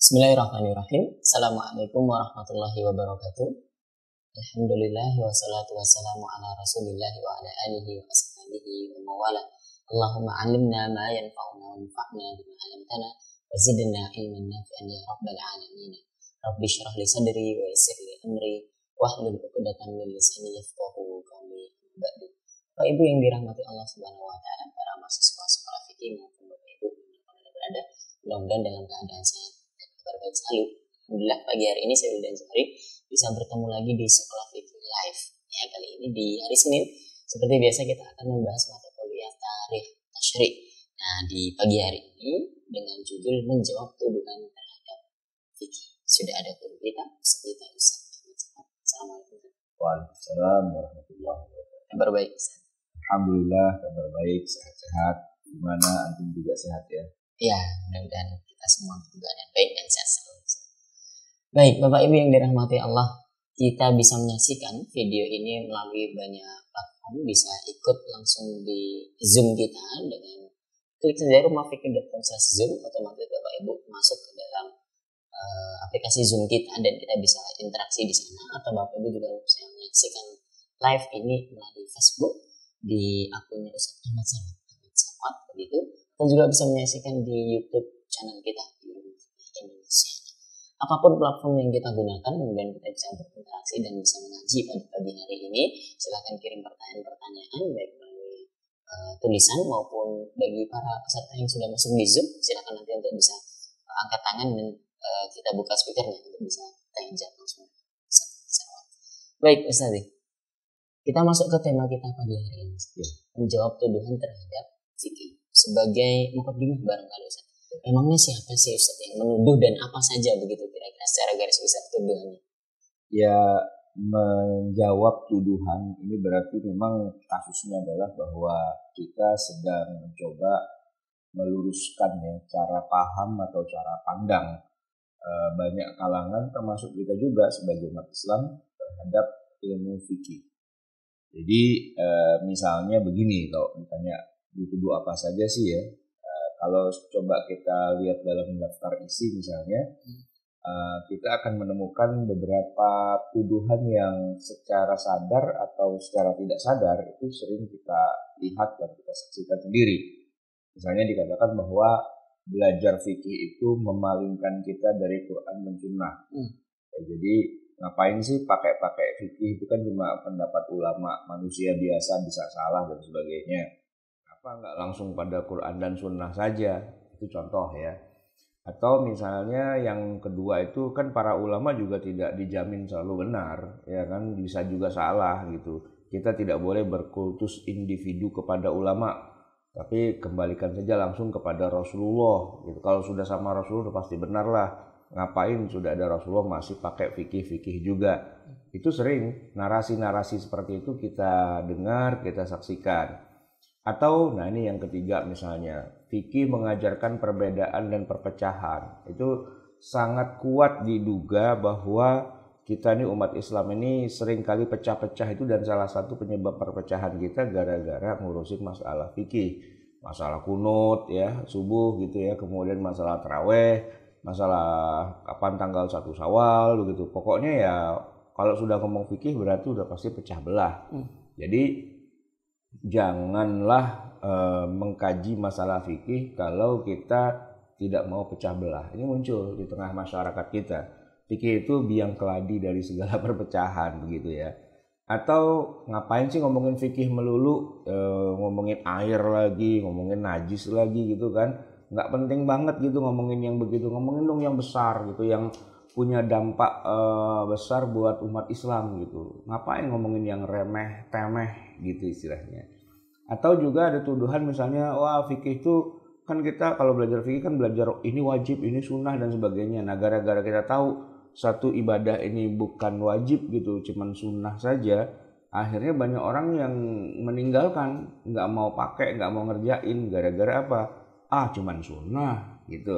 Bismillahirrahmanirrahim. Assalamualaikum warahmatullahi wabarakatuh. Alhamdulillah wassalatu wassalamu ala rasulillah wa ala alihi wa ashabihi wa mawala. Allahumma alimna ma yanfa'una wa anfa'na bima alamtana wa zidna ilman nafi'an ya rabbal alamin. Rabbi syrah li sadri wa yassir li amri wa hlul 'uqdatan min lisani yafqahu kami Ba'du. Bapak Ibu yang dirahmati Allah Subhanahu wa taala, para mahasiswa sekolah fikih maupun Bapak Ibu yang berada, mudah-mudahan dalam keadaan sehat kabar sekali. Alhamdulillah pagi hari ini saya dan Zuhari bisa bertemu lagi di Sekolah TV Live. Ya, kali ini di hari Senin seperti biasa kita akan membahas mata kuliah tarikh tasyrik. Nah, di pagi hari ini dengan judul menjawab tuduhan terhadap fikih. Sudah ada guru kita, kita Ustaz Assalamualaikum. Waalaikumsalam warahmatullahi wabarakatuh. Kabar baik, Alhamdulillah kabar baik, sehat-sehat. Gimana antum juga sehat ya? Ya, mudah-mudahan kita semua juga ada baik dan Baik, Bapak Ibu yang dirahmati Allah, kita bisa menyaksikan video ini melalui banyak platform, bisa ikut langsung di Zoom kita dengan klik saja rumahfikir.com slash Zoom, otomatis Bapak Ibu masuk ke dalam uh, aplikasi Zoom kita dan kita bisa interaksi di sana, atau Bapak Ibu juga bisa menyaksikan live ini melalui Facebook di akunnya Ustaz Ahmad Samad Ahmad Samad begitu, dan juga bisa menyaksikan di YouTube channel kita di Indonesia apapun platform yang kita gunakan, kemudian kita bisa berinteraksi dan bisa mengaji pada pagi hari ini. Silahkan kirim pertanyaan-pertanyaan baik melalui uh, tulisan maupun bagi para peserta yang sudah masuk di Zoom, silahkan nanti untuk bisa eh, angkat tangan dan uh, kita buka speakernya untuk bisa tanya jawab langsung. Baik, Ustadz, Kita masuk ke tema kita pagi hari ini. Menjawab tuduhan terhadap Siki sebagai mukadimah barangkali Emangnya siapa sih Ustadz yang menuduh dan apa saja begitu kira-kira secara garis besar tuduhannya? Ya menjawab tuduhan ini berarti memang kasusnya adalah bahwa kita sedang mencoba meluruskan ya cara paham atau cara pandang e, banyak kalangan termasuk kita juga sebagai umat Islam terhadap ilmu fikih. Jadi e, misalnya begini kalau ditanya dituduh apa saja sih ya kalau coba kita lihat dalam daftar isi misalnya, uh, kita akan menemukan beberapa tuduhan yang secara sadar atau secara tidak sadar itu sering kita lihat dan kita saksikan sendiri. Misalnya dikatakan bahwa belajar fikih itu memalingkan kita dari Quran dan Sunnah. Hmm. Ya, jadi ngapain sih pakai-pakai fikih itu kan cuma pendapat ulama manusia biasa bisa salah dan sebagainya Kenapa nggak langsung pada Quran dan Sunnah saja? Itu contoh ya. Atau misalnya yang kedua itu kan para ulama juga tidak dijamin selalu benar, ya kan bisa juga salah gitu. Kita tidak boleh berkultus individu kepada ulama, tapi kembalikan saja langsung kepada Rasulullah. Gitu. Kalau sudah sama Rasulullah pasti benar lah. Ngapain sudah ada Rasulullah masih pakai fikih-fikih juga. Itu sering narasi-narasi seperti itu kita dengar, kita saksikan. Atau, nah ini yang ketiga misalnya, fikih mengajarkan perbedaan dan perpecahan. Itu sangat kuat diduga bahwa kita ini umat Islam ini seringkali pecah-pecah itu dan salah satu penyebab perpecahan kita gara-gara ngurusin masalah fikih. Masalah kunut ya, subuh gitu ya, kemudian masalah traweh masalah kapan tanggal satu sawal begitu. Pokoknya ya kalau sudah ngomong fikih berarti udah pasti pecah belah. Hmm. Jadi janganlah e, mengkaji masalah fikih kalau kita tidak mau pecah belah. Ini muncul di tengah masyarakat kita. Fikih itu biang keladi dari segala perpecahan begitu ya. Atau ngapain sih ngomongin fikih melulu, e, ngomongin air lagi, ngomongin najis lagi gitu kan. Nggak penting banget gitu ngomongin yang begitu, ngomongin dong yang besar gitu, yang punya dampak e, besar buat umat Islam gitu. Ngapain ngomongin yang remeh, temeh gitu istilahnya. Atau juga ada tuduhan misalnya wah fikih itu kan kita kalau belajar fikih kan belajar ini wajib, ini sunnah dan sebagainya. Nah, gara-gara kita tahu satu ibadah ini bukan wajib gitu, cuman sunnah saja, akhirnya banyak orang yang meninggalkan, nggak mau pakai, nggak mau ngerjain, gara-gara apa? Ah, cuman sunnah gitu.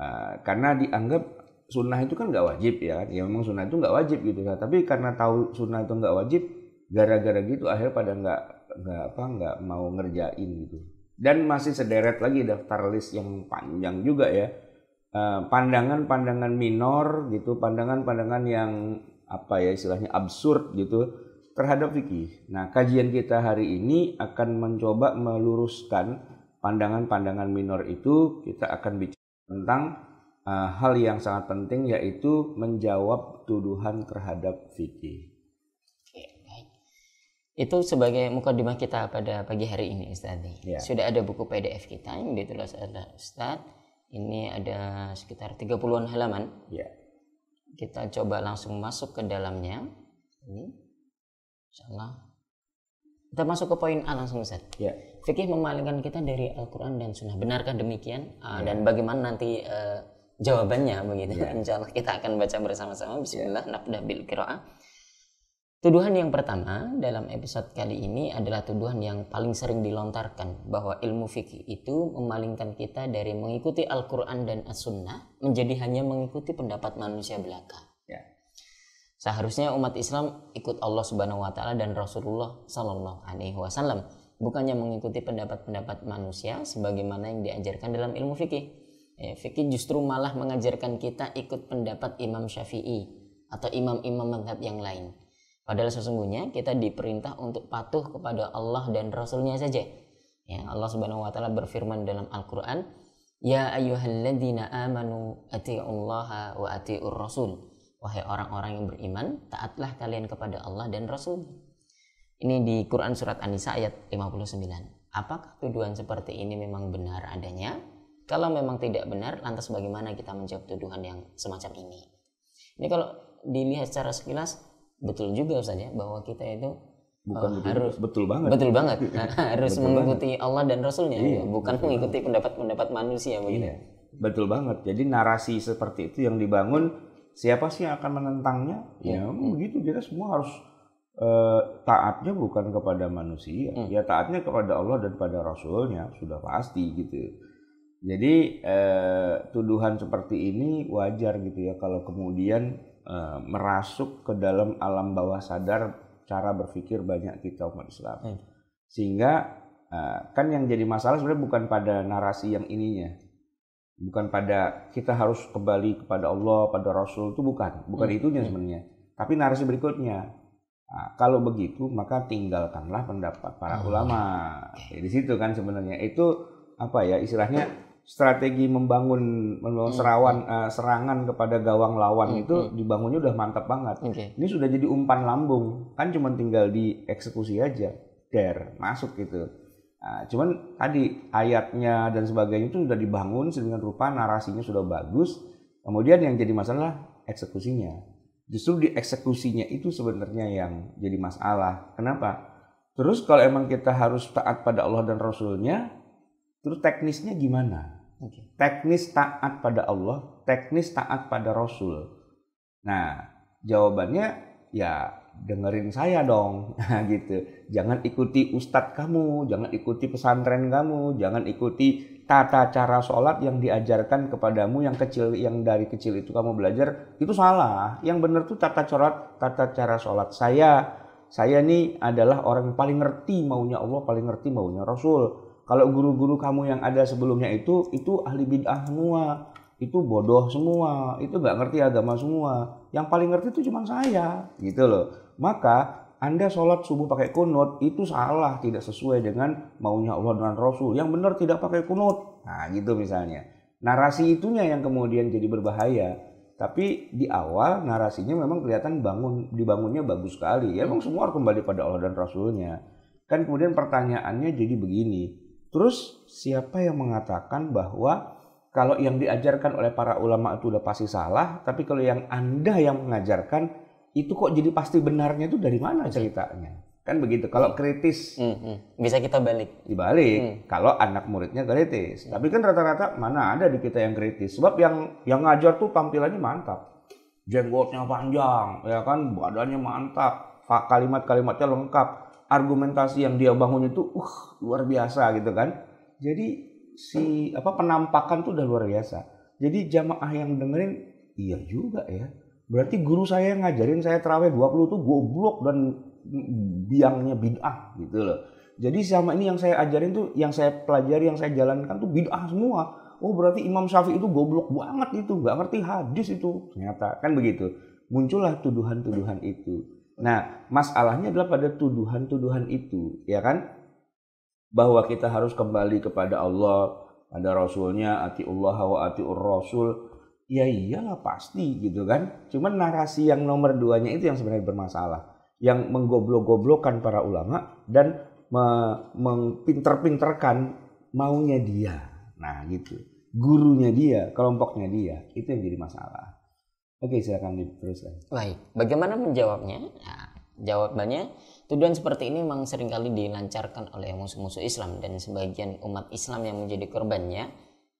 Uh, karena dianggap sunnah itu kan nggak wajib ya, ya memang sunnah itu nggak wajib gitu. Nah, tapi karena tahu sunnah itu nggak wajib, gara-gara gitu akhirnya pada nggak nggak apa nggak mau ngerjain gitu dan masih sederet lagi daftar list yang panjang juga ya eh, pandangan-pandangan minor gitu pandangan-pandangan yang apa ya istilahnya absurd gitu terhadap fikih. Nah kajian kita hari ini akan mencoba meluruskan pandangan-pandangan minor itu kita akan bicara tentang uh, hal yang sangat penting yaitu menjawab tuduhan terhadap fikih. Itu sebagai mukadimah kita pada pagi hari ini Ustadz. Ya. Sudah ada buku PDF kita yang ditulis oleh Ustadz. Ini ada sekitar 30-an halaman. Ya. Kita coba langsung masuk ke dalamnya. Ini. Insyaallah kita masuk ke poin A langsung Ustaz. Ya. Fikih memalingkan kita dari Al-Qur'an dan Sunnah. Benarkah demikian? Ah, ya. dan bagaimana nanti uh, jawabannya begitu? Ya. Insyaallah kita akan baca bersama-sama. Bismillah, ya. nabdah bil qiraah. Tuduhan yang pertama dalam episode kali ini adalah tuduhan yang paling sering dilontarkan bahwa ilmu fikih itu memalingkan kita dari mengikuti Al-Quran dan As-Sunnah menjadi hanya mengikuti pendapat manusia belaka. Ya. Seharusnya umat Islam ikut Allah Subhanahu wa taala dan Rasulullah Sallallahu alaihi wasallam, bukannya mengikuti pendapat-pendapat manusia sebagaimana yang diajarkan dalam ilmu fikih. Ya, fikih justru malah mengajarkan kita ikut pendapat Imam Syafi'i atau imam-imam madhab yang lain Padahal sesungguhnya kita diperintah untuk patuh kepada Allah dan Rasulnya saja. Ya, Allah Subhanahu wa taala berfirman dalam Al-Qur'an, "Ya ayyuhalladzina amanu Allah wa ati rasul." Wahai orang-orang yang beriman, taatlah kalian kepada Allah dan Rasul. Ini di Quran surat An-Nisa ayat 59. Apakah tuduhan seperti ini memang benar adanya? Kalau memang tidak benar, lantas bagaimana kita menjawab tuduhan yang semacam ini? Ini kalau dilihat secara sekilas, betul juga Ustaz ya, bahwa kita itu bukan uh, harus betul banget betul banget nah, harus betul mengikuti banget. Allah dan Rasulnya ya, iya, ya. bukan mengikuti pendapat-pendapat manusia iya, begitu betul banget jadi narasi seperti itu yang dibangun siapa sih yang akan menentangnya ya, iya. ya hmm. begitu kita semua harus uh, taatnya bukan kepada manusia hmm. ya taatnya kepada Allah dan pada Rasulnya sudah pasti gitu jadi eh, tuduhan seperti ini wajar gitu ya kalau kemudian Eh, merasuk ke dalam alam bawah sadar cara berpikir banyak kita umat Islam. Hmm. Sehingga uh, kan yang jadi masalah sebenarnya bukan pada narasi yang ininya. Bukan pada kita harus kembali kepada Allah, pada Rasul itu bukan, bukan hmm. itunya hmm. sebenarnya. Tapi narasi berikutnya. Nah, kalau begitu maka tinggalkanlah pendapat para hmm. ulama. Ya, di situ kan sebenarnya itu apa ya istilahnya strategi membangun membangun hmm. serawan hmm. uh, serangan kepada gawang lawan hmm. itu hmm. dibangunnya udah mantap banget. Okay. Ini sudah jadi umpan lambung, kan cuma tinggal dieksekusi aja, der masuk gitu. Nah, cuman tadi ayatnya dan sebagainya itu sudah dibangun sedemikian rupa, narasinya sudah bagus. Kemudian yang jadi masalah eksekusinya. Justru di eksekusinya itu sebenarnya yang jadi masalah. Kenapa? Terus kalau emang kita harus taat pada Allah dan Rasulnya, terus teknisnya gimana? Okay. Teknis taat pada Allah, teknis taat pada Rasul. Nah, jawabannya ya dengerin saya dong gitu. Jangan ikuti ustadz kamu, jangan ikuti pesantren kamu, jangan ikuti tata cara sholat yang diajarkan kepadamu yang kecil yang dari kecil itu kamu belajar itu salah. Yang benar tuh tata cara tata cara sholat saya. Saya nih adalah orang yang paling ngerti maunya Allah, paling ngerti maunya Rasul. Kalau guru-guru kamu yang ada sebelumnya itu itu ahli bid'ah semua, itu bodoh semua, itu nggak ngerti agama semua. Yang paling ngerti itu cuma saya, gitu loh. Maka anda sholat subuh pakai kunut itu salah, tidak sesuai dengan maunya Allah dan Rasul. Yang benar tidak pakai kunut. Nah gitu misalnya. Narasi itunya yang kemudian jadi berbahaya. Tapi di awal narasinya memang kelihatan bangun dibangunnya bagus sekali. Ya, memang semua kembali pada Allah dan Rasulnya. Kan kemudian pertanyaannya jadi begini. Terus siapa yang mengatakan bahwa kalau yang diajarkan oleh para ulama itu udah pasti salah, tapi kalau yang Anda yang mengajarkan itu kok jadi pasti benarnya itu dari mana ceritanya? Kan begitu. Kalau iya. kritis hmm, hmm. bisa kita balik. Dibalik. Hmm. Kalau anak muridnya kritis. Hmm. Tapi kan rata-rata mana ada di kita yang kritis. Sebab yang yang ngajar tuh tampilannya mantap. Jenggotnya panjang, ya kan, badannya mantap, kalimat-kalimatnya lengkap argumentasi yang dia bangun itu uh luar biasa gitu kan. Jadi si apa penampakan tuh udah luar biasa. Jadi jamaah yang dengerin iya juga ya. Berarti guru saya yang ngajarin saya terawih 20 tuh goblok dan biangnya bid'ah gitu loh. Jadi selama ini yang saya ajarin tuh, yang saya pelajari, yang saya jalankan tuh bid'ah semua. Oh berarti Imam Syafi'i itu goblok banget itu, nggak ngerti hadis itu. Ternyata kan begitu. Muncullah tuduhan-tuduhan itu. Nah, masalahnya adalah pada tuduhan-tuduhan itu, ya kan? Bahwa kita harus kembali kepada Allah, pada Rasulnya, ati Allah, wa ur Rasul. Ya iyalah pasti gitu kan. Cuman narasi yang nomor duanya itu yang sebenarnya bermasalah. Yang menggoblok-goblokan para ulama dan me pinterkan maunya dia. Nah gitu. Gurunya dia, kelompoknya dia. Itu yang jadi masalah. Oke, silakan diteruskan. Baik, bagaimana menjawabnya? Nah, jawabannya, tuduhan seperti ini memang seringkali dilancarkan oleh musuh-musuh Islam dan sebagian umat Islam yang menjadi korbannya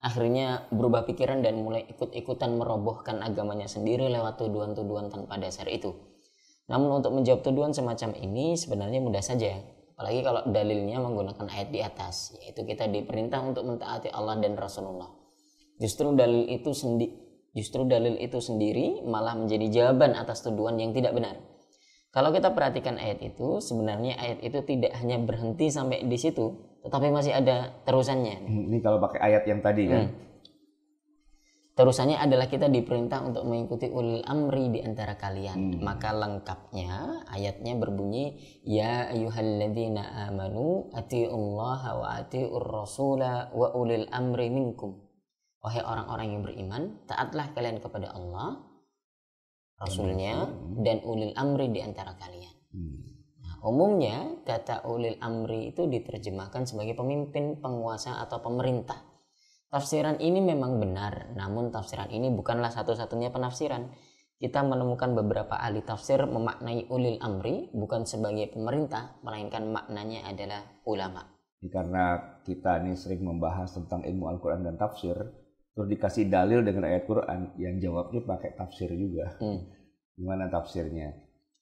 akhirnya berubah pikiran dan mulai ikut-ikutan merobohkan agamanya sendiri lewat tuduhan-tuduhan tanpa dasar itu. Namun untuk menjawab tuduhan semacam ini sebenarnya mudah saja. Apalagi kalau dalilnya menggunakan ayat di atas, yaitu kita diperintah untuk mentaati Allah dan Rasulullah. Justru dalil itu sendiri Justru dalil itu sendiri malah menjadi jawaban atas tuduhan yang tidak benar. Kalau kita perhatikan ayat itu, sebenarnya ayat itu tidak hanya berhenti sampai di situ, tetapi masih ada terusannya. Hmm, ini kalau pakai ayat yang tadi kan. Hmm. Terusannya adalah kita diperintah untuk mengikuti ulil amri di antara kalian. Hmm. Maka lengkapnya ayatnya berbunyi ya ayyuhalladzina amanu atiullaha wa atiur rasula wa ulil amri minkum. Wahai orang-orang yang beriman, taatlah kalian kepada Allah, Rasulnya, dan ulil amri di antara kalian. Hmm. Nah, umumnya kata ulil amri itu diterjemahkan sebagai pemimpin, penguasa, atau pemerintah. Tafsiran ini memang benar, namun tafsiran ini bukanlah satu-satunya penafsiran. Kita menemukan beberapa ahli tafsir memaknai ulil amri bukan sebagai pemerintah, melainkan maknanya adalah ulama. Karena kita ini sering membahas tentang ilmu Al-Quran dan tafsir, terus dikasih dalil dengan ayat Quran yang jawabnya pakai tafsir juga hmm. gimana tafsirnya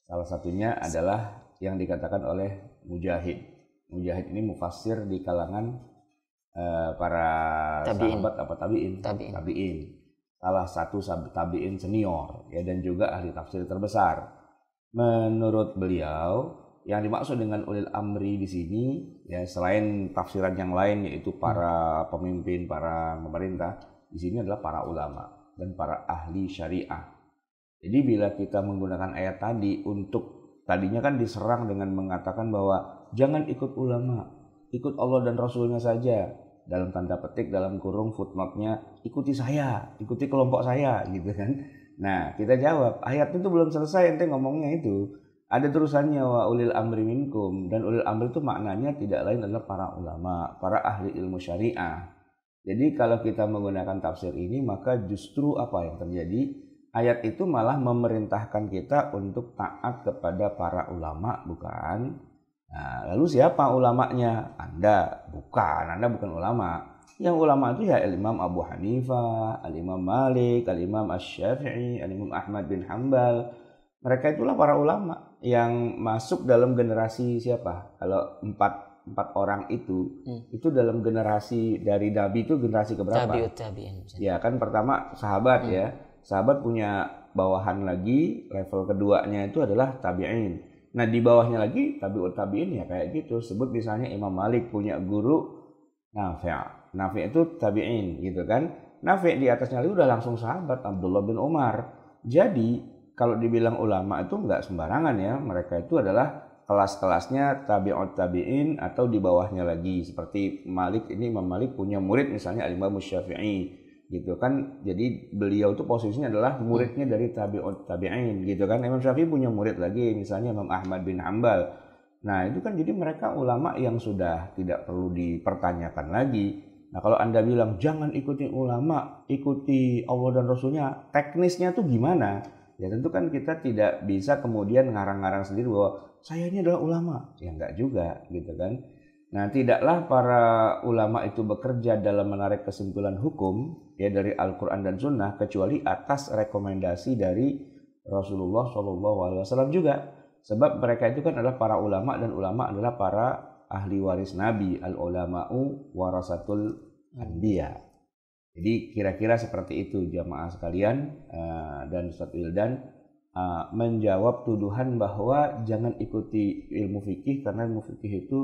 salah satunya adalah yang dikatakan oleh Mujahid Mujahid ini mufasir di kalangan uh, para tabiin. sahabat apa tabiin tabiin, tabiin. salah satu tabiin senior ya dan juga ahli tafsir terbesar menurut beliau yang dimaksud dengan ulil amri di sini ya selain tafsiran yang lain yaitu para hmm. pemimpin para pemerintah di sini adalah para ulama dan para ahli syariah. Jadi bila kita menggunakan ayat tadi untuk tadinya kan diserang dengan mengatakan bahwa jangan ikut ulama, ikut Allah dan Rasulnya saja. Dalam tanda petik, dalam kurung footnote-nya, ikuti saya, ikuti kelompok saya gitu kan. Nah kita jawab, ayat itu belum selesai ente ngomongnya itu. Ada terusannya wa ulil amri minkum dan ulil amri itu maknanya tidak lain adalah para ulama, para ahli ilmu syariah. Jadi kalau kita menggunakan tafsir ini maka justru apa yang terjadi? Ayat itu malah memerintahkan kita untuk taat kepada para ulama, bukan? Nah, lalu siapa ulamanya? Anda, bukan. Anda bukan ulama. Yang ulama itu ya Al-Imam Abu Hanifah, Al-Imam Malik, Al-Imam Asy-Syafi'i, Al-Imam Ahmad bin Hambal. Mereka itulah para ulama yang masuk dalam generasi siapa? Kalau empat empat orang itu hmm. itu dalam generasi dari Nabi itu generasi keberapa? Tabi tabiin. Ya kan pertama sahabat hmm. ya. Sahabat punya bawahan lagi level keduanya itu adalah tabiin. Nah di bawahnya lagi tabi tabiin ya kayak gitu. Sebut misalnya Imam Malik punya guru Nafi'. Nafi' itu tabiin gitu kan. Nafi' di atasnya lagi udah langsung sahabat Abdullah bin Umar. Jadi kalau dibilang ulama itu nggak sembarangan ya. Mereka itu adalah kelas-kelasnya tabi'ut tabi'in atau di bawahnya lagi seperti Malik ini Imam Malik punya murid misalnya Imam Syafi'i gitu kan jadi beliau itu posisinya adalah muridnya dari tabi'ut tabi'in gitu kan Imam Syafi'i punya murid lagi misalnya Imam Ahmad bin Hambal nah itu kan jadi mereka ulama yang sudah tidak perlu dipertanyakan lagi nah kalau anda bilang jangan ikuti ulama ikuti Allah dan Rasulnya teknisnya tuh gimana ya tentu kan kita tidak bisa kemudian ngarang-ngarang sendiri bahwa saya ini adalah ulama. Ya enggak juga gitu kan. Nah, tidaklah para ulama itu bekerja dalam menarik kesimpulan hukum ya dari Al-Qur'an dan Sunnah kecuali atas rekomendasi dari Rasulullah SAW juga. Sebab mereka itu kan adalah para ulama dan ulama adalah para ahli waris Nabi, al-ulama'u warasatul anbiya. Jadi kira-kira seperti itu jamaah sekalian eh, dan Ustaz Wildan uh, menjawab tuduhan bahwa jangan ikuti ilmu fikih karena ilmu fikih itu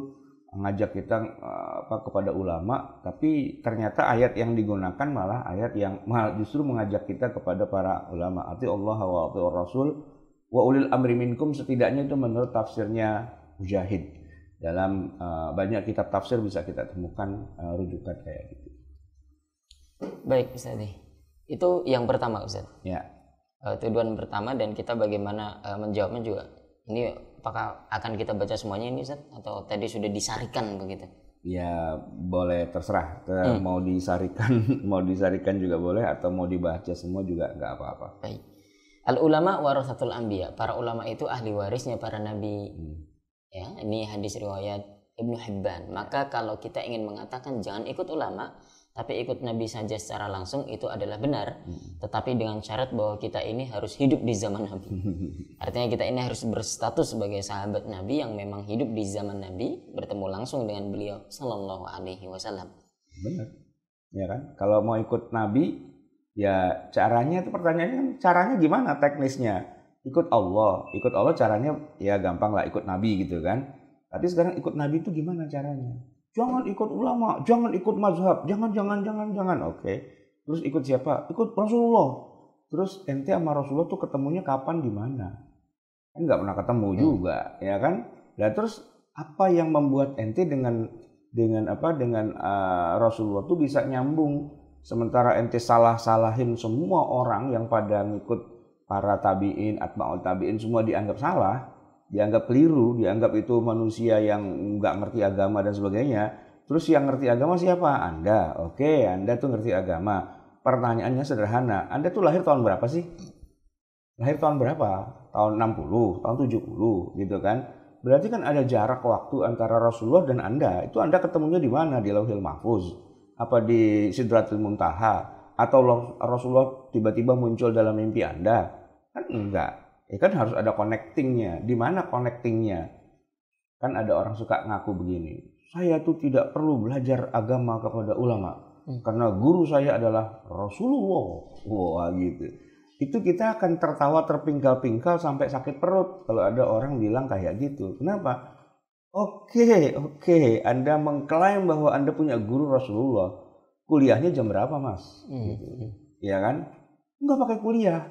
mengajak kita ah, apa kepada ulama tapi ternyata ayat yang digunakan malah ayat yang malah justru mengajak kita kepada para ulama arti Allah wa rasul wa ulil amri minkum setidaknya itu menurut tafsirnya Mujahid dalam uh, banyak kitab tafsir bisa kita temukan uh, rujukan kayak gitu. Baik Ustaz. Itu yang pertama Ustaz. Ya uh, tuduhan pertama dan kita bagaimana uh, menjawabnya juga. Ini apakah akan kita baca semuanya ini Ustaz atau tadi sudah disarikan begitu? Ya boleh terserah hmm. mau disarikan mau disarikan juga boleh atau mau dibaca semua juga nggak apa-apa. Baik. Al ulama warasatul anbiya. Para ulama itu ahli warisnya para nabi. Hmm. Ya, ini hadis riwayat Ibnu Hibban. Maka kalau kita ingin mengatakan jangan ikut ulama, tapi ikut Nabi saja secara langsung itu adalah benar. Hmm. Tetapi dengan syarat bahwa kita ini harus hidup di zaman Nabi. Artinya kita ini harus berstatus sebagai sahabat Nabi yang memang hidup di zaman Nabi, bertemu langsung dengan beliau Shallallahu Alaihi Wasallam. Benar, ya kan? Kalau mau ikut Nabi, ya caranya itu pertanyaannya kan, caranya gimana teknisnya? Ikut Allah, ikut Allah caranya ya gampang lah ikut Nabi gitu kan. Tapi sekarang ikut Nabi itu gimana caranya? Jangan ikut ulama, jangan ikut mazhab, jangan, jangan, jangan, jangan. Oke. Okay. Terus ikut siapa? Ikut Rasulullah. Terus ente sama Rasulullah tuh ketemunya kapan di mana? Kan nggak pernah ketemu hmm. juga, ya kan? Dan terus apa yang membuat ente dengan dengan apa dengan uh, Rasulullah tuh bisa nyambung sementara ente salah-salahin semua orang yang pada ngikut para tabiin, atba'ul tabiin semua dianggap salah dianggap keliru, dianggap itu manusia yang nggak ngerti agama dan sebagainya. Terus yang ngerti agama siapa? Anda. Oke, Anda tuh ngerti agama. Pertanyaannya sederhana, Anda tuh lahir tahun berapa sih? Lahir tahun berapa? Tahun 60, tahun 70 gitu kan. Berarti kan ada jarak waktu antara Rasulullah dan Anda. Itu Anda ketemunya di mana? Di Lauhil Mahfuz? Apa di Sidratul Muntaha? Atau Rasulullah tiba-tiba muncul dalam mimpi Anda? Kan enggak ya kan harus ada connectingnya di mana connectingnya kan ada orang suka ngaku begini saya tuh tidak perlu belajar agama kepada ulama hmm. karena guru saya adalah Rasulullah wah gitu itu kita akan tertawa terpingkal-pingkal sampai sakit perut kalau ada orang bilang kayak gitu kenapa Oke, okay, oke. Okay. Anda mengklaim bahwa Anda punya guru Rasulullah. Kuliahnya jam berapa, Mas? Hmm. Gitu. Iya kan? Enggak pakai kuliah.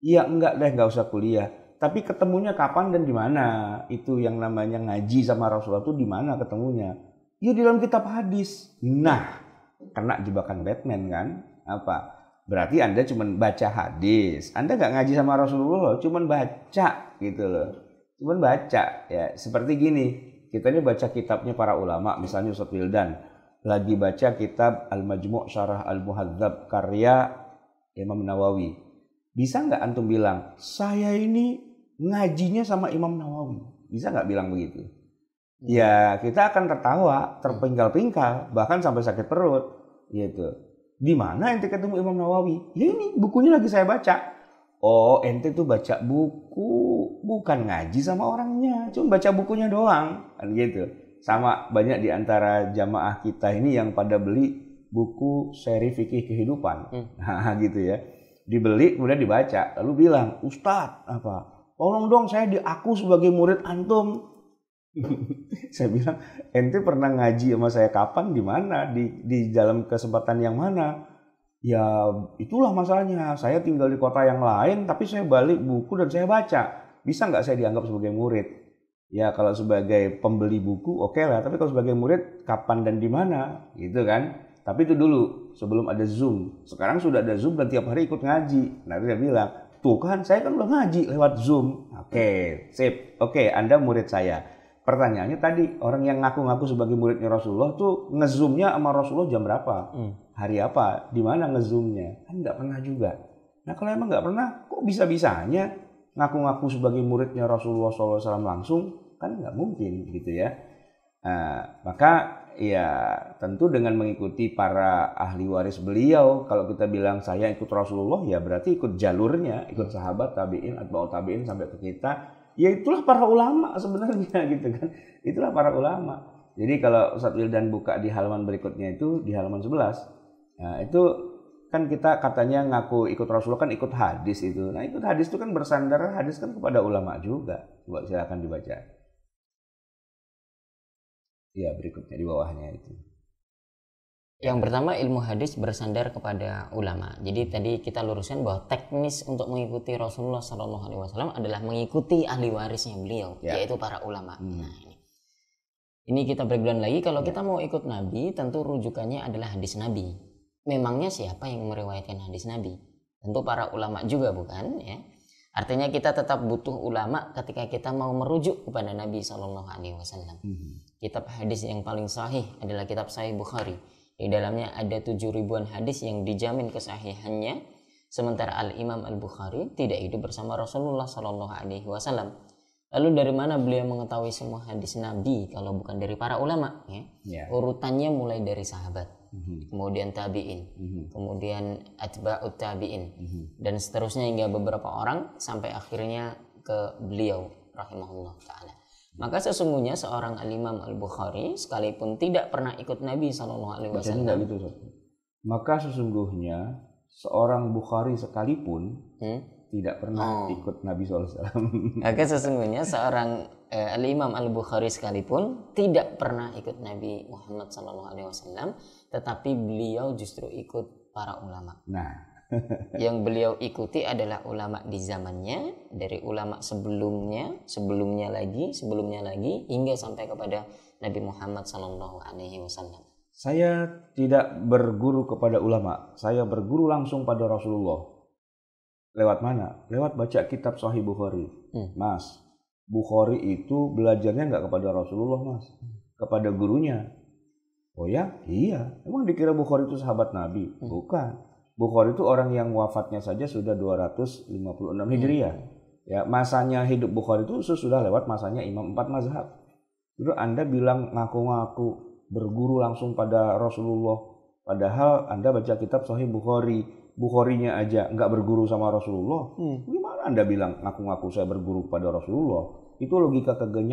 Iya enggak deh nggak usah kuliah. Tapi ketemunya kapan dan di mana? Itu yang namanya ngaji sama Rasulullah itu di mana ketemunya? Ya di dalam kitab hadis. Nah, kena jebakan Batman kan? Apa? Berarti Anda cuma baca hadis. Anda nggak ngaji sama Rasulullah, cuma baca gitu loh. Cuma baca ya. Seperti gini, kita ini baca kitabnya para ulama, misalnya Ustaz Wildan. Lagi baca kitab Al-Majmu' Syarah Al-Muhadzab karya Imam Nawawi bisa nggak antum bilang, saya ini ngajinya sama Imam Nawawi? Bisa nggak bilang begitu? Hmm. Ya kita akan tertawa, terpinggal-pinggal, bahkan sampai sakit perut gitu. Di mana ente ketemu Imam Nawawi? Ya ini bukunya lagi saya baca. Oh, ente tuh baca buku, bukan ngaji sama orangnya, cuma baca bukunya doang, kan gitu. Sama banyak di antara jamaah kita ini yang pada beli buku seri fikih kehidupan. Hmm. Nah, gitu ya dibeli kemudian dibaca lalu bilang ustad apa tolong dong saya diaku sebagai murid antum saya bilang ente pernah ngaji sama saya kapan di mana di di dalam kesempatan yang mana ya itulah masalahnya saya tinggal di kota yang lain tapi saya balik buku dan saya baca bisa nggak saya dianggap sebagai murid ya kalau sebagai pembeli buku oke okay lah tapi kalau sebagai murid kapan dan di mana gitu kan tapi itu dulu, sebelum ada Zoom. Sekarang sudah ada Zoom dan tiap hari ikut ngaji. Nanti dia bilang, tuh kan saya kan udah ngaji lewat Zoom. Oke, okay, sip. Oke, okay, Anda murid saya. Pertanyaannya tadi, orang yang ngaku-ngaku sebagai muridnya Rasulullah tuh ngezoomnya sama Rasulullah jam berapa? Hmm. Hari apa? Di mana ngezoomnya? Kan nggak pernah juga. Nah kalau emang nggak pernah, kok bisa-bisanya ngaku-ngaku sebagai muridnya Rasulullah SAW langsung? Kan nggak mungkin gitu ya. Nah, maka ya tentu dengan mengikuti para ahli waris beliau kalau kita bilang saya ikut Rasulullah ya berarti ikut jalurnya ikut sahabat tabiin atau tabiin sampai ke kita ya itulah para ulama sebenarnya gitu kan itulah para ulama jadi kalau Ustaz Wildan buka di halaman berikutnya itu di halaman 11 nah itu kan kita katanya ngaku ikut Rasulullah kan ikut hadis itu nah ikut hadis itu kan bersandar hadis kan kepada ulama juga saya silakan dibaca ya berikutnya di bawahnya itu yang pertama ilmu hadis bersandar kepada ulama. Jadi tadi kita luruskan bahwa teknis untuk mengikuti Rasulullah Shallallahu Alaihi Wasallam adalah mengikuti ahli warisnya beliau, ya. yaitu para ulama. Hmm. Nah ini, ini kita breakdown lagi. Kalau ya. kita mau ikut Nabi, tentu rujukannya adalah hadis Nabi. Memangnya siapa yang meriwayatkan hadis Nabi? Tentu para ulama juga bukan, ya. Artinya kita tetap butuh ulama ketika kita mau merujuk kepada Nabi Shallallahu Alaihi Wasallam. Hmm kitab hadis yang paling sahih adalah kitab Sahih Bukhari. Di dalamnya ada tujuh ribuan hadis yang dijamin kesahihannya, sementara Al Imam Al Bukhari tidak hidup bersama Rasulullah Shallallahu Alaihi Wasallam. Lalu dari mana beliau mengetahui semua hadis Nabi kalau bukan dari para ulama? Ya? Yeah. Urutannya mulai dari sahabat, mhm. kemudian tabiin, mhm. kemudian atba'ut tabiin, mhm. dan seterusnya hingga beberapa orang sampai akhirnya ke beliau rahimahullah taala. Maka sesungguhnya seorang alimam Al-Bukhari sekalipun tidak pernah ikut Nabi Shallallahu alaihi wasallam. gitu, Maka sesungguhnya seorang Bukhari sekalipun hmm? tidak pernah oh. ikut Nabi SAW. Maka sesungguhnya seorang eh, al Al-Bukhari sekalipun tidak pernah ikut Nabi Muhammad Alaihi Wasallam, tetapi beliau justru ikut para ulama. Nah, yang beliau ikuti adalah ulama di zamannya, dari ulama sebelumnya, sebelumnya lagi, sebelumnya lagi, hingga sampai kepada Nabi Muhammad Sallallahu Alaihi Wasallam. Saya tidak berguru kepada ulama, saya berguru langsung pada Rasulullah. Lewat mana? Lewat baca kitab Sahih Bukhari, hmm. Mas. Bukhari itu belajarnya nggak kepada Rasulullah, Mas, kepada gurunya. Oh ya, iya. Emang dikira Bukhari itu sahabat Nabi? Hmm. Bukan Bukhari itu orang yang wafatnya saja sudah 256 hmm. Hijriah. Ya, masanya hidup Bukhari itu sudah lewat masanya Imam empat mazhab. Itu Anda bilang ngaku-ngaku berguru langsung pada Rasulullah. Padahal Anda baca kitab Sahih Bukhari, Bukharinya aja nggak berguru sama Rasulullah. Hmm. Gimana Anda bilang ngaku-ngaku saya berguru pada Rasulullah? Itu logika kagak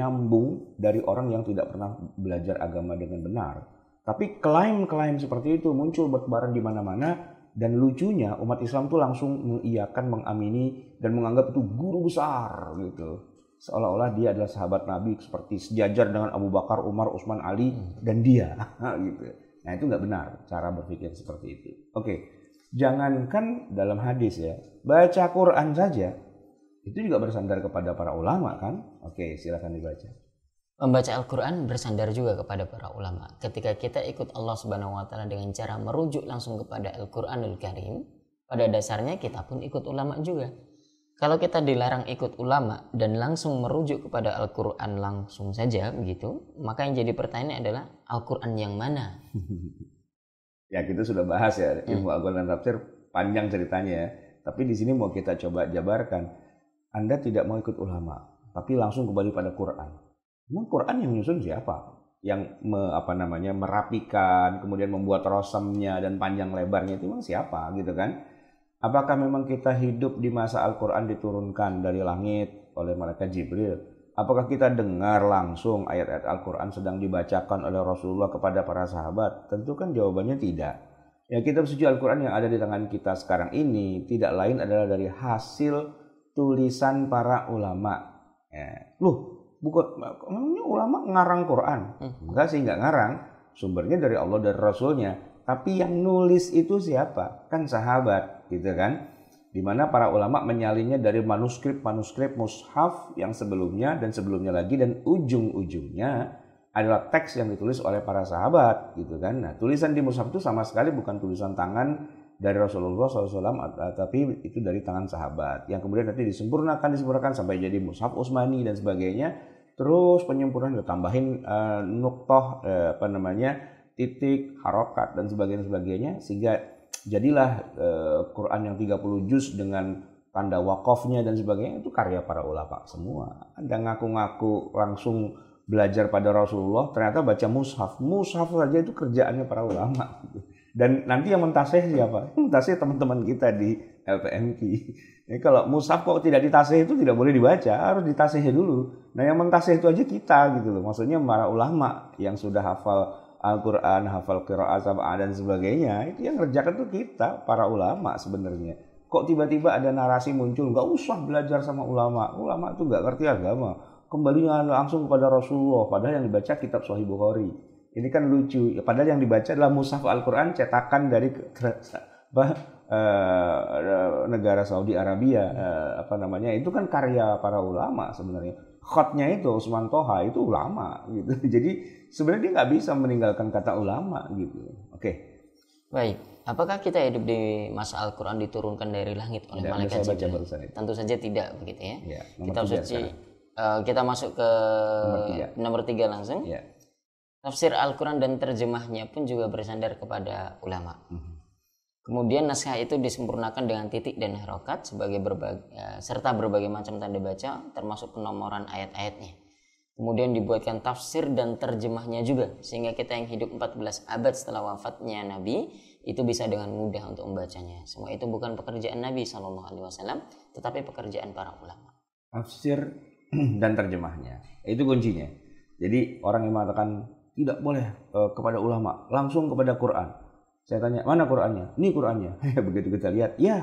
dari orang yang tidak pernah belajar agama dengan benar. Tapi klaim-klaim seperti itu muncul bertebaran di mana-mana dan lucunya umat Islam tuh langsung mengiyakan, mengamini dan menganggap itu guru besar gitu. Seolah-olah dia adalah sahabat Nabi seperti sejajar dengan Abu Bakar, Umar, Utsman, Ali hmm. dan dia gitu. Nah itu nggak benar cara berpikir seperti itu. Oke, jangankan dalam hadis ya, baca Quran saja itu juga bersandar kepada para ulama kan? Oke, okay, silahkan dibaca. Membaca Al-Quran bersandar juga kepada para ulama. Ketika kita ikut Allah Subhanahu wa Ta'ala dengan cara merujuk langsung kepada Al-Quranul Karim, pada dasarnya kita pun ikut ulama juga. Kalau kita dilarang ikut ulama dan langsung merujuk kepada Al-Quran langsung saja begitu, maka yang jadi pertanyaan adalah Al-Quran yang mana? ya kita sudah bahas ya hmm. ilmu hmm. dan tafsir panjang ceritanya ya. Tapi di sini mau kita coba jabarkan. Anda tidak mau ikut ulama, tapi langsung kembali pada Quran Emang Quran yang nyusun siapa? Yang me, apa namanya merapikan, kemudian membuat rosemnya dan panjang lebarnya itu emang siapa gitu kan? Apakah memang kita hidup di masa Al-Quran diturunkan dari langit oleh malaikat Jibril? Apakah kita dengar langsung ayat-ayat Al-Quran sedang dibacakan oleh Rasulullah kepada para sahabat? Tentu kan jawabannya tidak. Ya kitab suci Al-Quran yang ada di tangan kita sekarang ini tidak lain adalah dari hasil tulisan para ulama. Ya. Loh, bukan emangnya ulama ngarang Quran? Hmm. Enggak sih, enggak ngarang. Sumbernya dari Allah dan Rasulnya. Tapi yang nulis itu siapa? Kan sahabat, gitu kan? Dimana para ulama menyalinnya dari manuskrip-manuskrip mushaf yang sebelumnya dan sebelumnya lagi dan ujung-ujungnya adalah teks yang ditulis oleh para sahabat, gitu kan? Nah, tulisan di mushaf itu sama sekali bukan tulisan tangan dari Rasulullah SAW, tapi itu dari tangan sahabat. Yang kemudian nanti disempurnakan, disempurnakan sampai jadi mushaf Utsmani dan sebagainya. Terus penyempurnaan ditambahin uh, e, nuktoh uh, e, apa namanya titik, harokat dan sebagainya sebagainya sehingga jadilah uh, Quran yang 30 juz dengan tanda wakafnya dan sebagainya itu karya para ulama semua. Ada ngaku-ngaku langsung belajar pada Rasulullah, ternyata baca mushaf. Mushaf saja itu kerjaannya para ulama. Dan nanti yang mentaseh siapa? Mentaseh teman-teman kita di LPMP. Ya, kalau musaf kok tidak ditaseh itu tidak boleh dibaca, harus ditaseh dulu. Nah yang mentaseh itu aja kita gitu loh. Maksudnya para ulama yang sudah hafal Al-Quran, hafal Qira'at, dan sebagainya. Itu yang ngerjakan itu kita, para ulama sebenarnya. Kok tiba-tiba ada narasi muncul, Gak usah belajar sama ulama. Ulama tuh gak ngerti agama. Kembalinya langsung kepada Rasulullah, padahal yang dibaca kitab Sahih Bukhari ini kan lucu. Ya, padahal yang dibaca adalah mushaf Al-Qur'an cetakan dari apa, uh, negara Saudi Arabia uh, apa namanya itu kan karya para ulama sebenarnya khotnya itu Usman Toha itu ulama gitu jadi sebenarnya dia nggak bisa meninggalkan kata ulama gitu oke okay. baik apakah kita hidup di masa Al-Quran diturunkan dari langit oleh Dan malaikat Jibril tentu saja tidak begitu ya, ya kita suci uh, kita masuk ke nomor tiga, nomor tiga langsung ya tafsir Al-Quran dan terjemahnya pun juga bersandar kepada ulama. Kemudian naskah itu disempurnakan dengan titik dan harokat sebagai berbagai, e, serta berbagai macam tanda baca termasuk penomoran ayat-ayatnya. Kemudian dibuatkan tafsir dan terjemahnya juga sehingga kita yang hidup 14 abad setelah wafatnya Nabi itu bisa dengan mudah untuk membacanya. Semua itu bukan pekerjaan Nabi Shallallahu Alaihi Wasallam, tetapi pekerjaan para ulama. Tafsir dan terjemahnya itu kuncinya. Jadi orang yang mengatakan tidak boleh e, kepada ulama, langsung kepada Quran. Saya tanya, mana Qurannya? Ini Qurannya. Ya, begitu kita lihat, ya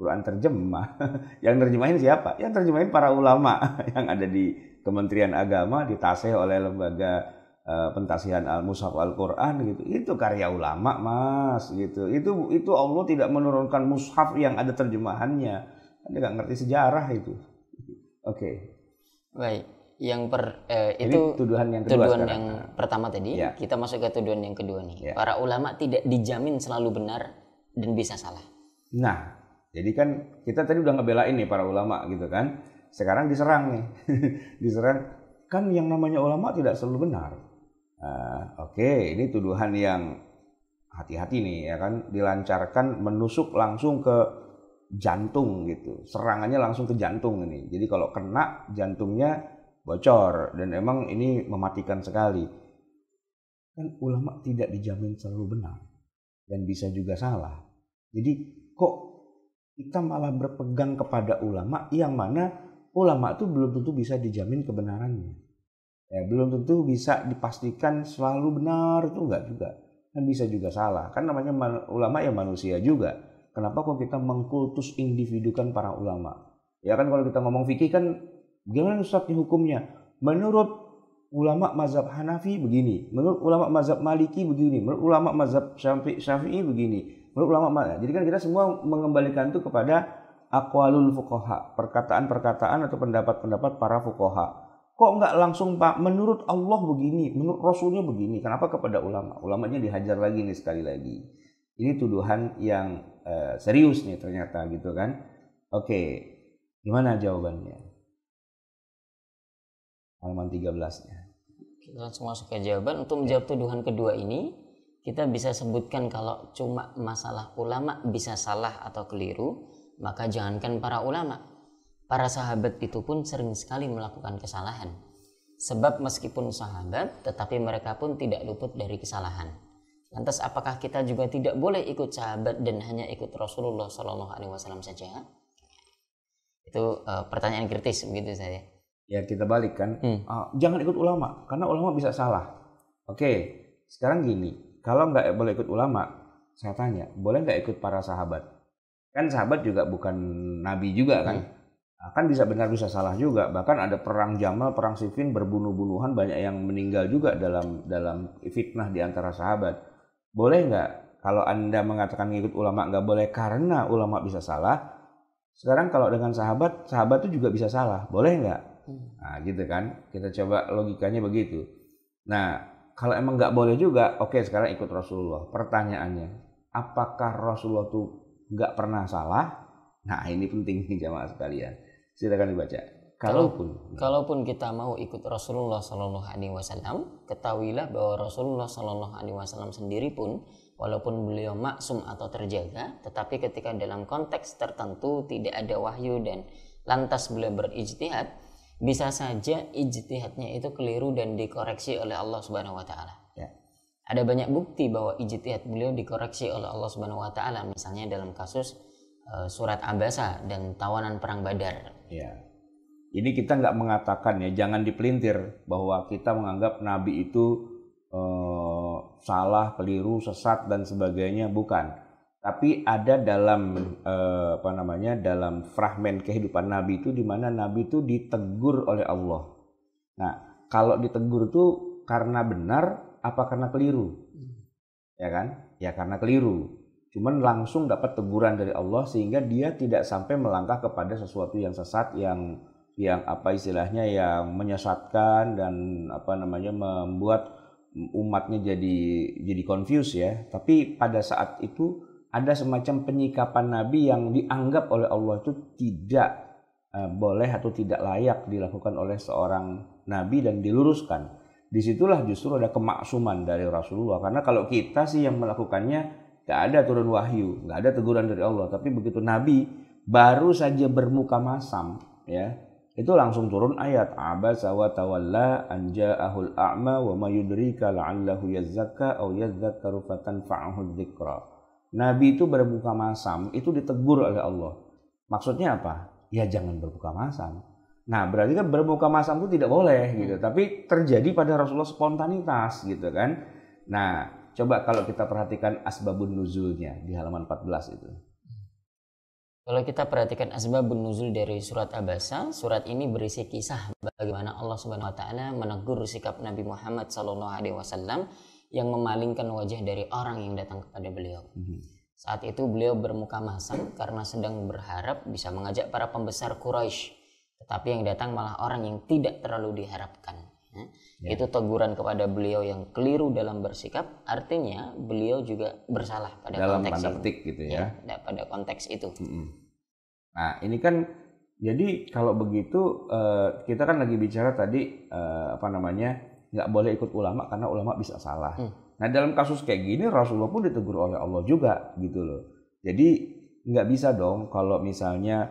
Quran terjemah. yang terjemahin siapa? Yang terjemahin para ulama yang ada di Kementerian Agama, ditaseh oleh lembaga e, pentasihan Al-Mushaf Al-Quran gitu. Itu karya ulama, Mas, gitu. Itu itu Allah tidak menurunkan mushaf yang ada terjemahannya. Anda nggak ngerti sejarah itu. Oke. Okay. Baik yang per eh, Jadi tuduhan yang kedua tuduhan sekarang. yang ah. pertama tadi ya. kita masuk ke tuduhan yang kedua nih ya. para ulama tidak dijamin selalu benar dan bisa salah nah jadi kan kita tadi udah ngebelain nih para ulama gitu kan sekarang diserang nih diserang kan yang namanya ulama tidak selalu benar uh, oke okay, ini tuduhan yang hati-hati nih ya kan dilancarkan menusuk langsung ke jantung gitu serangannya langsung ke jantung ini jadi kalau kena jantungnya bocor dan emang ini mematikan sekali. Kan ulama tidak dijamin selalu benar dan bisa juga salah. Jadi kok kita malah berpegang kepada ulama yang mana ulama itu belum tentu bisa dijamin kebenarannya. Ya, belum tentu bisa dipastikan selalu benar itu enggak juga. Kan bisa juga salah. Kan namanya ulama ya manusia juga. Kenapa kok kita mengkultus individukan para ulama? Ya kan kalau kita ngomong fikih kan Bagaimana ini hukumnya? Menurut ulama mazhab Hanafi begini, menurut ulama mazhab Maliki begini, menurut ulama mazhab Syafi'i begini, menurut ulama mana? Jadi kan kita semua mengembalikan itu kepada akwalul fukoha, perkataan-perkataan atau pendapat-pendapat para fukoha. kok nggak langsung pak menurut Allah begini menurut Rasulnya begini kenapa kepada ulama ulamanya dihajar lagi nih sekali lagi ini tuduhan yang uh, serius nih ternyata gitu kan oke gimana jawabannya halaman 13 -nya. Kita langsung masuk ke jawaban. Untuk menjawab tuduhan kedua ini, kita bisa sebutkan kalau cuma masalah ulama bisa salah atau keliru, maka jangankan para ulama. Para sahabat itu pun sering sekali melakukan kesalahan. Sebab meskipun sahabat, tetapi mereka pun tidak luput dari kesalahan. Lantas apakah kita juga tidak boleh ikut sahabat dan hanya ikut Rasulullah Shallallahu Alaihi Wasallam saja? Itu uh, pertanyaan kritis begitu saya ya kita balik kan hmm. uh, jangan ikut ulama karena ulama bisa salah oke okay, sekarang gini kalau nggak boleh ikut ulama saya tanya boleh nggak ikut para sahabat kan sahabat juga bukan nabi juga kan hmm. Ah, kan bisa benar bisa salah juga bahkan ada perang Jamal perang Siffin berbunuh-bunuhan banyak yang meninggal juga dalam dalam fitnah di antara sahabat boleh nggak kalau anda mengatakan ngikut ulama nggak boleh karena ulama bisa salah sekarang kalau dengan sahabat sahabat itu juga bisa salah boleh nggak Nah, gitu kan? Kita coba logikanya begitu. Nah, kalau emang nggak boleh juga, oke okay, sekarang ikut Rasulullah. Pertanyaannya, apakah Rasulullah tuh nggak pernah salah? Nah, ini penting nih jamaah sekalian. Silakan dibaca. Kalaupun kalaupun kita mau ikut Rasulullah Shallallahu Alaihi Wasallam, ketahuilah bahwa Rasulullah Shallallahu Alaihi Wasallam sendiri pun walaupun beliau maksum atau terjaga, tetapi ketika dalam konteks tertentu tidak ada wahyu dan lantas beliau berijtihad, bisa saja ijtihadnya itu keliru dan dikoreksi oleh Allah Subhanahu wa taala. Ya. Ada banyak bukti bahwa ijtihad beliau dikoreksi oleh Allah Subhanahu wa taala misalnya dalam kasus uh, surat Abasa dan tawanan perang Badar. Ya. Ini kita nggak mengatakan ya, jangan dipelintir bahwa kita menganggap nabi itu uh, salah, keliru, sesat dan sebagainya, bukan tapi ada dalam eh, apa namanya dalam fragmen kehidupan Nabi itu di mana Nabi itu ditegur oleh Allah. Nah, kalau ditegur itu karena benar apa karena keliru? Ya kan? Ya karena keliru. Cuman langsung dapat teguran dari Allah sehingga dia tidak sampai melangkah kepada sesuatu yang sesat yang yang apa istilahnya yang menyesatkan dan apa namanya membuat umatnya jadi jadi confused ya. Tapi pada saat itu ada semacam penyikapan Nabi yang dianggap oleh Allah itu tidak eh, boleh atau tidak layak dilakukan oleh seorang Nabi dan diluruskan. Disitulah justru ada kemaksuman dari Rasulullah. Karena kalau kita sih yang melakukannya, gak ada turun wahyu, gak ada teguran dari Allah. Tapi begitu Nabi baru saja bermuka masam, ya itu langsung turun ayat abasa wa tawalla an ja'ahul a'ma wa mayudrika yudrika la'allahu au aw yadhakkaru fatanfa'ahu dzikra Nabi itu berbuka masam itu ditegur oleh Allah. Maksudnya apa? Ya jangan berbuka masam. Nah, berarti kan berbuka masam itu tidak boleh gitu. Hmm. Tapi terjadi pada Rasulullah spontanitas gitu kan. Nah, coba kalau kita perhatikan asbabun nuzulnya di halaman 14 itu. Kalau kita perhatikan asbabun nuzul dari surat Abasa, surat ini berisi kisah bagaimana Allah Subhanahu wa taala menegur sikap Nabi Muhammad SAW yang memalingkan wajah dari orang yang datang kepada beliau. Hmm. Saat itu beliau bermuka masam karena sedang berharap bisa mengajak para pembesar Quraisy, tetapi yang datang malah orang yang tidak terlalu diharapkan. Ya. Yeah. Itu teguran kepada beliau yang keliru dalam bersikap, artinya beliau juga bersalah pada dalam konteks Dalam petik gitu ya. ya. Pada konteks itu. Mhm. Nah ini kan jadi kalau begitu eh, kita kan lagi bicara tadi eh, apa namanya nggak boleh ikut ulama karena ulama bisa salah. Hmm. Nah dalam kasus kayak gini Rasulullah pun ditegur oleh Allah juga gitu loh. Jadi nggak bisa dong kalau misalnya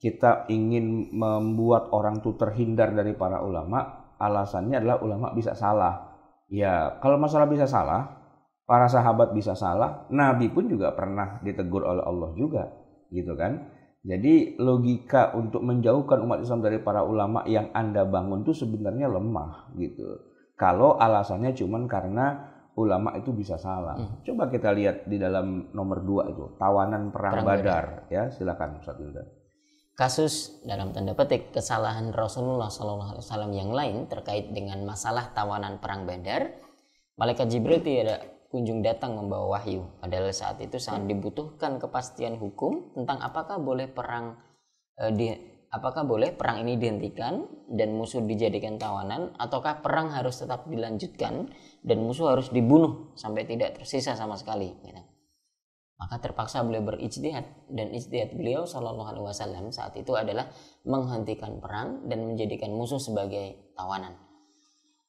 kita ingin membuat orang tuh terhindar dari para ulama, alasannya adalah ulama bisa salah. Ya kalau masalah bisa salah, para sahabat bisa salah, Nabi pun juga pernah ditegur oleh Allah juga gitu kan. Jadi logika untuk menjauhkan umat Islam dari para ulama yang Anda bangun itu sebenarnya lemah gitu. Kalau alasannya cuma karena ulama itu bisa salah. Hmm. Coba kita lihat di dalam nomor dua itu tawanan perang, perang Badar. Badar ya silakan Ustaz Wildan. Kasus dalam tanda petik kesalahan Rasulullah Sallallahu Alaihi Wasallam yang lain terkait dengan masalah tawanan perang Badar, malaikat Jibril tidak kunjung datang membawa wahyu. Padahal saat itu sangat dibutuhkan kepastian hukum tentang apakah boleh perang eh, di apakah boleh perang ini dihentikan dan musuh dijadikan tawanan ataukah perang harus tetap dilanjutkan dan musuh harus dibunuh sampai tidak tersisa sama sekali gitu. maka terpaksa beliau berijtihad dan ijtihad beliau Shallallahu Alaihi Wasallam saat itu adalah menghentikan perang dan menjadikan musuh sebagai tawanan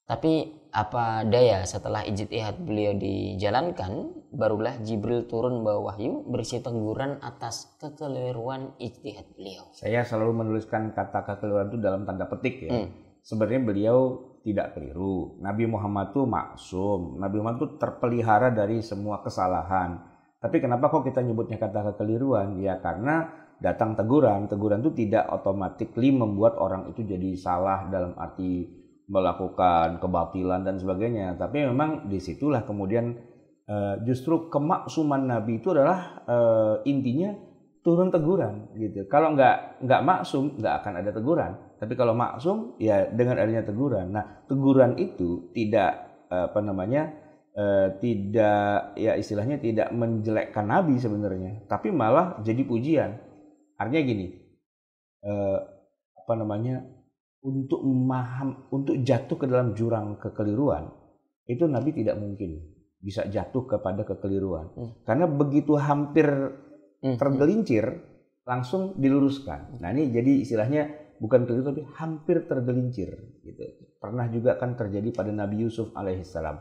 tapi apa daya setelah ijtihad beliau dijalankan barulah Jibril turun bawah wahyu berisi teguran atas kekeliruan ijtihad beliau. Saya selalu menuliskan kata kekeliruan itu dalam tanda petik ya. Hmm. Sebenarnya beliau tidak keliru. Nabi Muhammad itu maksum. Nabi Muhammad itu terpelihara dari semua kesalahan. Tapi kenapa kok kita nyebutnya kata kekeliruan? Ya karena datang teguran. Teguran itu tidak otomatis membuat orang itu jadi salah dalam arti melakukan kebatilan dan sebagainya. Tapi memang disitulah kemudian Eh, justru kemaksuman Nabi itu adalah eh, intinya turun teguran gitu. Kalau nggak nggak maksum nggak akan ada teguran. Tapi kalau maksum ya dengan adanya teguran. Nah teguran itu tidak apa namanya eh, tidak ya istilahnya tidak menjelekkan Nabi sebenarnya, tapi malah jadi pujian. Artinya gini, apa namanya untuk memaham untuk jatuh ke dalam jurang kekeliruan itu Nabi tidak mungkin bisa jatuh kepada kekeliruan. Hmm. Karena begitu hampir hmm. tergelincir, langsung diluruskan. Hmm. Nah ini jadi istilahnya bukan keliru tapi hampir tergelincir. Gitu. Pernah juga kan terjadi pada Nabi Yusuf alaihissalam,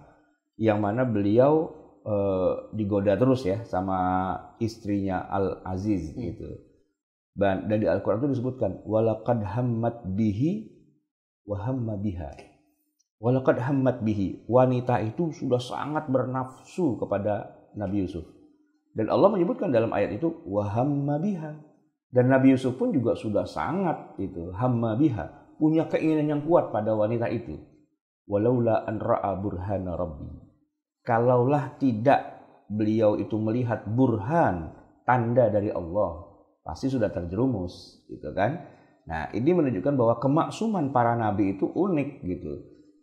yang mana beliau e, digoda terus ya sama istrinya Al Aziz hmm. gitu. Dan, dan di Al Quran itu disebutkan walakad hammat bihi wahamma biha Walakad hammat bihi. Wanita itu sudah sangat bernafsu kepada Nabi Yusuf. Dan Allah menyebutkan dalam ayat itu wahamma biha. Dan Nabi Yusuf pun juga sudah sangat itu hamma biha, punya keinginan yang kuat pada wanita itu. Walaula an ra'a burhana rabbi. Kalaulah tidak beliau itu melihat burhan, tanda dari Allah, pasti sudah terjerumus, gitu kan? Nah, ini menunjukkan bahwa kemaksuman para nabi itu unik gitu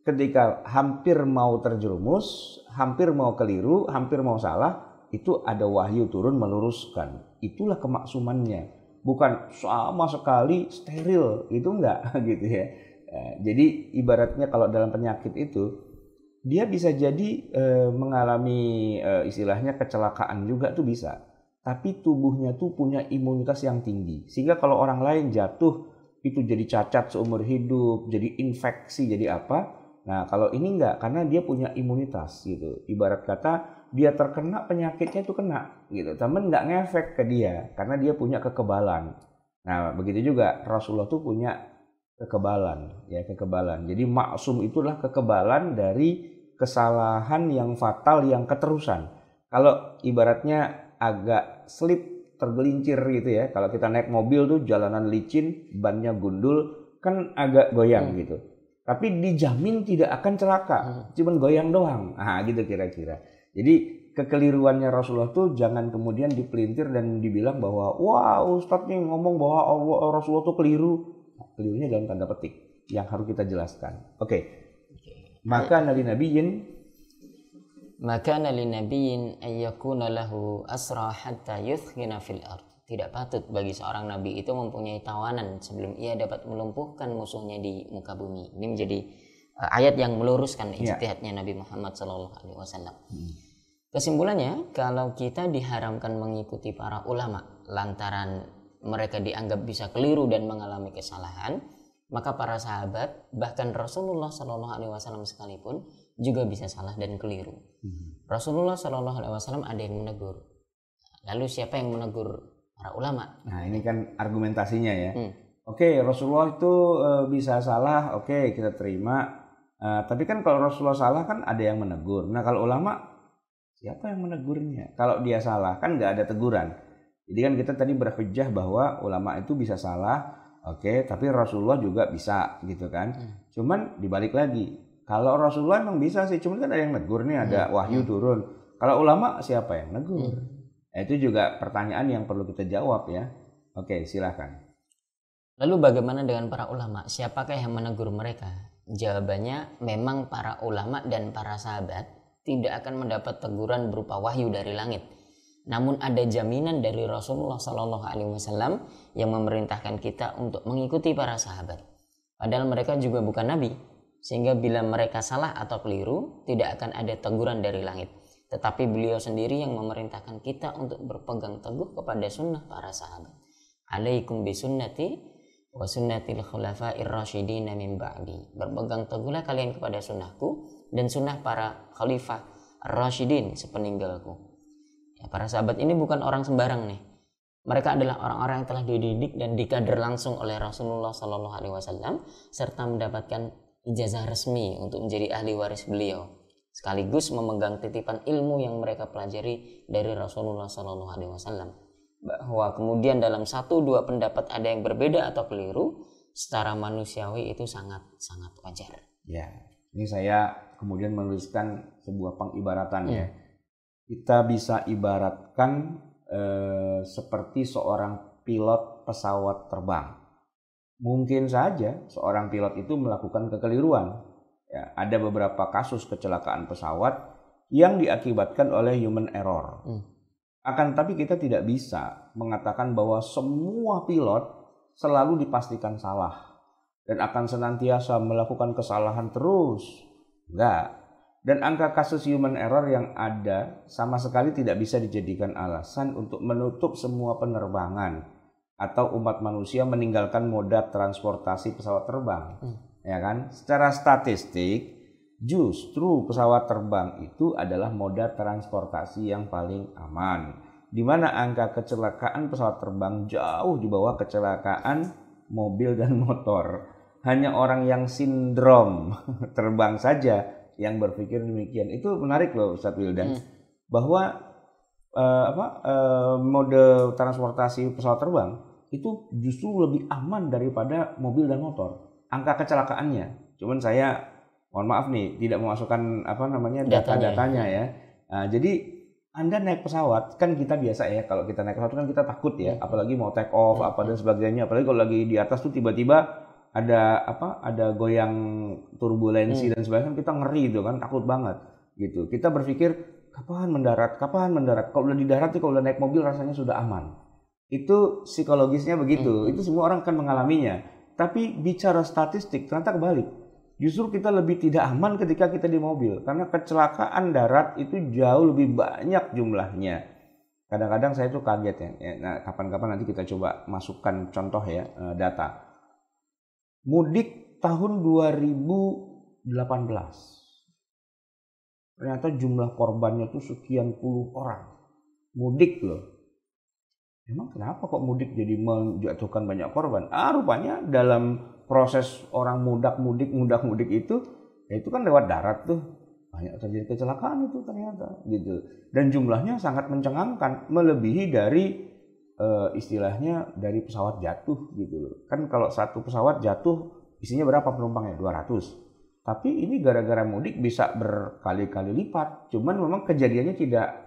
ketika hampir mau terjerumus, hampir mau keliru, hampir mau salah, itu ada wahyu turun meluruskan. Itulah kemaksumannya. Bukan sama sekali steril, itu enggak gitu ya. Eh, jadi ibaratnya kalau dalam penyakit itu dia bisa jadi e, mengalami e, istilahnya kecelakaan juga tuh bisa. Tapi tubuhnya tuh punya imunitas yang tinggi. Sehingga kalau orang lain jatuh itu jadi cacat seumur hidup, jadi infeksi, jadi apa, Nah, kalau ini enggak karena dia punya imunitas gitu. Ibarat kata dia terkena penyakitnya itu kena gitu. Temen enggak ngefek ke dia karena dia punya kekebalan. Nah, begitu juga Rasulullah tuh punya kekebalan, ya kekebalan. Jadi maksum itulah kekebalan dari kesalahan yang fatal yang keterusan. Kalau ibaratnya agak slip tergelincir gitu ya. Kalau kita naik mobil tuh jalanan licin, bannya gundul, kan agak goyang hmm. gitu. Tapi dijamin tidak akan celaka, hmm. cuman goyang doang. Ah gitu kira-kira. Jadi kekeliruannya Rasulullah tuh jangan kemudian dipelintir dan dibilang bahwa wah Ustadz nih ngomong bahwa Allah Rasulullah tuh keliru. Nah, kelirunya dalam tanda petik yang harus kita jelaskan. Oke. Okay. Maka nabi nabiin maka nabi nabiin ayyakuna lahu asra hatta yuthghina fil tidak patut bagi seorang nabi itu mempunyai tawanan sebelum ia dapat melumpuhkan musuhnya di muka bumi. Ini menjadi uh, ayat yang meluruskan ya. ijtihadnya yeah. Nabi Muhammad Shallallahu alaihi wasallam. Hmm. Kesimpulannya, kalau kita diharamkan mengikuti para ulama lantaran mereka dianggap bisa keliru dan mengalami kesalahan, maka para sahabat bahkan Rasulullah Shallallahu Alaihi Wasallam sekalipun juga bisa salah dan keliru. Hmm. Rasulullah Shallallahu Alaihi Wasallam ada yang menegur. Lalu siapa yang menegur para ulama. Nah, ini kan argumentasinya ya. Hmm. Oke, Rasulullah itu e, bisa salah, oke kita terima. Uh, tapi kan kalau Rasulullah salah kan ada yang menegur. Nah, kalau ulama siapa yang menegurnya? Kalau dia salah kan nggak ada teguran. Jadi kan kita tadi berhujjah bahwa ulama itu bisa salah, oke, okay, tapi Rasulullah juga bisa gitu kan. Hmm. Cuman dibalik lagi, kalau Rasulullah emang bisa sih, cuman kan ada yang negur nih, ada hmm. wahyu hmm. turun. Kalau ulama siapa yang negur? Hmm. Nah, itu juga pertanyaan yang perlu kita jawab ya. Oke, silakan. Lalu bagaimana dengan para ulama? Siapakah yang menegur mereka? Jawabannya memang para ulama dan para sahabat tidak akan mendapat teguran berupa wahyu dari langit. Namun ada jaminan dari Rasulullah Shallallahu Alaihi Wasallam yang memerintahkan kita untuk mengikuti para sahabat. Padahal mereka juga bukan nabi, sehingga bila mereka salah atau keliru, tidak akan ada teguran dari langit. Tetapi beliau sendiri yang memerintahkan kita untuk berpegang teguh kepada sunnah para sahabat. Alaikum bisunnati wa sunnatil khulafa'ir rasyidina min ba'di. Berpegang teguhlah kalian kepada sunnahku dan sunnah para khalifah rasyidin sepeninggalku. Ya, para sahabat ini bukan orang sembarang nih. Mereka adalah orang-orang yang telah dididik dan dikader langsung oleh Rasulullah Shallallahu Alaihi Wasallam serta mendapatkan ijazah resmi untuk menjadi ahli waris beliau sekaligus memegang titipan ilmu yang mereka pelajari dari Rasulullah Shallallahu Alaihi Wasallam bahwa kemudian dalam satu dua pendapat ada yang berbeda atau keliru secara manusiawi itu sangat sangat wajar ya ini saya kemudian menuliskan sebuah pengibaratan ya, hmm. kita bisa ibaratkan eh, seperti seorang pilot pesawat terbang mungkin saja seorang pilot itu melakukan kekeliruan Ya, ada beberapa kasus kecelakaan pesawat yang diakibatkan oleh human error. Hmm. Akan tapi kita tidak bisa mengatakan bahwa semua pilot selalu dipastikan salah dan akan senantiasa melakukan kesalahan terus. Enggak. Dan angka kasus human error yang ada sama sekali tidak bisa dijadikan alasan untuk menutup semua penerbangan atau umat manusia meninggalkan moda transportasi pesawat terbang. Hmm ya kan? Secara statistik justru pesawat terbang itu adalah moda transportasi yang paling aman. Di mana angka kecelakaan pesawat terbang jauh di bawah kecelakaan mobil dan motor. Hanya orang yang sindrom terbang saja yang berpikir demikian. Itu menarik loh Ustaz Wildan. Hmm. Bahwa eh, apa eh, mode transportasi pesawat terbang itu justru lebih aman daripada mobil dan motor angka kecelakaannya. Cuman saya mohon maaf nih tidak memasukkan apa namanya data-datanya ya. Nah, jadi anda naik pesawat kan kita biasa ya kalau kita naik pesawat kan kita takut ya iya. apalagi mau take off apa dan sebagainya apalagi kalau lagi di atas tuh tiba-tiba ada apa ada goyang turbulensi hmm. dan sebagainya kita ngeri itu kan takut banget gitu kita berpikir kapan mendarat kapan mendarat kalau udah di darat tuh kalau udah naik mobil rasanya sudah aman itu psikologisnya begitu hmm. itu semua orang kan mengalaminya tapi bicara statistik ternyata kebalik. Justru kita lebih tidak aman ketika kita di mobil karena kecelakaan darat itu jauh lebih banyak jumlahnya kadang-kadang saya tuh kaget ya. ya nah, kapan-kapan nanti kita coba masukkan contoh ya eh, data. Mudik tahun 2018. Ternyata jumlah korbannya tuh sekian puluh orang. Mudik loh. Emang kenapa kok mudik jadi menjatuhkan banyak korban? Ah, rupanya dalam proses orang mudak mudik mudak mudik itu, ya itu kan lewat darat tuh banyak terjadi kecelakaan itu ternyata gitu. Dan jumlahnya sangat mencengangkan, melebihi dari e, istilahnya dari pesawat jatuh gitu Kan kalau satu pesawat jatuh isinya berapa penumpangnya? 200. Tapi ini gara-gara mudik bisa berkali-kali lipat. Cuman memang kejadiannya tidak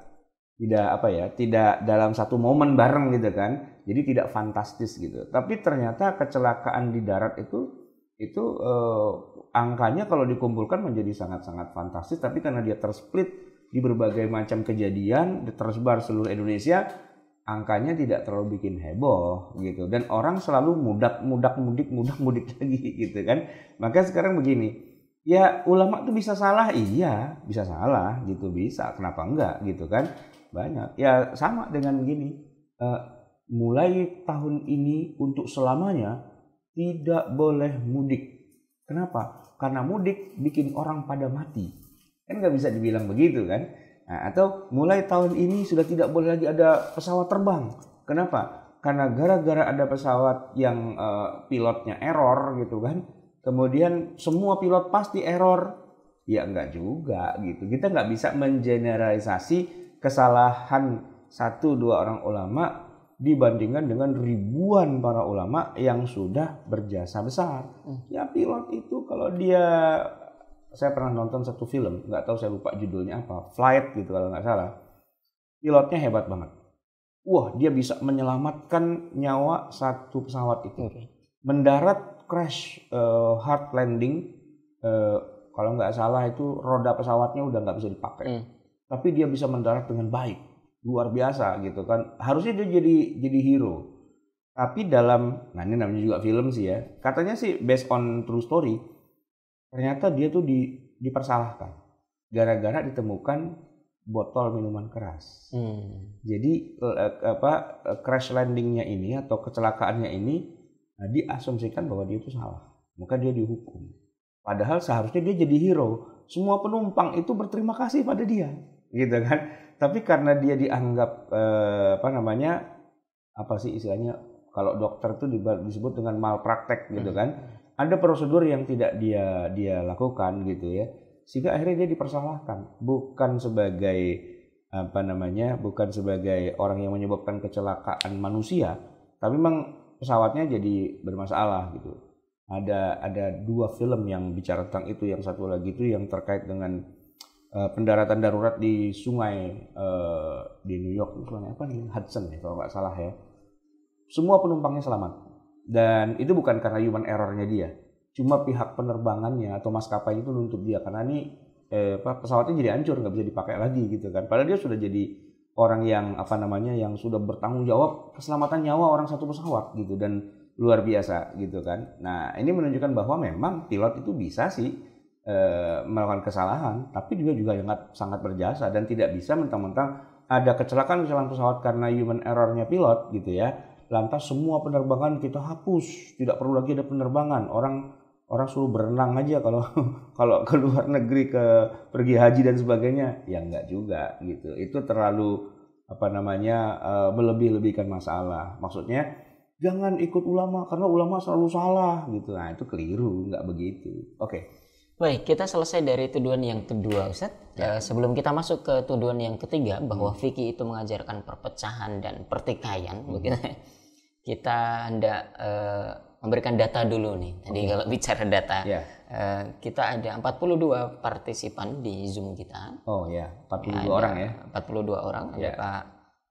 tidak apa ya tidak dalam satu momen bareng gitu kan jadi tidak fantastis gitu tapi ternyata kecelakaan di darat itu itu eh, angkanya kalau dikumpulkan menjadi sangat-sangat fantastis tapi karena dia tersplit di berbagai macam kejadian tersebar seluruh Indonesia angkanya tidak terlalu bikin heboh gitu dan orang selalu mudak mudak mudik mudak mudik lagi gitu kan maka sekarang begini ya ulama tuh bisa salah iya bisa salah gitu bisa kenapa enggak gitu kan banyak. Ya sama dengan gini. Uh, mulai tahun ini untuk selamanya tidak boleh mudik. Kenapa? Karena mudik bikin orang pada mati. Kan nggak bisa dibilang begitu kan? Nah, atau mulai tahun ini sudah tidak boleh lagi ada pesawat terbang. Kenapa? Karena gara-gara ada pesawat yang uh, pilotnya error gitu kan. Kemudian semua pilot pasti error. Ya enggak juga gitu. Kita nggak bisa mengeneralisasi kesalahan satu dua orang ulama dibandingkan dengan ribuan para ulama yang sudah berjasa besar. Hmm. Ya pilot itu kalau dia saya pernah nonton satu film, nggak tahu saya lupa judulnya apa, Flight gitu kalau nggak salah. Pilotnya hebat banget. Wah, dia bisa menyelamatkan nyawa satu pesawat itu. Okay. Mendarat crash uh, hard landing uh, kalau nggak salah itu roda pesawatnya udah nggak bisa dipakai. Hmm tapi dia bisa mendarat dengan baik luar biasa gitu kan harusnya dia jadi jadi hero tapi dalam nah ini namanya juga film sih ya katanya sih based on true story ternyata dia tuh di dipersalahkan gara-gara ditemukan botol minuman keras hmm. jadi eh, eh, apa eh, crash landingnya ini atau kecelakaannya ini nah, diasumsikan bahwa dia itu salah maka dia dihukum padahal seharusnya dia jadi hero semua penumpang itu berterima kasih pada dia gitu kan tapi karena dia dianggap eh, apa namanya apa sih istilahnya kalau dokter itu disebut dengan malpraktek gitu kan ada prosedur yang tidak dia dia lakukan gitu ya sehingga akhirnya dia dipersalahkan bukan sebagai apa namanya bukan sebagai orang yang menyebabkan kecelakaan manusia tapi memang pesawatnya jadi bermasalah gitu ada ada dua film yang bicara tentang itu yang satu lagi itu yang terkait dengan Eh, pendaratan darurat di sungai uh, di New York itu apa nih Hudson ya kalau nggak salah ya semua penumpangnya selamat dan itu bukan karena human errornya dia cuma pihak penerbangannya atau maskapai itu nuntut dia karena ini eh, pesawatnya jadi hancur nggak bisa dipakai lagi gitu kan padahal dia sudah jadi orang yang apa namanya yang sudah bertanggung jawab keselamatan nyawa orang satu pesawat gitu dan luar biasa gitu kan nah ini menunjukkan bahwa memang pilot itu bisa sih e, melakukan kesalahan, tapi juga juga sangat sangat berjasa dan tidak bisa mentang-mentang ada kecelakaan kecelakaan pesawat karena human errornya pilot gitu ya. Lantas semua penerbangan kita hapus, tidak perlu lagi ada penerbangan. Orang orang suruh berenang aja kalau kalau ke luar negeri ke pergi haji dan sebagainya, ya enggak juga gitu. Itu terlalu apa namanya e, melebih-lebihkan masalah. Maksudnya jangan ikut ulama karena ulama selalu salah gitu. Nah, itu keliru, nggak begitu. Oke. Okay. Baik, kita selesai dari tuduhan yang kedua, Ustaz. Ya. Uh, sebelum kita masuk ke tuduhan yang ketiga bahwa fikih itu mengajarkan perpecahan dan pertikaian, hmm. begitu. Kita hendak uh, eh, memberikan data dulu nih. Tadi okay. kalau bicara data, ya. uh, kita ada 42 partisipan di Zoom kita. Oh ya, empat 42 ada orang ya. 42 orang. Ada ya. Pak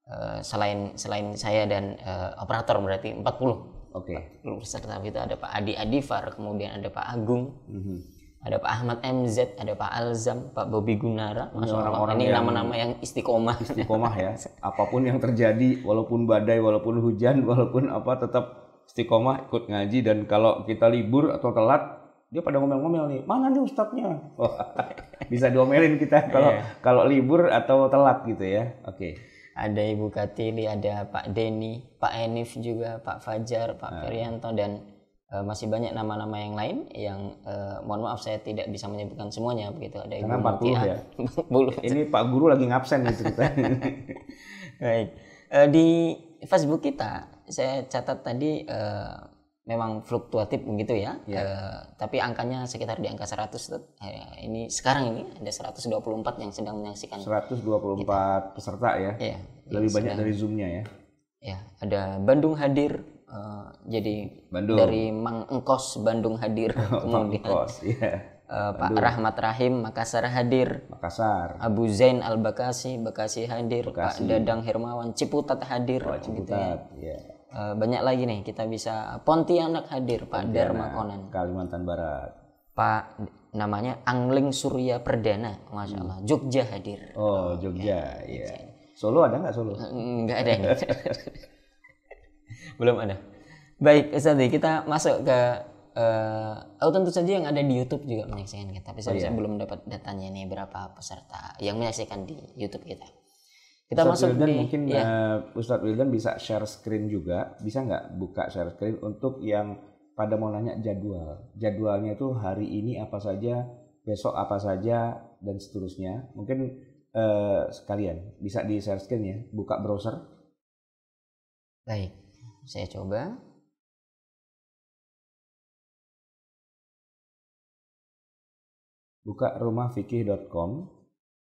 uh, selain selain saya dan uh, operator berarti 40. Oke. Okay. Peserta kita ada Pak Adi Adifar, kemudian ada Pak Agung. Mm -hmm ada Pak Ahmad MZ, ada Pak Alzam, Pak Bobi Gunara, orang-orang ini nama-nama yang istiqomah. Istiqomah ya, apapun yang terjadi, walaupun badai, walaupun hujan, walaupun apa, tetap istiqomah ikut ngaji dan kalau kita libur atau telat, dia pada ngomel-ngomel nih, mana nih ustadznya? Oh, bisa diomelin kita kalau yeah. kalau libur atau telat gitu ya. Oke. Okay. Ada Ibu Katili, ada Pak Denny, Pak Enif juga, Pak Fajar, Pak nah. dan Eh, masih banyak nama-nama yang lain yang uh, mohon maaf saya tidak bisa menyebutkan semuanya begitu ada Karena Ibu 40 Mutia, ya. Bulu. Ini Pak Guru lagi ngabsen gitu. Baik. Uh, di Facebook kita saya catat tadi uh, memang fluktuatif begitu ya. Yeah. Iya. Uh, tapi angkanya sekitar di angka 100 uh, ini sekarang ini ada 124 yang sedang menyaksikan. 124 kita. peserta ya. Yeah, Lebih banyak sedang, dari zoomnya ya. Ya, ada Bandung hadir, Uh, jadi Bandung. dari Mang Engkos Bandung hadir kemudian iya. Engkos, yeah. uh, Pak Rahmat Rahim Makassar hadir Makassar Abu Zain Al Bakasi Bakasi hadir Bekasi. Pak Dadang Hermawan Ciputat hadir oh, Ciputat gitu ya. yeah. Iya. uh, banyak lagi nih kita bisa Pontianak hadir Pak Pontianak, Dharma Konan Kalimantan Barat Pak namanya Angling Surya Perdana Masya Allah hmm. Jogja hadir Oh, Jogja ya yeah. Solo ada nggak Solo? Nggak ada. belum ada baik Ustadz kita masuk ke uh, oh tentu saja yang ada di YouTube juga menyaksikan kita tapi oh, saya, iya. belum dapat datanya nih berapa peserta yang menyaksikan di YouTube kita kita Ustadz masuk Wildan di, mungkin ya. uh, Ustadz Wildan bisa share screen juga bisa nggak buka share screen untuk yang pada mau nanya jadwal jadwalnya itu hari ini apa saja besok apa saja dan seterusnya mungkin uh, sekalian bisa di share screen ya buka browser baik saya coba. Buka rumahfikih.com.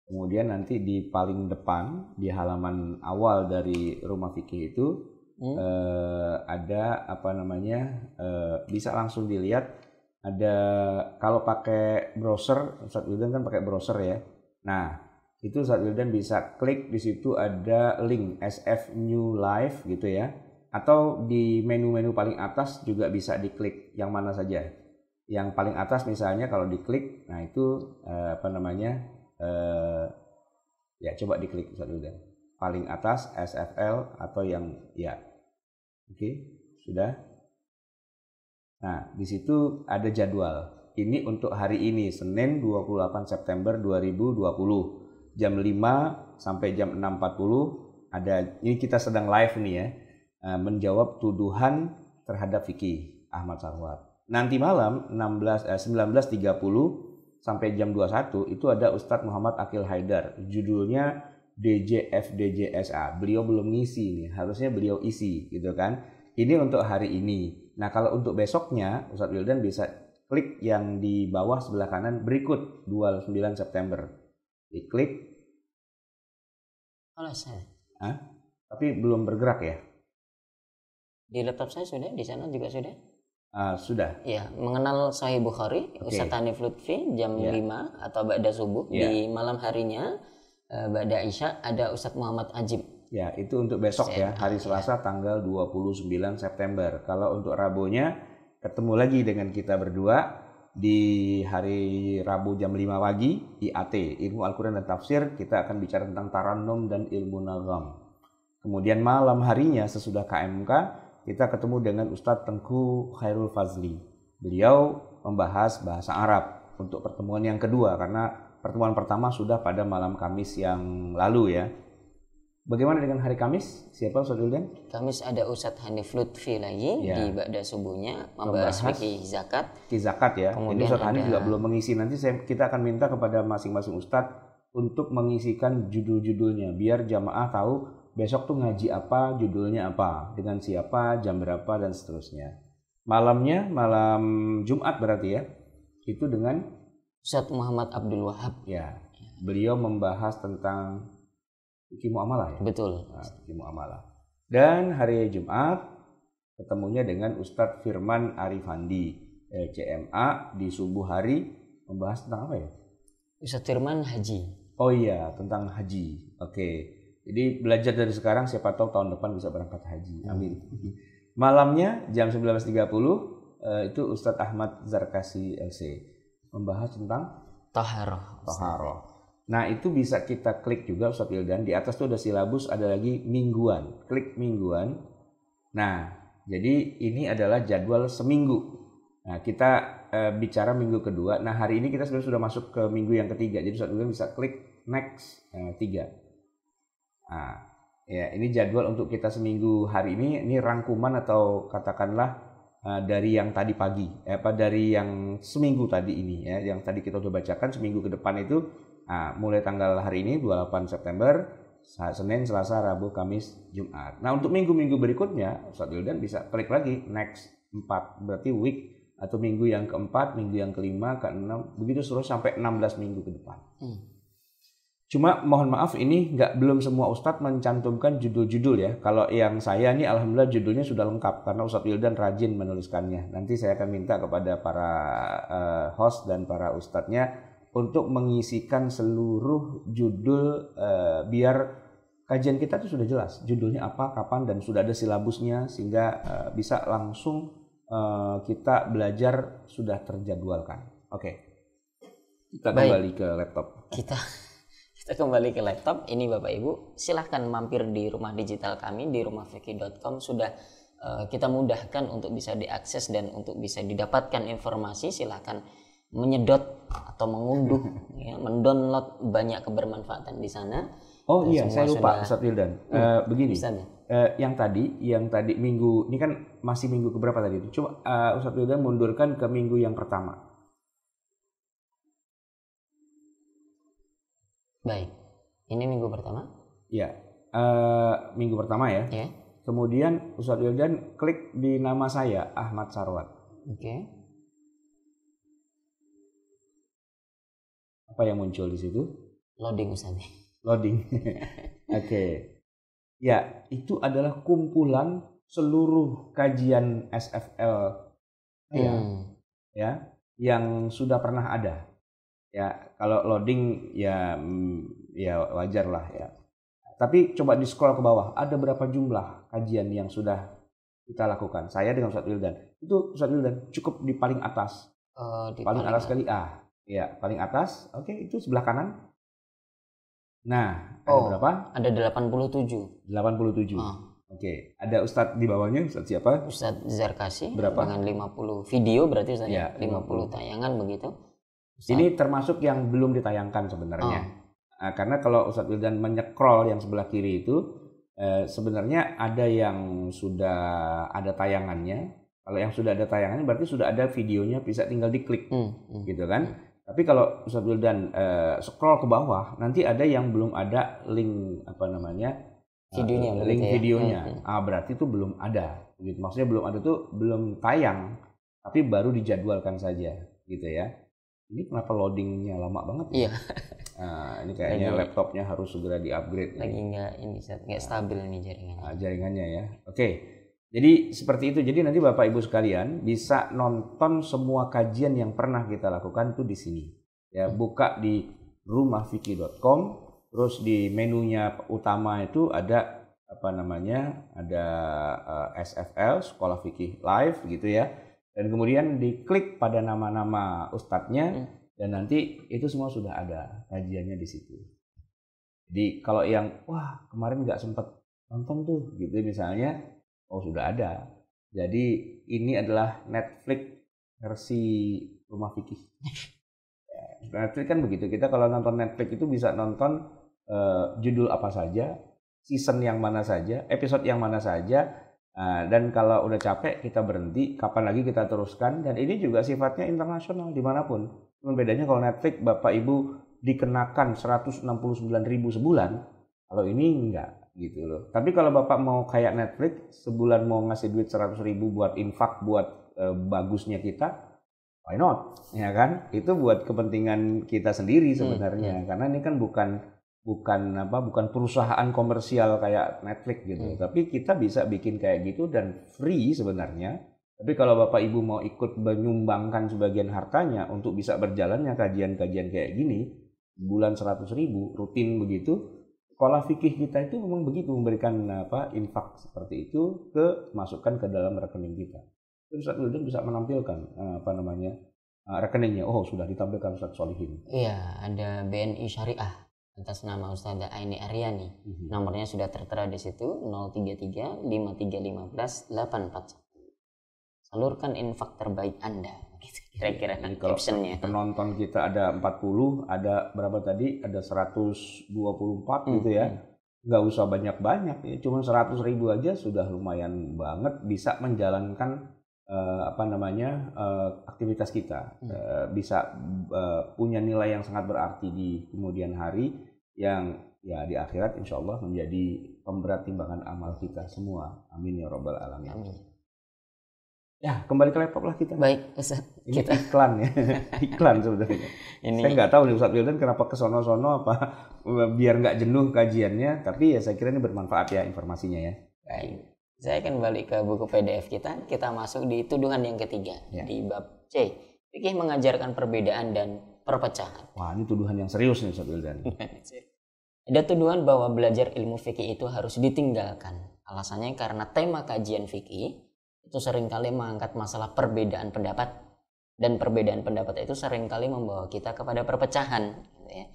Kemudian nanti di paling depan di halaman awal dari rumah fikih itu hmm. eh, ada apa namanya eh, bisa langsung dilihat ada kalau pakai browser Ustadz Wildan kan pakai browser ya. Nah itu Ustadz Wildan bisa klik di situ ada link SF New Life gitu ya atau di menu-menu paling atas juga bisa diklik yang mana saja. Yang paling atas misalnya kalau diklik, nah itu eh, apa namanya? Eh, ya coba diklik satu deh. Paling atas SFL atau yang ya. Oke, sudah. Nah, di situ ada jadwal. Ini untuk hari ini, Senin 28 September 2020. Jam 5 sampai jam 6.40 ada ini kita sedang live nih ya Eh, menjawab tuduhan terhadap Vicky Ahmad Sarwat. Nanti malam 16 eh, 19.30 sampai jam 21 itu ada Ustadz Muhammad Akil Haidar. Judulnya DJF DJSA. Beliau belum ngisi nih, harusnya beliau isi gitu kan. Ini untuk hari ini. Nah, kalau untuk besoknya Ustadz Wildan bisa klik yang di bawah sebelah kanan berikut 29 September. Diklik. Kalau saya. Hah? Tapi belum bergerak ya? di laptop saya sudah di sana juga sudah uh, sudah ya mengenal Sahih Bukhari okay. Ustaz Hanif Lutfi jam yeah. 5 atau ba'da subuh yeah. di malam harinya uh, ba'da Isya ada Ustaz Muhammad Ajib Ya, itu untuk besok ya, hari Selasa tanggal 29 September. Kalau untuk Rabonya ketemu lagi dengan kita berdua di hari Rabu jam 5 pagi IAT, Ilmu Al-Qur'an dan Tafsir, kita akan bicara tentang tarannum dan ilmu nazam. Kemudian malam harinya sesudah KMK kita ketemu dengan Ustadz Tengku Khairul Fazli. Beliau membahas bahasa Arab untuk pertemuan yang kedua karena pertemuan pertama sudah pada malam Kamis yang lalu ya. Bagaimana dengan hari Kamis? Siapa Ustaz Uldan? Kamis ada Ustaz Hanif Lutfi lagi ya. di Ba'da Subuhnya membahas fikih zakat. Fikih zakat ya. Kemudian Ini Ustaz ada... juga belum mengisi. Nanti saya, kita akan minta kepada masing-masing Ustaz untuk mengisikan judul-judulnya biar jamaah tahu besok tuh ngaji apa, judulnya apa, dengan siapa, jam berapa, dan seterusnya. Malamnya, malam Jumat berarti ya, itu dengan Ustaz Muhammad Abdul Wahab. Ya, beliau membahas tentang fikih muamalah ya. Betul. Nah, fikih Dan hari Jumat ketemunya dengan Ustadz Firman Arifandi, LCMa eh, CMA di subuh hari membahas tentang apa ya? Ustadz Firman Haji. Oh iya, tentang haji. Oke. Okay jadi belajar dari sekarang siapa tahu tahun depan bisa berangkat haji. Hmm. Amin. Malamnya jam 19.30 eh, itu Ustadz Ahmad Zarkasi LC membahas tentang taharah. Taharah. Nah, itu bisa kita klik juga Ustadz Ildan. Di atas tuh ada silabus, ada lagi mingguan. Klik mingguan. Nah, jadi ini adalah jadwal seminggu. Nah, kita e, bicara minggu kedua. Nah, hari ini kita sebenarnya sudah masuk ke minggu yang ketiga. Jadi Ustadz Ildan bisa klik next e, tiga. Nah, ya ini jadwal untuk kita seminggu hari ini. Ini rangkuman atau katakanlah uh, dari yang tadi pagi, eh, apa dari yang seminggu tadi ini ya, yang tadi kita sudah bacakan seminggu ke depan itu uh, mulai tanggal hari ini 28 September Senin, Selasa, Rabu, Kamis, Jumat. Nah, untuk minggu-minggu berikutnya Ustadz Wildan bisa klik lagi next 4 berarti week atau minggu yang keempat, minggu yang kelima, keenam, begitu suruh sampai 16 minggu ke depan. Hmm. Cuma mohon maaf ini nggak belum semua ustadz mencantumkan judul-judul ya. Kalau yang saya ini, alhamdulillah judulnya sudah lengkap karena Ustadz Wildan rajin menuliskannya. Nanti saya akan minta kepada para uh, host dan para ustadznya untuk mengisikan seluruh judul uh, biar kajian kita itu sudah jelas judulnya apa, kapan dan sudah ada silabusnya sehingga uh, bisa langsung uh, kita belajar sudah terjadwalkan. Oke. Okay. Kita kembali ke laptop. Kita kita kembali ke laptop. Ini Bapak Ibu, silahkan mampir di rumah digital kami di rumahveki.com sudah uh, kita mudahkan untuk bisa diakses dan untuk bisa didapatkan informasi. Silahkan menyedot atau mengunduh, ya, mendownload banyak kebermanfaatan di sana. Oh iya, saya lupa Ustaz Wildan. Hmm, uh, begini. Uh, yang tadi, yang tadi minggu ini kan masih minggu keberapa tadi itu? Coba uh, Ustaz Wildan mundurkan ke minggu yang pertama. Baik. Ini minggu pertama? Ya. Uh, minggu pertama ya. Yeah. Kemudian Ustadz Wildan klik di nama saya Ahmad Sarwat. Oke. Okay. Apa yang muncul di situ? Loading Ustadz. Loading. Oke. okay. Ya, itu adalah kumpulan seluruh kajian SFL hmm. ya, ya yang sudah pernah ada ya kalau loading ya mm, ya wajar lah ya tapi coba di scroll ke bawah ada berapa jumlah kajian yang sudah kita lakukan saya dengan Ustadz Wildan itu Ustadz Wildan cukup di paling atas uh, di paling, atas kali A ah. ya paling atas oke okay, itu sebelah kanan nah ada oh, berapa ada 87 87 uh. Oke, okay. ada Ustadz di bawahnya, Ustadz siapa? Ustadz Zarkasi. Berapa? Dengan 50 video berarti Ustadz ya, 50, ya, 50 tayangan begitu ini termasuk yang belum ditayangkan sebenarnya. Oh. Uh, karena kalau Ustadz Wildan menyekrol yang sebelah kiri itu uh, sebenarnya ada yang sudah ada tayangannya. Kalau yang sudah ada tayangannya berarti sudah ada videonya bisa tinggal diklik. Hmm. Hmm. Gitu kan? Hmm. Tapi kalau Ustadz Wildan uh, scroll ke bawah nanti ada yang belum ada link apa namanya? Eh, videonya uh, link ya. videonya. Hmm, hmm. Ah berarti itu belum ada. Gitu. Maksudnya belum ada tuh belum tayang tapi baru dijadwalkan saja gitu ya ini kenapa loadingnya lama banget ya? Iya. Nah, ini kayaknya lagi, laptopnya harus segera diupgrade. Lagi nggak ini nggak nah. stabil nih jaringannya. Nah, jaringannya ya. Oke. Jadi seperti itu. Jadi nanti Bapak Ibu sekalian bisa nonton semua kajian yang pernah kita lakukan tuh di sini. Ya, hmm. buka di rumahviki.com, terus di menunya utama itu ada apa namanya? Ada uh, eh, SFL Sekolah Fikih Live gitu ya dan kemudian diklik pada nama-nama ustadznya hmm. dan nanti itu semua sudah ada kajiannya di situ. Jadi kalau yang wah kemarin nggak sempet nonton tuh gitu misalnya, oh sudah ada. Jadi ini adalah Netflix versi rumah fikih. Netflix kan begitu. Kita kalau nonton Netflix itu bisa nonton uh, judul apa saja, season yang mana saja, episode yang mana saja, Nah, dan kalau udah capek kita berhenti, kapan lagi kita teruskan? Dan ini juga sifatnya internasional dimanapun. Cuman bedanya kalau Netflix Bapak Ibu dikenakan 169 ribu sebulan, kalau ini enggak gitu loh. Tapi kalau Bapak mau kayak Netflix, sebulan mau ngasih duit 100 ribu buat infak, buat e, bagusnya kita, why not? Ya kan? Itu buat kepentingan kita sendiri hmm, sebenarnya. Hmm, hmm. Karena ini kan bukan bukan apa bukan perusahaan komersial kayak Netflix gitu hmm. tapi kita bisa bikin kayak gitu dan free sebenarnya tapi kalau bapak ibu mau ikut menyumbangkan sebagian hartanya untuk bisa berjalannya kajian-kajian kayak gini bulan seratus ribu rutin begitu sekolah fikih kita itu memang begitu memberikan apa infak seperti itu ke masukkan ke dalam rekening kita terus Ustaz Wildan bisa menampilkan eh, apa namanya eh, rekeningnya oh sudah ditampilkan Ustaz Solihin iya ada BNI Syariah atas nama Ustazah Aini Aryani. Mm-hmm. Nomornya sudah tertera di situ 033 5315 841. Salurkan infak terbaik Anda. Gitu, kira-kira Jadi captionnya. Penonton kita ada 40, ada berapa tadi? Ada 124 mm-hmm. gitu ya. Mhm. Nggak usah banyak-banyak ya, cuma 100 ribu aja sudah lumayan banget bisa menjalankan uh, apa namanya uh, aktivitas kita uh, bisa uh, punya nilai yang sangat berarti di kemudian hari yang ya di akhirat insya Allah menjadi pemberat timbangan amal kita semua amin ya robbal alamin amin. ya kembali ke laptop lah kita baik Ustaz. ini kita. iklan ya iklan sebetulnya ini... saya nggak tahu nih Ustaz Wildan kenapa kesono sono apa biar nggak jenuh kajiannya tapi ya saya kira ini bermanfaat ya informasinya ya baik saya akan balik ke buku PDF kita. Kita masuk di tuduhan yang ketiga ya. di bab C. Fikih mengajarkan perbedaan dan perpecahan. Wah, ini tuduhan yang serius nih Ustaz Wildan. Ada tuduhan bahwa belajar ilmu fikih itu harus ditinggalkan. Alasannya karena tema kajian fikih itu seringkali mengangkat masalah perbedaan pendapat dan perbedaan pendapat itu seringkali membawa kita kepada perpecahan. Gitu ya.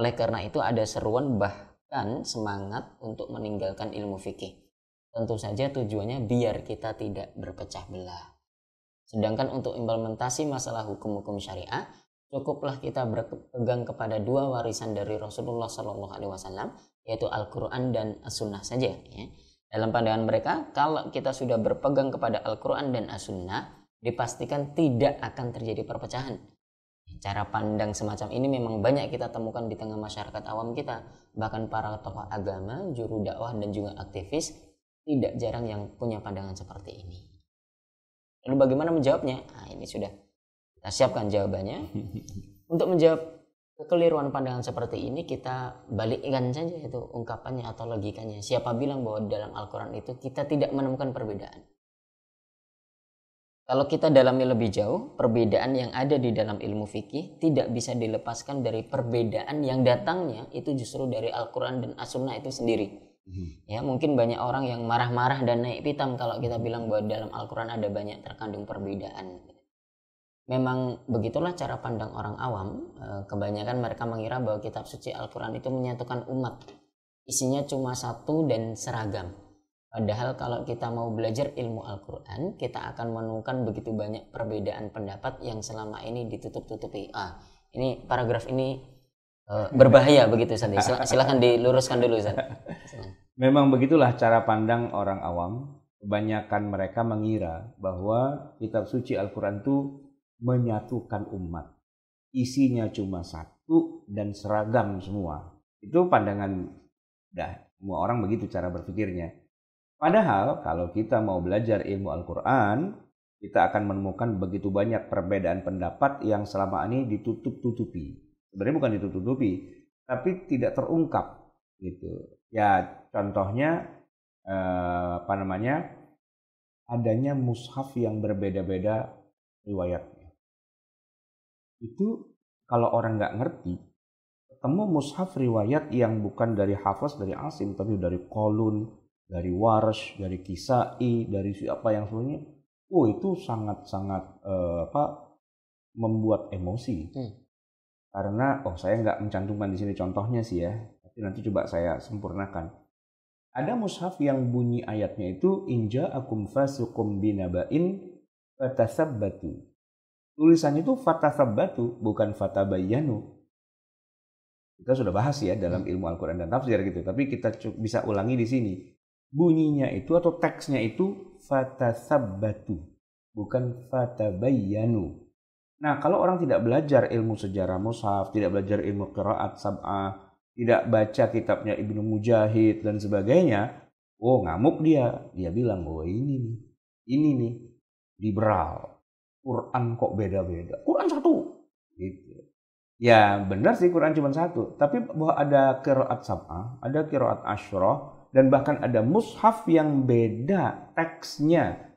Oleh karena itu ada seruan bahkan semangat untuk meninggalkan ilmu fikih Tentu saja tujuannya biar kita tidak berpecah belah. Sedangkan untuk implementasi masalah hukum-hukum syariah, cukuplah kita berpegang kepada dua warisan dari Rasulullah Shallallahu Alaihi Wasallam, yaitu Al-Quran dan As-Sunnah saja. Ya. Dalam pandangan mereka, kalau kita sudah berpegang kepada Al-Quran dan As-Sunnah, dipastikan tidak akan terjadi perpecahan. Cara pandang semacam ini memang banyak kita temukan di tengah masyarakat awam kita. Bahkan para tokoh agama, juru dakwah, dan juga aktivis tidak jarang yang punya pandangan seperti ini. Lalu bagaimana menjawabnya? Nah, ini sudah kita siapkan jawabannya. Untuk menjawab kekeliruan pandangan seperti ini, kita balikkan saja itu ungkapannya atau logikanya. Siapa bilang bahwa dalam Al-Quran itu kita tidak menemukan perbedaan? Kalau kita dalami lebih jauh, perbedaan yang ada di dalam ilmu fikih tidak bisa dilepaskan dari perbedaan yang datangnya itu justru dari Al-Quran dan As-Sunnah itu sendiri Hmm. Ya, mungkin banyak orang yang marah-marah dan naik pitam kalau kita bilang bahwa dalam Al-Qur'an ada banyak terkandung perbedaan. Memang begitulah cara pandang orang awam. Eh, kebanyakan mereka mengira bahwa kitab suci Al-Qur'an itu menyatukan umat. Isinya cuma satu dan seragam. Padahal kalau kita mau belajar ilmu Al-Qur'an, kita akan menemukan begitu banyak perbedaan pendapat yang selama ini ditutup-tutupi. Ah, ini paragraf ini berbahaya begitu Sil Silahkan diluruskan dulu Ustaz. Memang begitulah cara pandang orang awam. Kebanyakan mereka mengira bahwa kitab suci Al-Quran itu menyatukan umat. Isinya cuma satu dan seragam semua. Itu pandangan dah semua orang begitu cara berpikirnya. Padahal kalau kita mau belajar ilmu Al-Quran, kita akan menemukan begitu banyak perbedaan pendapat yang selama ini ditutup-tutupi sebenarnya bukan ditutupi tapi tidak terungkap gitu ya contohnya eh, apa namanya adanya mushaf yang berbeda-beda riwayatnya itu kalau orang nggak ngerti ketemu mushaf riwayat yang bukan dari hafaz dari Asim tapi dari Kolun dari Warsh dari Kisai dari siapa yang semuanya oh itu sangat-sangat eh, apa membuat emosi hmm karena oh saya nggak mencantumkan di sini contohnya sih ya tapi nanti coba saya sempurnakan ada mushaf yang bunyi ayatnya itu inja akum fasukum binabain fatasabbatu tulisannya itu fatasabbatu bukan fatabayanu kita sudah bahas ya dalam hmm. ilmu Al-Quran dan tafsir gitu tapi kita bisa ulangi di sini bunyinya itu atau teksnya itu fatasabbatu bukan fatabayanu Nah, kalau orang tidak belajar ilmu sejarah mushaf, tidak belajar ilmu qiraat sab'ah, tidak baca kitabnya Ibnu Mujahid dan sebagainya, oh ngamuk dia. Dia bilang bahwa oh, ini nih, ini nih liberal. Quran kok beda-beda. Quran satu. Gitu. Ya benar sih Quran cuma satu. Tapi bahwa ada kiroat sab'ah, ada kiroat asyroh, dan bahkan ada mushaf yang beda teksnya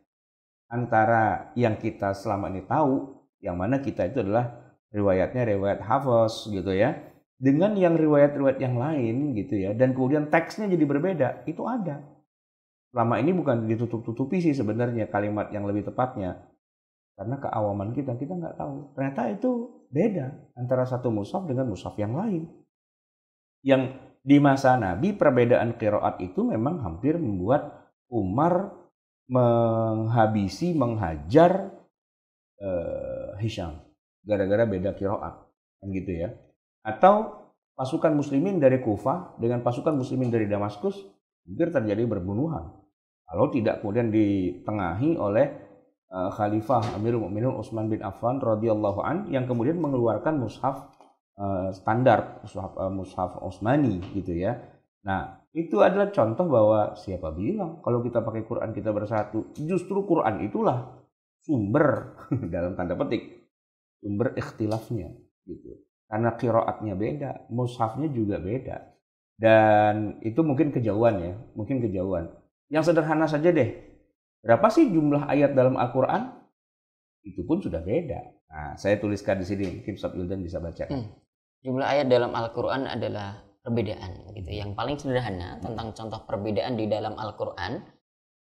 antara yang kita selama ini tahu yang mana kita itu adalah riwayatnya riwayat hafaz gitu ya dengan yang riwayat-riwayat yang lain gitu ya dan kemudian teksnya jadi berbeda itu ada selama ini bukan ditutup-tutupi sih sebenarnya kalimat yang lebih tepatnya karena keawaman kita kita nggak tahu ternyata itu beda antara satu musaf dengan musaf yang lain yang di masa Nabi perbedaan kiroat itu memang hampir membuat Umar menghabisi menghajar eh, Hisham gara-gara beda kiroat kan gitu ya atau pasukan muslimin dari Kufa dengan pasukan muslimin dari Damaskus hampir terjadi berbunuhan kalau tidak kemudian ditengahi oleh uh, Khalifah Amirul Mukminin Utsman bin Affan radhiyallahu an yang kemudian mengeluarkan mushaf uh, standar mushaf, uh, mushaf Utsmani gitu ya nah itu adalah contoh bahwa siapa bilang kalau kita pakai Quran kita bersatu justru Quran itulah sumber dalam tanda petik sumber ikhtilafnya gitu karena kiroatnya beda mushafnya juga beda dan itu mungkin kejauhan ya mungkin kejauhan yang sederhana saja deh berapa sih jumlah ayat dalam Al-Quran itu pun sudah beda nah saya tuliskan di sini mungkin Ustaz Wildan bisa bacakan hmm. jumlah ayat dalam Al-Quran adalah perbedaan gitu yang paling sederhana tentang hmm. contoh perbedaan di dalam Al-Quran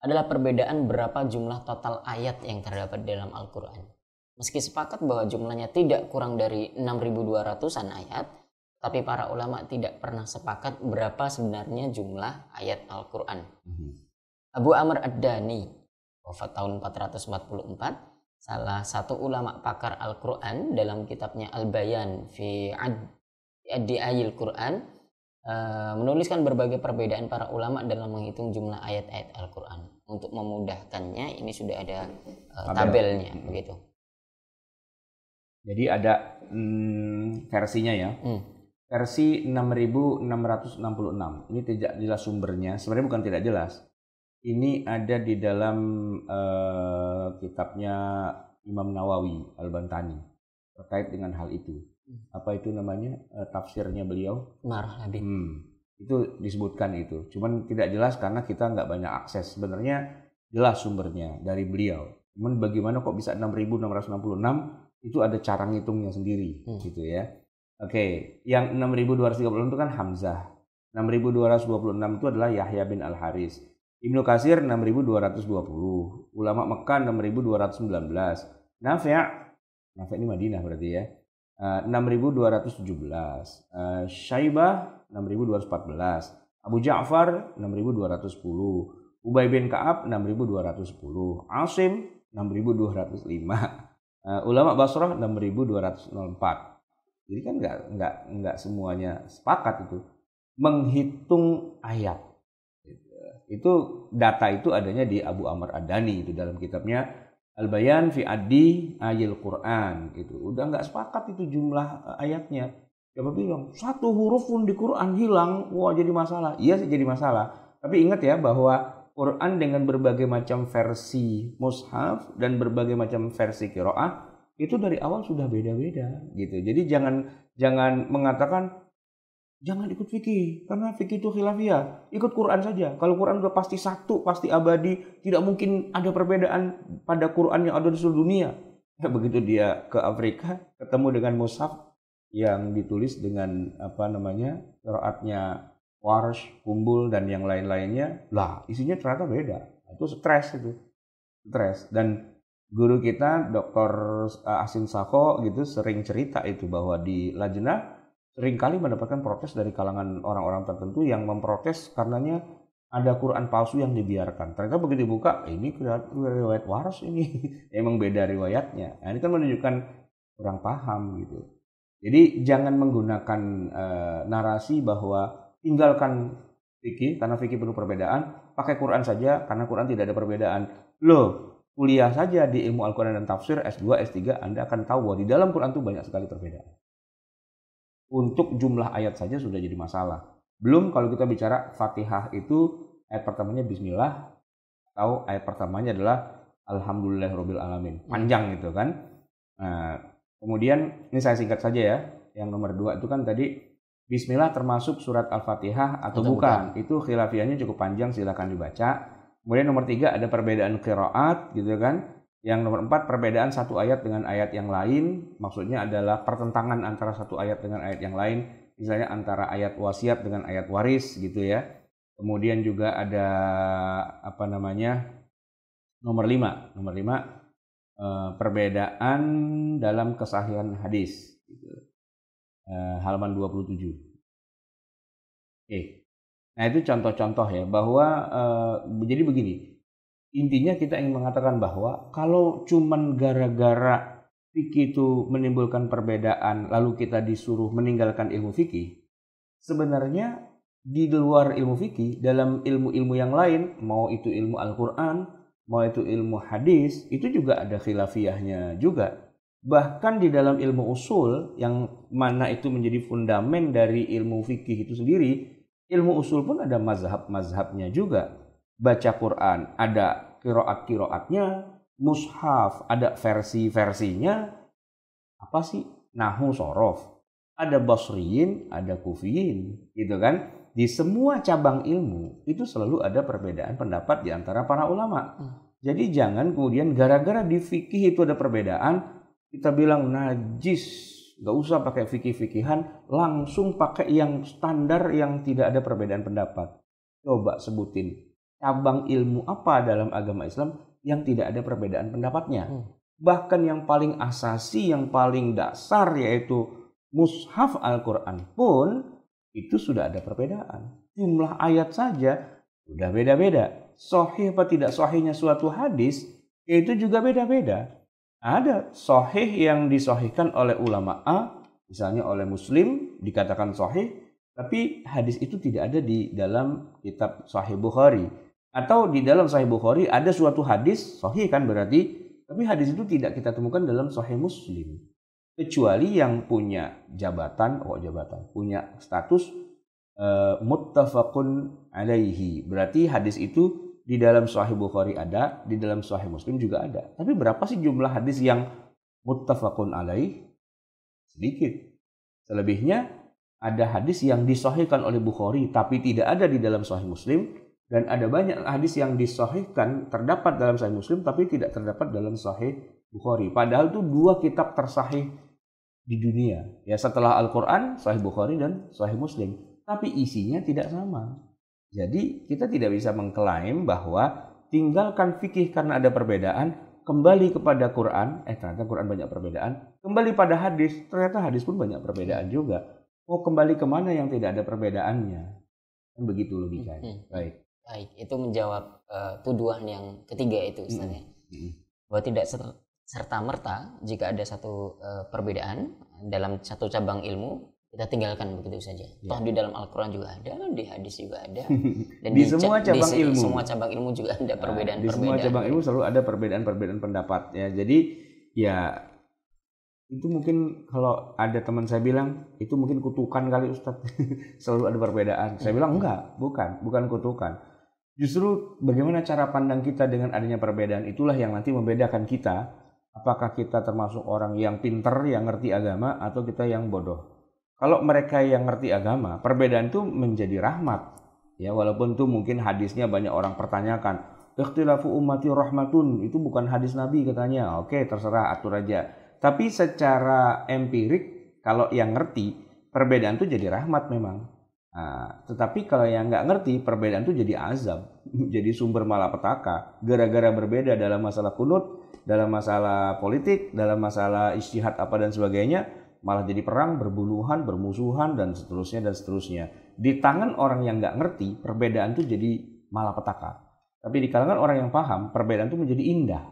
adalah perbedaan berapa jumlah total ayat yang terdapat dalam Al-Quran. Meski sepakat bahwa jumlahnya tidak kurang dari 6.200-an ayat, tapi para ulama tidak pernah sepakat berapa sebenarnya jumlah ayat Al-Quran. Mhm. Abu Amr Ad-Dani, wafat tahun 444, salah satu ulama pakar Al-Quran dalam kitabnya Al-Bayan fi Ad, Ad Quran Eh, menuliskan berbagai perbedaan para ulama dalam menghitung jumlah ayat-ayat Al-Qur'an. Untuk memudahkannya ini sudah ada uh, tabelnya hmm. begitu. Jadi ada hmm, versinya ya. Hmm. Versi 6666. Ini tidak jelas sumbernya. Sebenarnya bukan tidak jelas. Ini ada di dalam uh, kitabnya Imam Nawawi Al-Bantani terkait dengan hal itu Hmm. apa itu namanya uh, tafsirnya beliau marah nabi hmm, itu disebutkan itu cuman tidak jelas karena kita nggak banyak akses sebenarnya jelas sumbernya dari beliau cuman bagaimana kok bisa 6666 itu ada cara ngitungnya sendiri hmm. gitu ya oke okay. yang 6236 itu kan Hamzah 6226 itu adalah Yahya bin Al Haris Ibnu Kasir 6220 ulama Mekah 6219 Nafi' Nafi' ini Madinah berarti ya 6217, eh, uh, eh, Syaibah 6214, Abu Ja'far 6210, Ubay bin Ka'ab 6210, Asim 6205, uh, eh, ulama Basrah 6204. Jadi kan nggak nggak nggak semuanya sepakat itu menghitung ayat. Itu data itu adanya di Abu Amr Adani itu dalam kitabnya Al-Bayan fi Adi ayil Quran gitu. Udah nggak sepakat itu jumlah eh, ayatnya. Siapa bilang satu huruf pun di Quran hilang, wah jadi masalah. Iya sih jadi masalah. Tapi ingat ya bahwa Quran dengan berbagai macam versi mushaf dan berbagai macam versi kiroah itu dari awal sudah beda-beda gitu. Jadi jangan jangan mengatakan jangan ikut fikih karena fikih itu khilafiyah ikut Quran saja kalau Quran udah pasti satu pasti abadi tidak mungkin ada perbedaan pada Quran yang ada di seluruh dunia ya, begitu dia ke Afrika ketemu dengan Musaf yang ditulis dengan apa namanya qiraatnya Wars kumbul dan yang lain-lainnya lah isinya ternyata beda itu stres itu stres dan guru kita Dr. Eh, Asin Sako gitu sering cerita itu bahwa di Lajnah seringkali mendapatkan protes dari kalangan orang-orang tertentu yang memprotes karenanya ada Quran palsu yang dibiarkan. Ternyata begitu dibuka, ini riwayat waras ini. Emang beda riwayatnya. Nah, ini kan menunjukkan kurang paham gitu. Jadi jangan menggunakan e, narasi bahwa tinggalkan fikih karena fikih penuh perbedaan, pakai Quran saja karena Quran tidak ada perbedaan. Loh, kuliah saja di ilmu Al-Quran dan tafsir S2, S3 Anda akan tahu bahwa di dalam Quran itu banyak sekali perbedaan untuk jumlah ayat saja sudah jadi masalah. Belum kalau kita bicara Fatihah itu ayat pertamanya bismillah atau ayat pertamanya adalah alhamdulillah alhamdulillahirabbil alamin. Panjang gitu kan. Nah, kemudian ini saya singkat saja ya. Yang nomor dua itu kan tadi Bismillah termasuk surat Al-Fatihah atau, atau bukan. bukan? Itu khilafiannya cukup panjang, silahkan dibaca. Kemudian nomor tiga ada perbedaan qiraat gitu kan. Yang nomor empat, perbedaan satu ayat dengan ayat yang lain. Maksudnya adalah pertentangan antara satu ayat dengan ayat yang lain. Misalnya antara ayat wasiat dengan ayat waris gitu ya. Kemudian juga ada apa namanya nomor lima. Nomor lima, eh, perbedaan dalam kesahihan hadis. Gitu. Eh, halaman 27. Oke. Eh, nah itu contoh-contoh ya bahwa e, jadi begini intinya kita ingin mengatakan bahwa kalau cuman gara-gara fikih itu menimbulkan perbedaan lalu kita disuruh meninggalkan ilmu fikih sebenarnya di luar ilmu fikih dalam ilmu-ilmu yang lain mau itu ilmu Al-Qur'an mau itu ilmu hadis itu juga ada khilafiyahnya juga bahkan di dalam ilmu usul yang mana itu menjadi fundamen dari ilmu fikih itu sendiri ilmu usul pun ada mazhab-mazhabnya juga baca Quran ada kiroat-kiroatnya, mushaf ada versi-versinya. Apa sih? Nahu sorof. Ada bosriin ada kufiin Gitu kan? Di semua cabang ilmu itu selalu ada perbedaan pendapat di antara para ulama. Hmm. Jadi jangan kemudian gara-gara di fikih itu ada perbedaan, kita bilang najis, nggak usah pakai fikih-fikihan, langsung pakai yang standar yang tidak ada perbedaan pendapat. Coba sebutin cabang ilmu apa dalam agama Islam yang tidak ada perbedaan pendapatnya. Hmm. Bahkan yang paling asasi, yang paling dasar yaitu mushaf Al-Qur'an pun itu sudah ada perbedaan. Jumlah ayat saja sudah beda-beda. Sohih apa tidak sohihnya suatu hadis itu juga beda-beda. Ada sohih yang disohihkan oleh ulama A, misalnya oleh Muslim dikatakan sohih, tapi hadis itu tidak ada di dalam kitab Sahih Bukhari atau di dalam Sahih Bukhari ada suatu hadis sahih kan berarti tapi hadis itu tidak kita temukan dalam Sahih Muslim kecuali yang punya jabatan oh jabatan punya status uh, muttafaqun alaihi berarti hadis itu di dalam Sahih Bukhari ada di dalam Sahih Muslim juga ada tapi berapa sih jumlah hadis yang muttafaqun alaihi sedikit selebihnya ada hadis yang disahihkan oleh Bukhari tapi tidak ada di dalam Sahih Muslim dan ada banyak hadis yang disahihkan terdapat dalam Sahih Muslim tapi tidak terdapat dalam Sahih Bukhari. Padahal itu dua kitab tersahih di dunia. Ya setelah Al-Qur'an, Sahih Bukhari dan Sahih Muslim, tapi isinya tidak sama. Jadi kita tidak bisa mengklaim bahwa tinggalkan fikih karena ada perbedaan, kembali kepada Quran, eh ternyata Quran banyak perbedaan, kembali pada hadis, ternyata hadis pun banyak perbedaan juga. Oh kembali kemana yang tidak ada perbedaannya? Kan begitu logikanya. Hmm. Baik baik itu menjawab uh, tuduhan yang ketiga itu sebenarnya mm-hmm. bahwa tidak ser- serta merta jika ada satu uh, perbedaan dalam satu cabang ilmu kita tinggalkan begitu saja. Ya. Toh di dalam Al-Qur'an juga ada, di hadis juga ada. Dan di, di semua cabang di, ilmu. semua cabang ilmu juga ada nah, perbedaan-perbedaan. Nah, di semua cabang ilmu selalu ada perbedaan-perbedaan pendapat ya. Jadi ya itu mungkin kalau ada teman saya bilang itu mungkin kutukan kali Ustadz selalu ada perbedaan. Saya hmm. bilang enggak, bukan, bukan kutukan. Justru bagaimana cara pandang kita dengan adanya perbedaan itulah yang nanti membedakan kita. Apakah kita termasuk orang yang pinter, yang ngerti agama, atau kita yang bodoh. Kalau mereka yang ngerti agama, perbedaan itu menjadi rahmat. Ya, walaupun itu mungkin hadisnya banyak orang pertanyakan. Ikhtilafu umati rahmatun, itu bukan hadis Nabi katanya. Oke, terserah, atur aja. Tapi secara empirik, kalau yang ngerti, perbedaan itu jadi rahmat memang. Nah, tetapi kalau yang nggak ngerti perbedaan itu jadi azab, jadi sumber malapetaka. Gara-gara berbeda dalam masalah kunut, dalam masalah politik, dalam masalah istihad apa dan sebagainya, malah jadi perang, berbunuhan, bermusuhan dan seterusnya dan seterusnya. Di tangan orang yang nggak ngerti, perbedaan itu jadi malapetaka. Tapi di kalangan orang yang paham, perbedaan itu menjadi indah.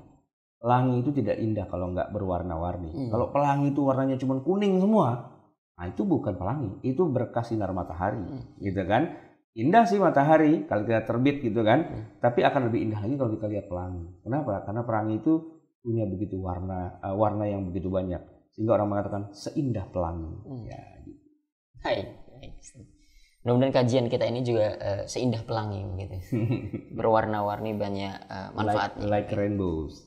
Langit itu tidak indah kalau nggak berwarna-warni. Hmm. Kalau pelangi itu warnanya cuma kuning semua, Nah, itu bukan pelangi, itu berkas sinar matahari, hmm. gitu kan? Indah sih matahari kalau kita terbit gitu kan, hmm. tapi akan lebih indah lagi kalau kita lihat pelangi. Kenapa? Karena pelangi itu punya begitu warna uh, warna yang begitu banyak sehingga orang mengatakan seindah pelangi. Hmm. Ya, gitu. Hai. Gitu. Mudah-mudahan kajian kita ini juga uh, seindah pelangi begitu. Berwarna-warni banyak uh, manfaatnya. Like, like rainbows.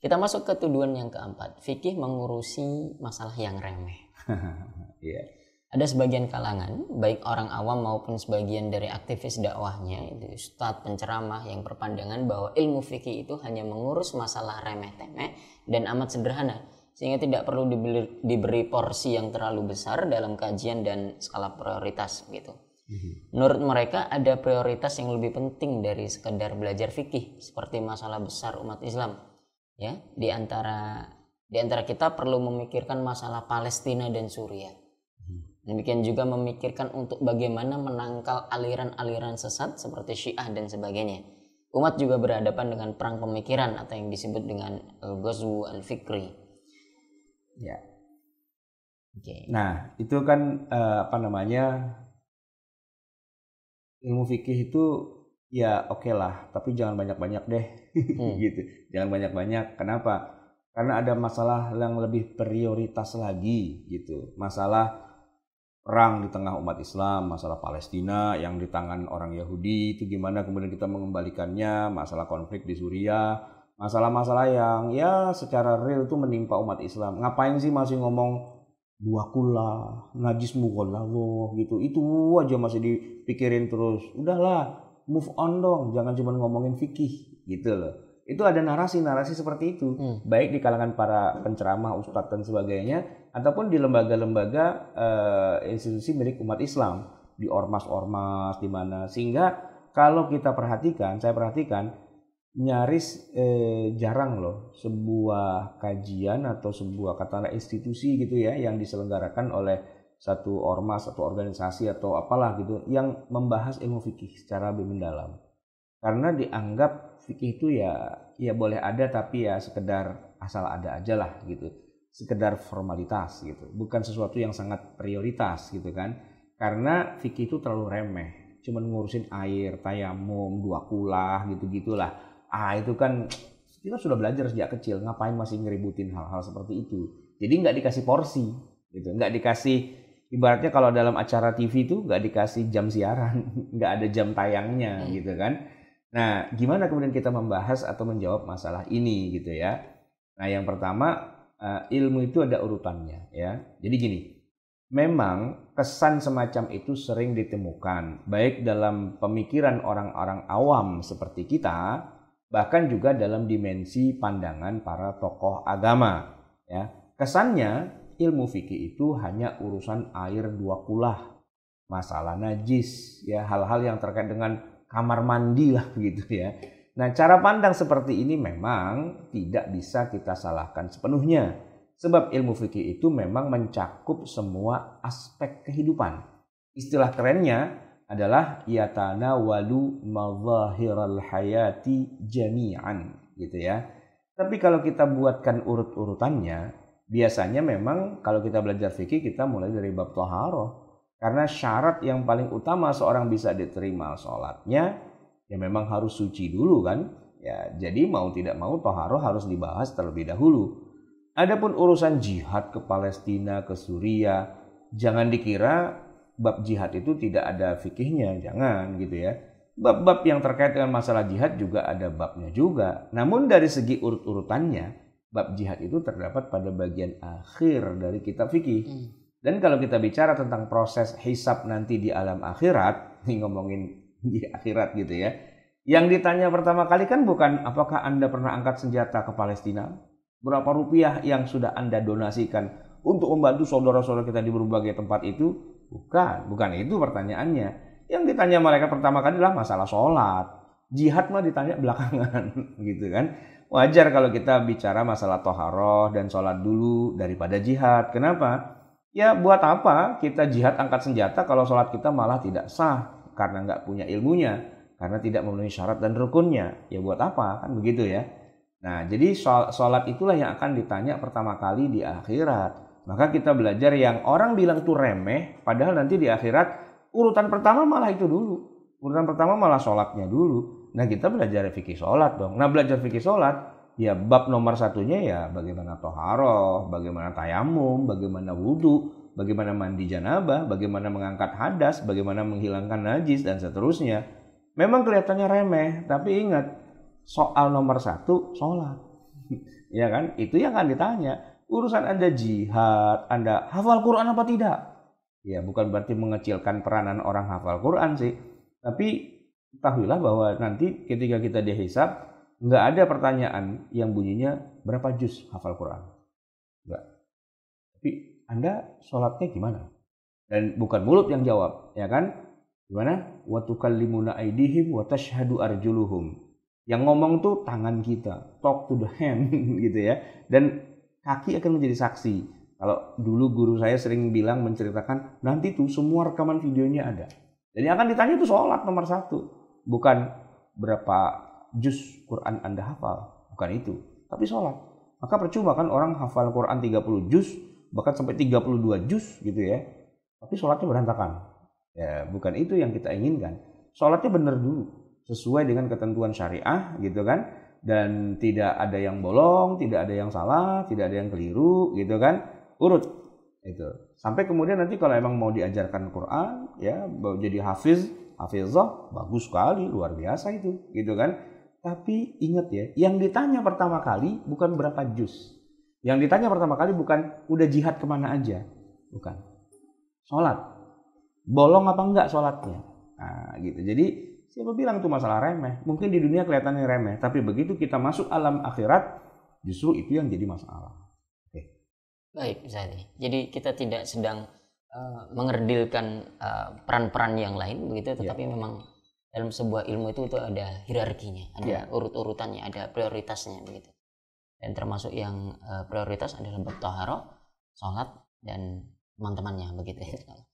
Kita masuk ke tuduhan yang keempat. Fikih mengurusi masalah yang remeh. yeah. Ada sebagian kalangan, baik orang awam maupun sebagian dari aktivis dakwahnya, itu ustadz penceramah yang berpandangan bahwa ilmu fikih itu hanya mengurus masalah remeh-temeh dan amat sederhana, sehingga tidak perlu diberi, diberi porsi yang terlalu besar dalam kajian dan skala prioritas gitu. Mhm. Menurut mereka ada prioritas yang lebih penting dari sekedar belajar fikih seperti masalah besar umat Islam. Ya, di antara di antara kita perlu memikirkan masalah Palestina dan Suriah. Hmm. Demikian juga memikirkan untuk bagaimana menangkal aliran-aliran sesat seperti Syiah dan sebagainya. Umat juga berhadapan dengan perang pemikiran atau yang disebut dengan al-ghazwu eh, al-fikri. Ya. Okay. Nah, itu kan uh, apa namanya? Ilmu fikih itu ya oke okay lah, tapi jangan banyak-banyak deh. Hmm. gitu. Jangan banyak-banyak. Kenapa? karena ada masalah yang lebih prioritas lagi gitu masalah perang di tengah umat Islam masalah Palestina yang di tangan orang Yahudi itu gimana kemudian kita mengembalikannya masalah konflik di Suriah masalah-masalah yang ya secara real itu menimpa umat Islam ngapain sih masih ngomong dua buakula najis loh gitu itu aja masih dipikirin terus udahlah move on dong jangan cuma ngomongin fikih gitu loh itu ada narasi-narasi seperti itu hmm. baik di kalangan para penceramah ustadz dan sebagainya ataupun di lembaga-lembaga uh, institusi milik umat Islam di ormas-ormas di mana sehingga kalau kita perhatikan saya perhatikan nyaris eh, jarang loh sebuah kajian atau sebuah katakanlah institusi gitu ya yang diselenggarakan oleh satu ormas atau organisasi atau apalah gitu yang membahas ilmu fikih secara lebih mendalam karena dianggap fikih itu ya ya boleh ada tapi ya sekedar asal ada aja lah gitu sekedar formalitas gitu bukan sesuatu yang sangat prioritas gitu kan karena fikih itu terlalu remeh cuman ngurusin air tayamum dua kulah gitu gitulah ah itu kan kita sudah belajar sejak kecil ngapain masih ngeributin hal-hal seperti itu jadi nggak dikasih porsi gitu nggak dikasih ibaratnya kalau dalam acara TV itu nggak dikasih jam siaran nggak ada jam tayangnya hmm. gitu kan Nah, gimana kemudian kita membahas atau menjawab masalah ini gitu ya? Nah, yang pertama eh, ilmu itu ada urutannya ya. Jadi gini, memang kesan semacam itu sering ditemukan baik dalam pemikiran orang-orang awam seperti kita, bahkan juga dalam dimensi pandangan para tokoh agama ya. Kesannya ilmu fikih itu hanya urusan air dua kulah, masalah najis ya, hal-hal yang terkait dengan kamar mandi lah begitu ya. Nah, cara pandang seperti ini memang tidak bisa kita salahkan sepenuhnya. Sebab ilmu fikih itu memang mencakup semua aspek kehidupan. Istilah kerennya adalah yatana walu mazahiral hayati jami'an gitu ya. Tapi kalau kita buatkan urut-urutannya, biasanya memang kalau kita belajar fikih kita mulai dari bab toharoh, karena syarat yang paling utama seorang bisa diterima sholatnya, ya memang harus suci dulu kan. Ya, jadi mau tidak mau toharoh harus dibahas terlebih dahulu. Adapun urusan jihad ke Palestina, ke Suriah, jangan dikira bab jihad itu tidak ada fikihnya, jangan gitu ya. Bab-bab yang terkait dengan masalah jihad juga ada babnya juga. Namun dari segi urut-urutannya, bab jihad itu terdapat pada bagian akhir dari kitab fikih. Hmm dan kalau kita bicara tentang proses hisap nanti di alam akhirat, nih ngomongin di akhirat gitu ya. Yang ditanya pertama kali kan bukan apakah Anda pernah angkat senjata ke Palestina? Berapa rupiah yang sudah Anda donasikan untuk membantu saudara-saudara kita di berbagai tempat itu? Bukan, bukan itu pertanyaannya. Yang ditanya mereka pertama kali adalah masalah sholat. Jihad mah ditanya belakangan gitu kan. Wajar kalau kita bicara masalah toharoh dan sholat dulu daripada jihad. Kenapa? Ya buat apa kita jihad angkat senjata kalau sholat kita malah tidak sah karena nggak punya ilmunya, karena tidak memenuhi syarat dan rukunnya. Ya buat apa kan begitu ya. Nah jadi sholat itulah yang akan ditanya pertama kali di akhirat. Maka kita belajar yang orang bilang itu remeh, padahal nanti di akhirat urutan pertama malah itu dulu. Urutan pertama malah sholatnya dulu. Nah kita belajar fikih sholat dong. Nah belajar fikih sholat ya bab nomor satunya ya bagaimana toharoh, bagaimana tayamum, bagaimana wudhu, bagaimana mandi janabah, bagaimana mengangkat hadas, bagaimana menghilangkan najis dan seterusnya. Memang kelihatannya remeh, tapi ingat soal nomor satu sholat, ya kan? Itu yang akan ditanya. Urusan anda jihad, anda hafal Quran apa tidak? Ya bukan berarti mengecilkan peranan orang hafal Quran sih, tapi ketahuilah bahwa nanti ketika kita dihisap nggak ada pertanyaan yang bunyinya berapa juz hafal Quran. Nggak. Tapi Anda sholatnya gimana? Dan bukan mulut yang jawab, ya kan? Gimana? Wa tukallimuna aidihim wa tashhadu arjuluhum. Yang ngomong tuh tangan kita, talk to the hand gitu ya. Dan kaki akan menjadi saksi. Kalau dulu guru saya sering bilang menceritakan nanti tuh semua rekaman videonya ada. Jadi akan ditanya itu sholat nomor satu, bukan berapa juz Quran Anda hafal, bukan itu, tapi sholat. Maka percuma kan orang hafal Quran 30 juz, bahkan sampai 32 juz gitu ya, tapi sholatnya berantakan. Ya, bukan itu yang kita inginkan. Sholatnya benar dulu, sesuai dengan ketentuan syariah gitu kan, dan tidak ada yang bolong, tidak ada yang salah, tidak ada yang keliru gitu kan, urut itu sampai kemudian nanti kalau emang mau diajarkan Quran ya jadi hafiz hafizah bagus sekali luar biasa itu gitu kan tapi ingat ya, yang ditanya pertama kali bukan berapa jus. Yang ditanya pertama kali bukan udah jihad kemana aja. Bukan. Sholat. Bolong apa enggak sholatnya. Nah, gitu. Jadi siapa bilang itu masalah remeh. Mungkin di dunia kelihatannya remeh. Tapi begitu kita masuk alam akhirat, justru itu yang jadi masalah. Oke. Baik, Zahri. Jadi kita tidak sedang uh, mengerdilkan eh, peran-peran uh, yang lain begitu, tetapi ya. memang dalam sebuah ilmu itu itu ada hierarkinya, ada yeah. urut-urutannya, ada prioritasnya begitu. Dan termasuk yang uh, prioritas adalah bertaharoh, sholat dan teman-temannya begitu ya.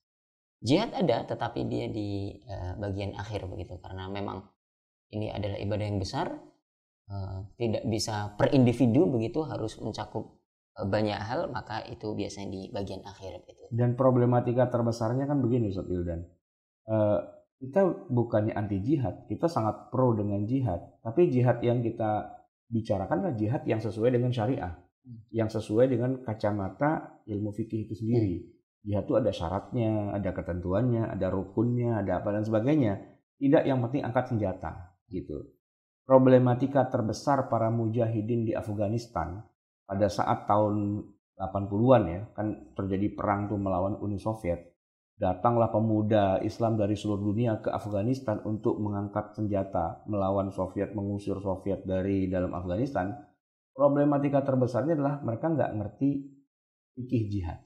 Jihad ada, tetapi dia di uh, bagian akhir begitu karena memang ini adalah ibadah yang besar, uh, tidak bisa per individu begitu harus mencakup uh, banyak hal maka itu biasanya di bagian akhir begitu. Dan problematika terbesarnya kan begini Ustaz Ildan. Uh, kita bukannya anti jihad, kita sangat pro dengan jihad. Tapi jihad yang kita bicarakan adalah jihad yang sesuai dengan syariah, yang sesuai dengan kacamata ilmu fikih itu sendiri. Jihad itu ada syaratnya, ada ketentuannya, ada rukunnya, ada apa dan sebagainya. Tidak yang penting angkat senjata gitu. Problematika terbesar para mujahidin di Afghanistan pada saat tahun 80-an ya, kan terjadi perang tuh melawan Uni Soviet Datanglah pemuda Islam dari seluruh dunia ke Afghanistan untuk mengangkat senjata melawan Soviet, mengusir Soviet dari dalam Afghanistan. Problematika terbesarnya adalah mereka nggak ngerti fikih jihad,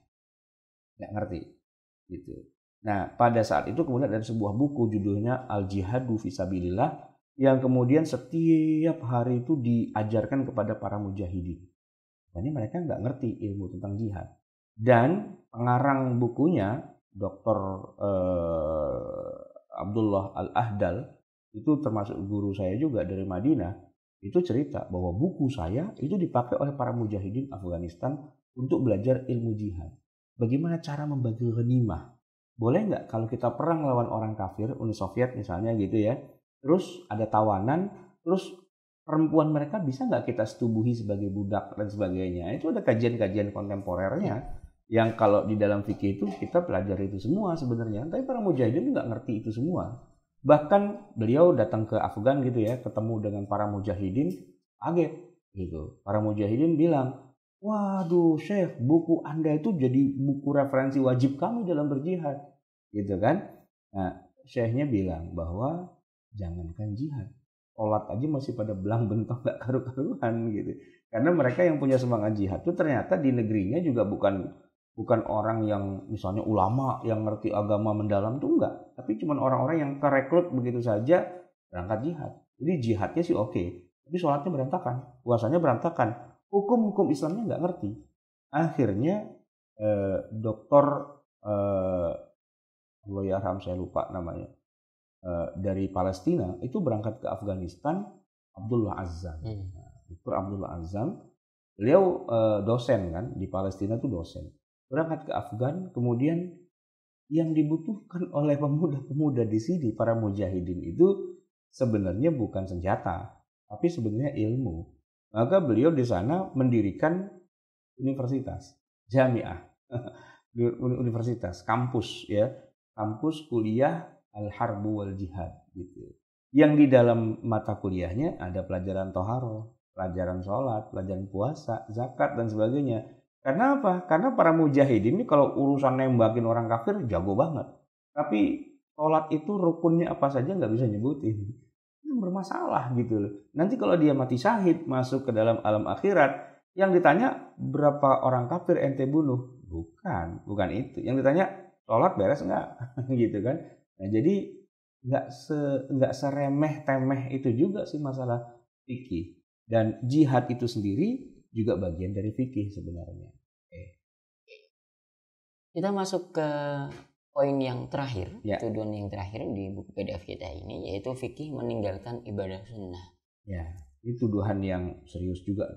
nggak ngerti gitu. Nah pada saat itu kemudian ada sebuah buku judulnya Al Jihadu Fisabilillah yang kemudian setiap hari itu diajarkan kepada para mujahidin. Jadi mereka nggak ngerti ilmu tentang jihad. Dan pengarang bukunya Dr. Eh, Abdullah Al-Ahdal itu termasuk guru saya juga dari Madinah itu cerita bahwa buku saya itu dipakai oleh para mujahidin Afghanistan untuk belajar ilmu jihad. Bagaimana cara membagi ghanimah? Boleh nggak kalau kita perang lawan orang kafir, Uni Soviet misalnya gitu ya, terus ada tawanan, terus perempuan mereka bisa nggak kita setubuhi sebagai budak dan sebagainya. Itu ada kajian-kajian kontemporernya yang kalau di dalam fikih itu kita pelajari itu semua sebenarnya. Tapi para mujahidin nggak ngerti itu semua. Bahkan beliau datang ke Afgan gitu ya, ketemu dengan para mujahidin, kaget gitu. Para mujahidin bilang, waduh Syekh, buku Anda itu jadi buku referensi wajib kami dalam berjihad. Gitu kan? Nah, Syekhnya bilang bahwa jangankan jihad, olat aja masih pada belang bentong nggak karu-karuan gitu. Karena mereka yang punya semangat jihad itu ternyata di negerinya juga bukan bukan orang yang misalnya ulama yang ngerti agama mendalam tuh enggak tapi cuman orang-orang yang kerekrut begitu saja berangkat jihad jadi jihadnya sih oke okay. tapi sholatnya berantakan puasanya berantakan hukum-hukum Islamnya nggak ngerti akhirnya eh, dokter eh, Allah ya Ram, saya lupa namanya eh, dari Palestina itu berangkat ke Afghanistan Abdullah Azam hmm. Nah, Abdullah Azam beliau eh, dosen kan di Palestina tuh dosen berangkat ke Afgan, kemudian yang dibutuhkan oleh pemuda-pemuda di sini para mujahidin itu sebenarnya bukan senjata, tapi sebenarnya ilmu. Maka beliau di sana mendirikan universitas, jamiah, universitas, kampus ya, kampus kuliah al-harbu wal jihad gitu. Yang di dalam mata kuliahnya ada pelajaran toharo, pelajaran sholat, pelajaran puasa, zakat dan sebagainya karena apa? Karena para mujahid ini kalau urusan nembakin orang kafir jago banget. Tapi sholat itu rukunnya apa saja nggak bisa nyebutin. Ini bermasalah gitu loh. Nanti kalau dia mati syahid masuk ke dalam alam akhirat, yang ditanya berapa orang kafir ente bunuh? Bukan, bukan itu. Yang ditanya sholat beres nggak? gitu kan? Nah jadi nggak se nggak seremeh temeh itu juga sih masalah fikih dan jihad itu sendiri juga bagian dari fikih sebenarnya. Eh. Kita masuk ke poin yang terakhir, ya. tuduhan yang terakhir di buku PDF kita ini yaitu fikih meninggalkan ibadah sunnah. Ya, ini tuduhan yang serius juga.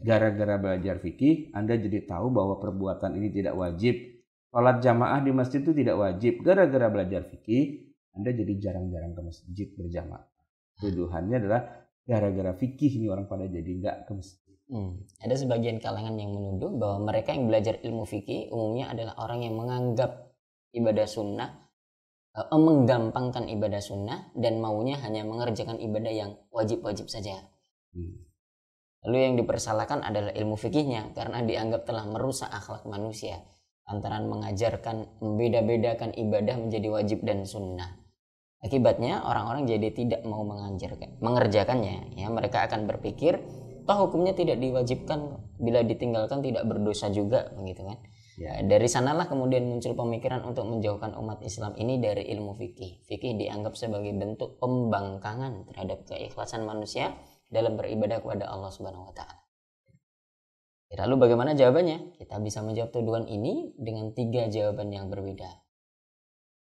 Gara-gara belajar fikih, Anda jadi tahu bahwa perbuatan ini tidak wajib. Sholat jamaah di masjid itu tidak wajib. Gara-gara belajar fikih, Anda jadi jarang-jarang ke masjid berjamaah. Tuduhannya adalah gara-gara fikih ini orang pada jadi nggak ke masjid. Hmm. Ada sebagian kalangan yang menuduh bahwa mereka yang belajar ilmu fikih umumnya adalah orang yang menganggap ibadah sunnah, e, e, menggampangkan ibadah sunnah dan maunya hanya mengerjakan ibadah yang wajib-wajib saja. Hmm. Lalu yang dipersalahkan adalah ilmu fikihnya karena dianggap telah merusak akhlak manusia antara mengajarkan membeda-bedakan ibadah menjadi wajib dan sunnah. Akibatnya orang-orang jadi tidak mau mengajarkan, mengerjakannya. Ya, mereka akan berpikir toh hukumnya tidak diwajibkan bila ditinggalkan tidak berdosa juga begitu kan ya. Nah, dari sanalah kemudian muncul pemikiran untuk menjauhkan umat Islam ini dari ilmu fikih fikih dianggap sebagai bentuk pembangkangan terhadap keikhlasan manusia dalam beribadah kepada Allah Subhanahu wa taala ya, lalu bagaimana jawabannya kita bisa menjawab tuduhan ini dengan tiga jawaban yang berbeda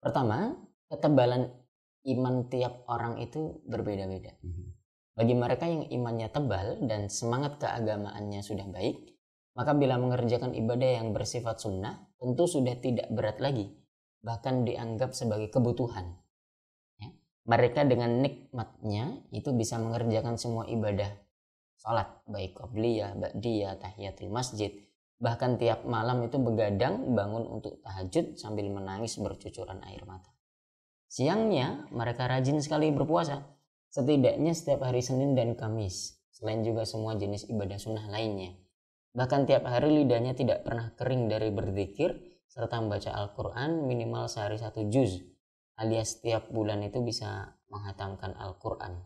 pertama ketebalan iman tiap orang itu berbeda-beda mhm. Bagi mereka yang imannya tebal dan semangat keagamaannya sudah baik, maka bila mengerjakan ibadah yang bersifat sunnah, tentu sudah tidak berat lagi, bahkan dianggap sebagai kebutuhan. Ya. Mereka dengan nikmatnya itu bisa mengerjakan semua ibadah, sholat, baik qobliyah, ba'diyah, tahiyatul masjid, bahkan tiap malam itu begadang bangun untuk tahajud sambil menangis bercucuran air mata. Siangnya mereka rajin sekali berpuasa, setidaknya setiap hari Senin dan Kamis, selain juga semua jenis ibadah sunnah lainnya. Bahkan tiap hari lidahnya tidak pernah kering dari berzikir serta membaca Al-Quran minimal sehari satu juz, alias setiap bulan itu bisa menghatamkan Al-Quran.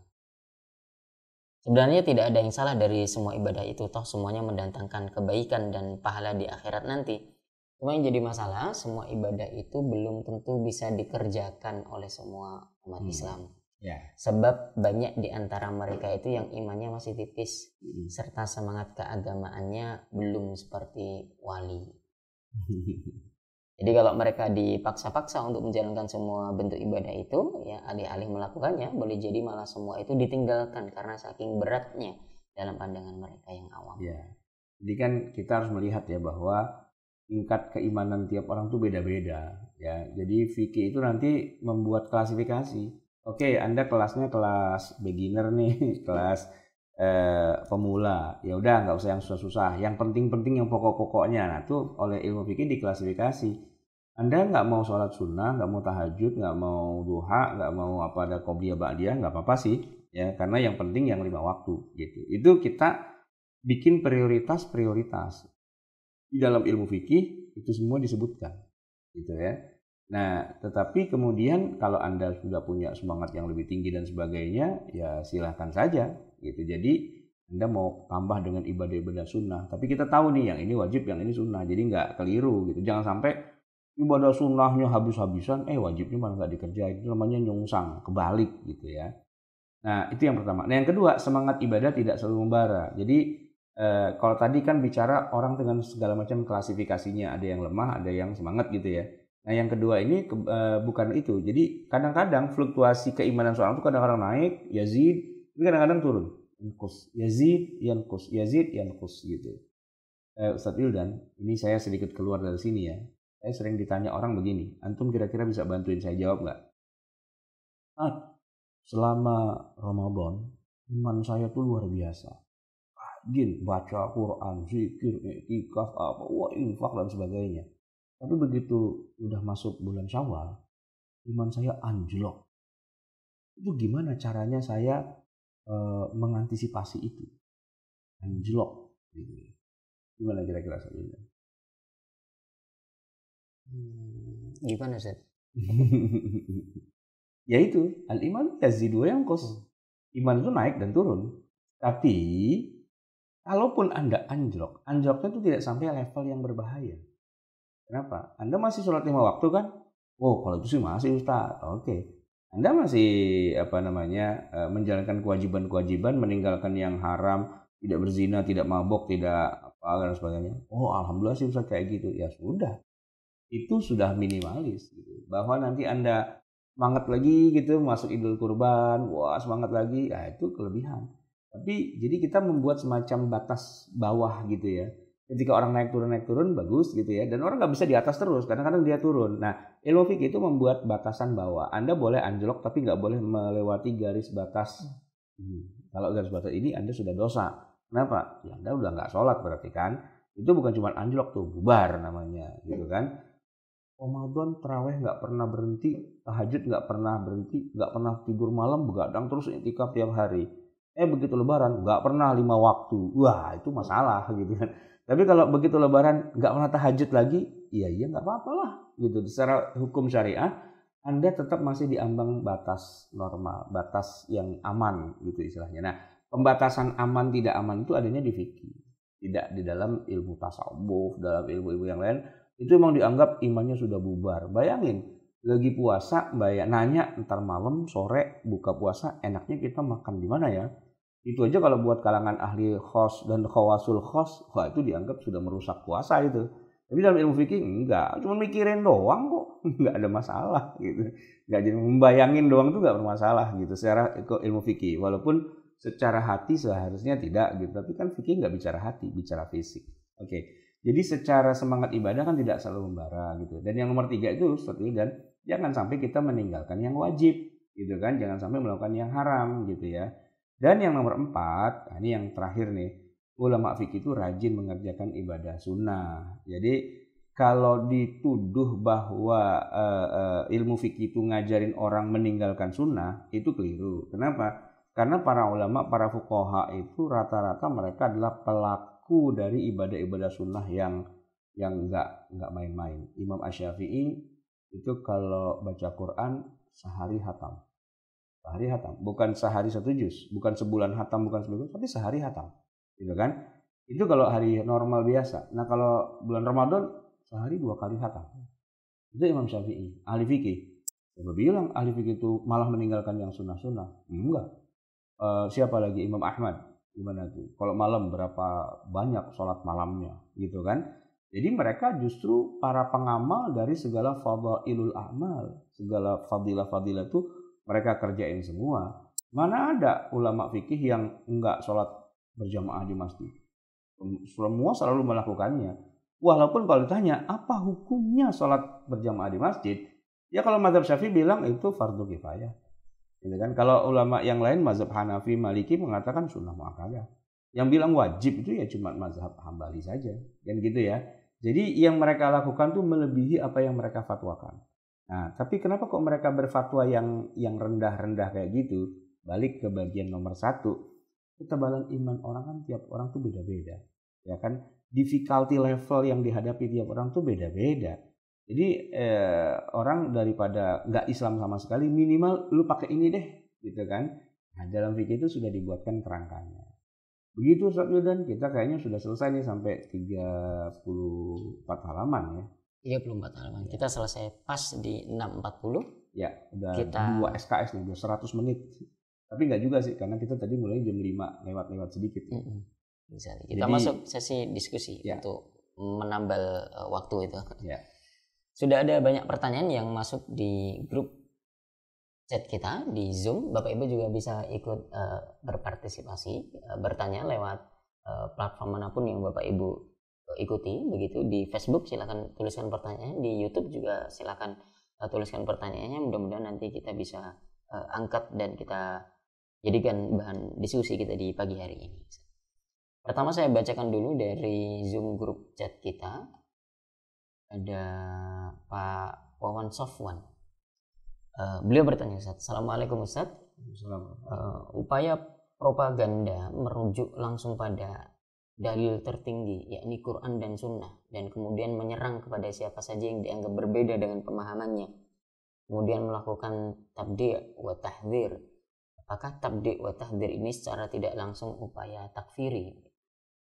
Sebenarnya tidak ada yang salah dari semua ibadah itu, toh semuanya mendatangkan kebaikan dan pahala di akhirat nanti. Cuma yang jadi masalah, semua ibadah itu belum tentu bisa dikerjakan oleh semua umat hmm. Islam Ya. Sebab banyak di antara mereka itu yang imannya masih tipis hmm. serta semangat keagamaannya belum seperti wali. Jadi kalau mereka dipaksa-paksa untuk menjalankan semua bentuk ibadah itu, ya alih-alih melakukannya, boleh jadi malah semua itu ditinggalkan karena saking beratnya dalam pandangan mereka yang awam. Ya. Jadi kan kita harus melihat ya bahwa tingkat keimanan tiap orang itu beda-beda ya. Jadi fikih itu nanti membuat klasifikasi Oke, okay, Anda kelasnya kelas beginner nih, kelas eh, pemula. Ya udah, nggak usah yang susah-susah. Yang penting-penting, yang pokok-pokoknya. Nah, itu oleh ilmu fikih diklasifikasi. Anda nggak mau sholat sunnah, nggak mau tahajud, nggak mau duha, nggak mau apa ada qobliyah ba'diyah, nggak apa-apa sih. Ya, karena yang penting yang lima waktu gitu. Itu kita bikin prioritas-prioritas. Di dalam ilmu fikih itu semua disebutkan. Gitu ya. Nah, tetapi kemudian kalau Anda sudah punya semangat yang lebih tinggi dan sebagainya, ya silahkan saja. Gitu. Jadi Anda mau tambah dengan ibadah-ibadah sunnah. Tapi kita tahu nih yang ini wajib, yang ini sunnah. Jadi nggak keliru gitu. Jangan sampai ibadah sunnahnya habis-habisan, eh wajibnya malah nggak dikerjain. Itu namanya nyongsang, kebalik gitu ya. Nah, itu yang pertama. Nah, yang kedua, semangat ibadah tidak selalu membara. Jadi, eh, kalau tadi kan bicara orang dengan segala macam klasifikasinya, ada yang lemah, ada yang semangat gitu ya. Nah, yang kedua ini ke, uh, bukan itu. Jadi kadang-kadang fluktuasi keimanan seorang itu kadang-kadang naik, yazid, tapi kadang-kadang turun. Yankus, yazid, yankus, yazid, yankus gitu. Eh, Ustadz Ildan, ini saya sedikit keluar dari sini ya. Saya sering ditanya orang begini, antum kira-kira bisa bantuin saya jawab nggak? Ah, selama Ramadan, iman saya tuh luar biasa. Rajin baca Quran, zikir, ikaf, apa, wah infak dan sebagainya tapi begitu udah masuk bulan Syawal, iman saya anjlok. Itu gimana caranya saya e, mengantisipasi itu? Anjlok gitu. Gimana kira-kira sebelumnya? Hmm, gimana sih? ya itu al iman dua yang kos hmm. iman itu naik dan turun tapi kalaupun anda anjlok anjloknya itu tidak sampai level yang berbahaya Kenapa? Anda masih sholat lima waktu kan? Oh, kalau itu sih masih Ustaz. Oke. Okay. Anda masih apa namanya eh, menjalankan kewajiban-kewajiban, meninggalkan yang haram, tidak berzina, tidak mabok, tidak apa dan sebagainya. Oh, alhamdulillah sih Ustaz kayak gitu. Ya sudah. Itu sudah minimalis gitu. Bahwa nanti Anda semangat lagi gitu masuk Idul Kurban, wah semangat lagi. Ya itu kelebihan. Tapi jadi kita membuat semacam batas bawah gitu ya ketika orang naik turun naik turun bagus gitu ya dan orang nggak bisa di atas terus karena kadang, dia turun nah ilmu fikih itu membuat batasan bahwa anda boleh anjlok tapi nggak boleh melewati garis batas hmm. kalau garis batas ini anda sudah dosa kenapa ya anda udah nggak sholat berarti kan itu bukan cuma anjlok tuh bubar namanya gitu kan Ramadan teraweh nggak pernah berhenti tahajud nggak pernah berhenti nggak pernah tidur malam begadang terus intikaf tiap hari eh begitu lebaran nggak pernah lima waktu wah itu masalah gitu kan tapi kalau begitu lebaran nggak pernah tahajud lagi, iya iya nggak apa-apa lah gitu. Secara hukum syariah, Anda tetap masih di ambang batas normal, batas yang aman gitu istilahnya. Nah, pembatasan aman tidak aman itu adanya di fikih, tidak di dalam ilmu tasawuf, dalam ilmu-ilmu yang lain. Itu emang dianggap imannya sudah bubar. Bayangin, lagi puasa, bayang nanya ntar malam sore buka puasa, enaknya kita makan di mana ya? Itu aja kalau buat kalangan ahli khos dan khawasul khos, wah itu dianggap sudah merusak puasa itu. Tapi dalam ilmu fikih enggak, cuma mikirin doang kok, enggak ada masalah gitu. Enggak jadi membayangin doang tuh enggak bermasalah gitu secara ilmu fikih. Walaupun secara hati seharusnya tidak gitu, tapi kan fikih enggak bicara hati, bicara fisik. Oke. Jadi secara semangat ibadah kan tidak selalu membara gitu. Dan yang nomor tiga itu seperti dan jangan sampai kita meninggalkan yang wajib gitu kan, jangan sampai melakukan yang haram gitu ya. Dan yang nomor empat, nah ini yang terakhir nih, ulama fikih itu rajin mengerjakan ibadah sunnah. Jadi kalau dituduh bahwa uh, uh, ilmu fikih itu ngajarin orang meninggalkan sunnah, itu keliru. Kenapa? Karena para ulama, para fukoha itu rata-rata mereka adalah pelaku dari ibadah-ibadah sunnah yang yang nggak nggak main-main. Imam Ash-Syafi'i itu kalau baca Quran sehari hatam. Sehari hatam, bukan sehari satu jus bukan sebulan hatam, bukan sebulan, tapi sehari hatam. Gitu kan? Itu kalau hari normal biasa. Nah, kalau bulan Ramadan sehari dua kali hatam. Itu Imam Syafi'i, ahli fikih. Saya bilang ahli fikih itu malah meninggalkan yang sunnah-sunnah. Enggak. e, siapa lagi Imam Ahmad gimana tuh kalau malam berapa banyak sholat malamnya gitu kan jadi mereka justru para pengamal dari segala fadilul amal, segala fadilah-fadilah itu mereka kerjain semua, mana ada ulama fikih yang enggak sholat berjamaah di masjid? Semua selalu melakukannya. Walaupun kalau ditanya, apa hukumnya sholat berjamaah di masjid? Ya kalau mazhab syafi'i bilang itu fardu kifayah. Gitu kan? Kalau ulama yang lain mazhab Hanafi, Maliki mengatakan sunnah muakkadah. Yang bilang wajib itu ya cuma mazhab Hambali saja. Kan gitu ya. Jadi yang mereka lakukan tuh melebihi apa yang mereka fatwakan. Nah, tapi kenapa kok mereka berfatwa yang yang rendah-rendah kayak gitu? Balik ke bagian nomor satu, ketebalan iman orang kan tiap orang tuh beda-beda, ya kan? Difficulty level yang dihadapi tiap orang tuh beda-beda. Jadi eh, orang daripada nggak Islam sama sekali, minimal lu pakai ini deh, gitu kan? Nah, dalam fikih itu sudah dibuatkan kerangkanya. Begitu Ustaz dan kita kayaknya sudah selesai nih sampai 34 halaman ya. 34 halaman. Ya. Kita selesai pas di 6.40. Ya, udah kita... 2 SKS nih, udah 100 menit. Tapi nggak juga sih, karena kita tadi mulai jam 5, lewat-lewat sedikit. Mm -hmm. Bisa. Kita Jadi, masuk sesi diskusi ya. untuk menambal eh, waktu itu. Ya. Sudah ada banyak pertanyaan yang masuk di grup chat kita di Zoom. Bapak Ibu juga bisa ikut uh, berpartisipasi, uh, bertanya lewat uh, platform manapun yang Bapak Ibu ikuti begitu di Facebook silahkan tuliskan pertanyaan di YouTube juga silahkan uh, eh, tuliskan pertanyaannya mudah-mudahan nanti kita bisa uh, angkat dan kita jadikan bahan diskusi kita di pagi hari ini. Pertama saya bacakan dulu dari Zoom grup chat kita. Ada Pak Wawan Sofwan. Uh, beliau bertanya Ustaz, Assalamualaikum Ustaz. Uh, upaya propaganda merujuk langsung pada dalil tertinggi yakni Quran dan Sunnah dan kemudian menyerang kepada siapa saja yang dianggap berbeda dengan pemahamannya kemudian melakukan tabdi' wa tahdir apakah tabdi' wa tahdir ini secara tidak langsung upaya takfiri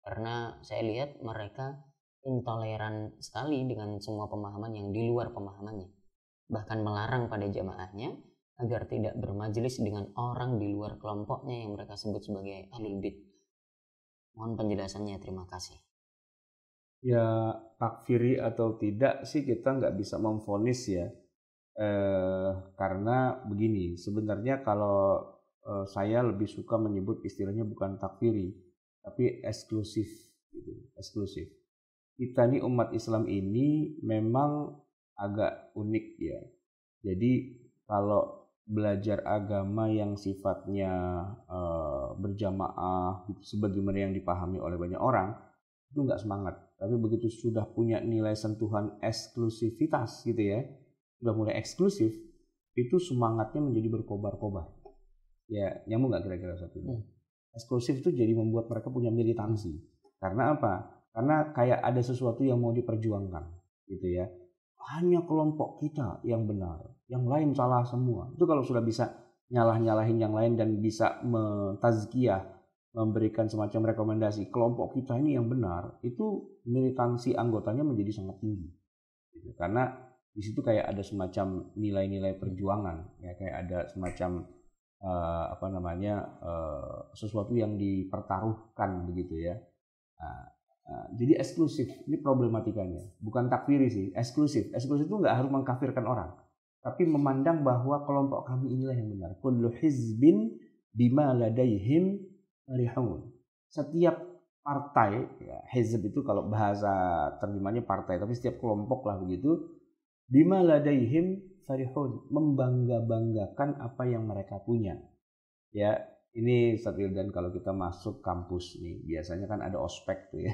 karena saya lihat mereka intoleran sekali dengan semua pemahaman yang di luar pemahamannya bahkan melarang pada jamaahnya agar tidak bermajelis dengan orang di luar kelompoknya yang mereka sebut sebagai ahlul bid Mohon penjelasannya, terima kasih. Ya, takfiri atau tidak sih kita nggak bisa memfonis ya. Eh, karena begini, sebenarnya kalau eh, saya lebih suka menyebut istilahnya bukan takfiri, tapi eksklusif. Gitu, eksklusif. Kita nih umat Islam ini memang agak unik ya. Jadi kalau belajar agama yang sifatnya uh, berjamaah sebagaimana yang dipahami oleh banyak orang itu nggak semangat tapi begitu sudah punya nilai sentuhan eksklusivitas gitu ya sudah mulai eksklusif itu semangatnya menjadi berkobar-kobar ya nyamuk nggak kira-kira satu ini hmm. eksklusif itu jadi membuat mereka punya militansi karena apa karena kayak ada sesuatu yang mau diperjuangkan gitu ya hanya kelompok kita yang benar yang lain salah semua. Itu kalau sudah bisa nyalah-nyalahin yang lain dan bisa mentazkiah, memberikan semacam rekomendasi kelompok kita ini yang benar, itu militansi anggotanya menjadi sangat tinggi. Gitu. Karena di situ kayak ada semacam nilai-nilai perjuangan, ya kayak ada semacam uh, apa namanya uh, sesuatu yang dipertaruhkan begitu ya. Nah, uh, jadi eksklusif ini problematikanya, bukan takfiri sih, eksklusif. Eksklusif itu nggak harus mengkafirkan orang tapi memandang bahwa kelompok kami inilah yang benar. Kullu hizbin bima ladaihim rihun. Setiap partai, ya, hizb itu kalau bahasa terjemahnya partai, tapi setiap kelompok lah begitu, bima ladaihim farihun, membangga-banggakan apa yang mereka punya. Ya, ini Ustaz dan kalau kita masuk kampus nih, biasanya kan ada ospek tuh ya.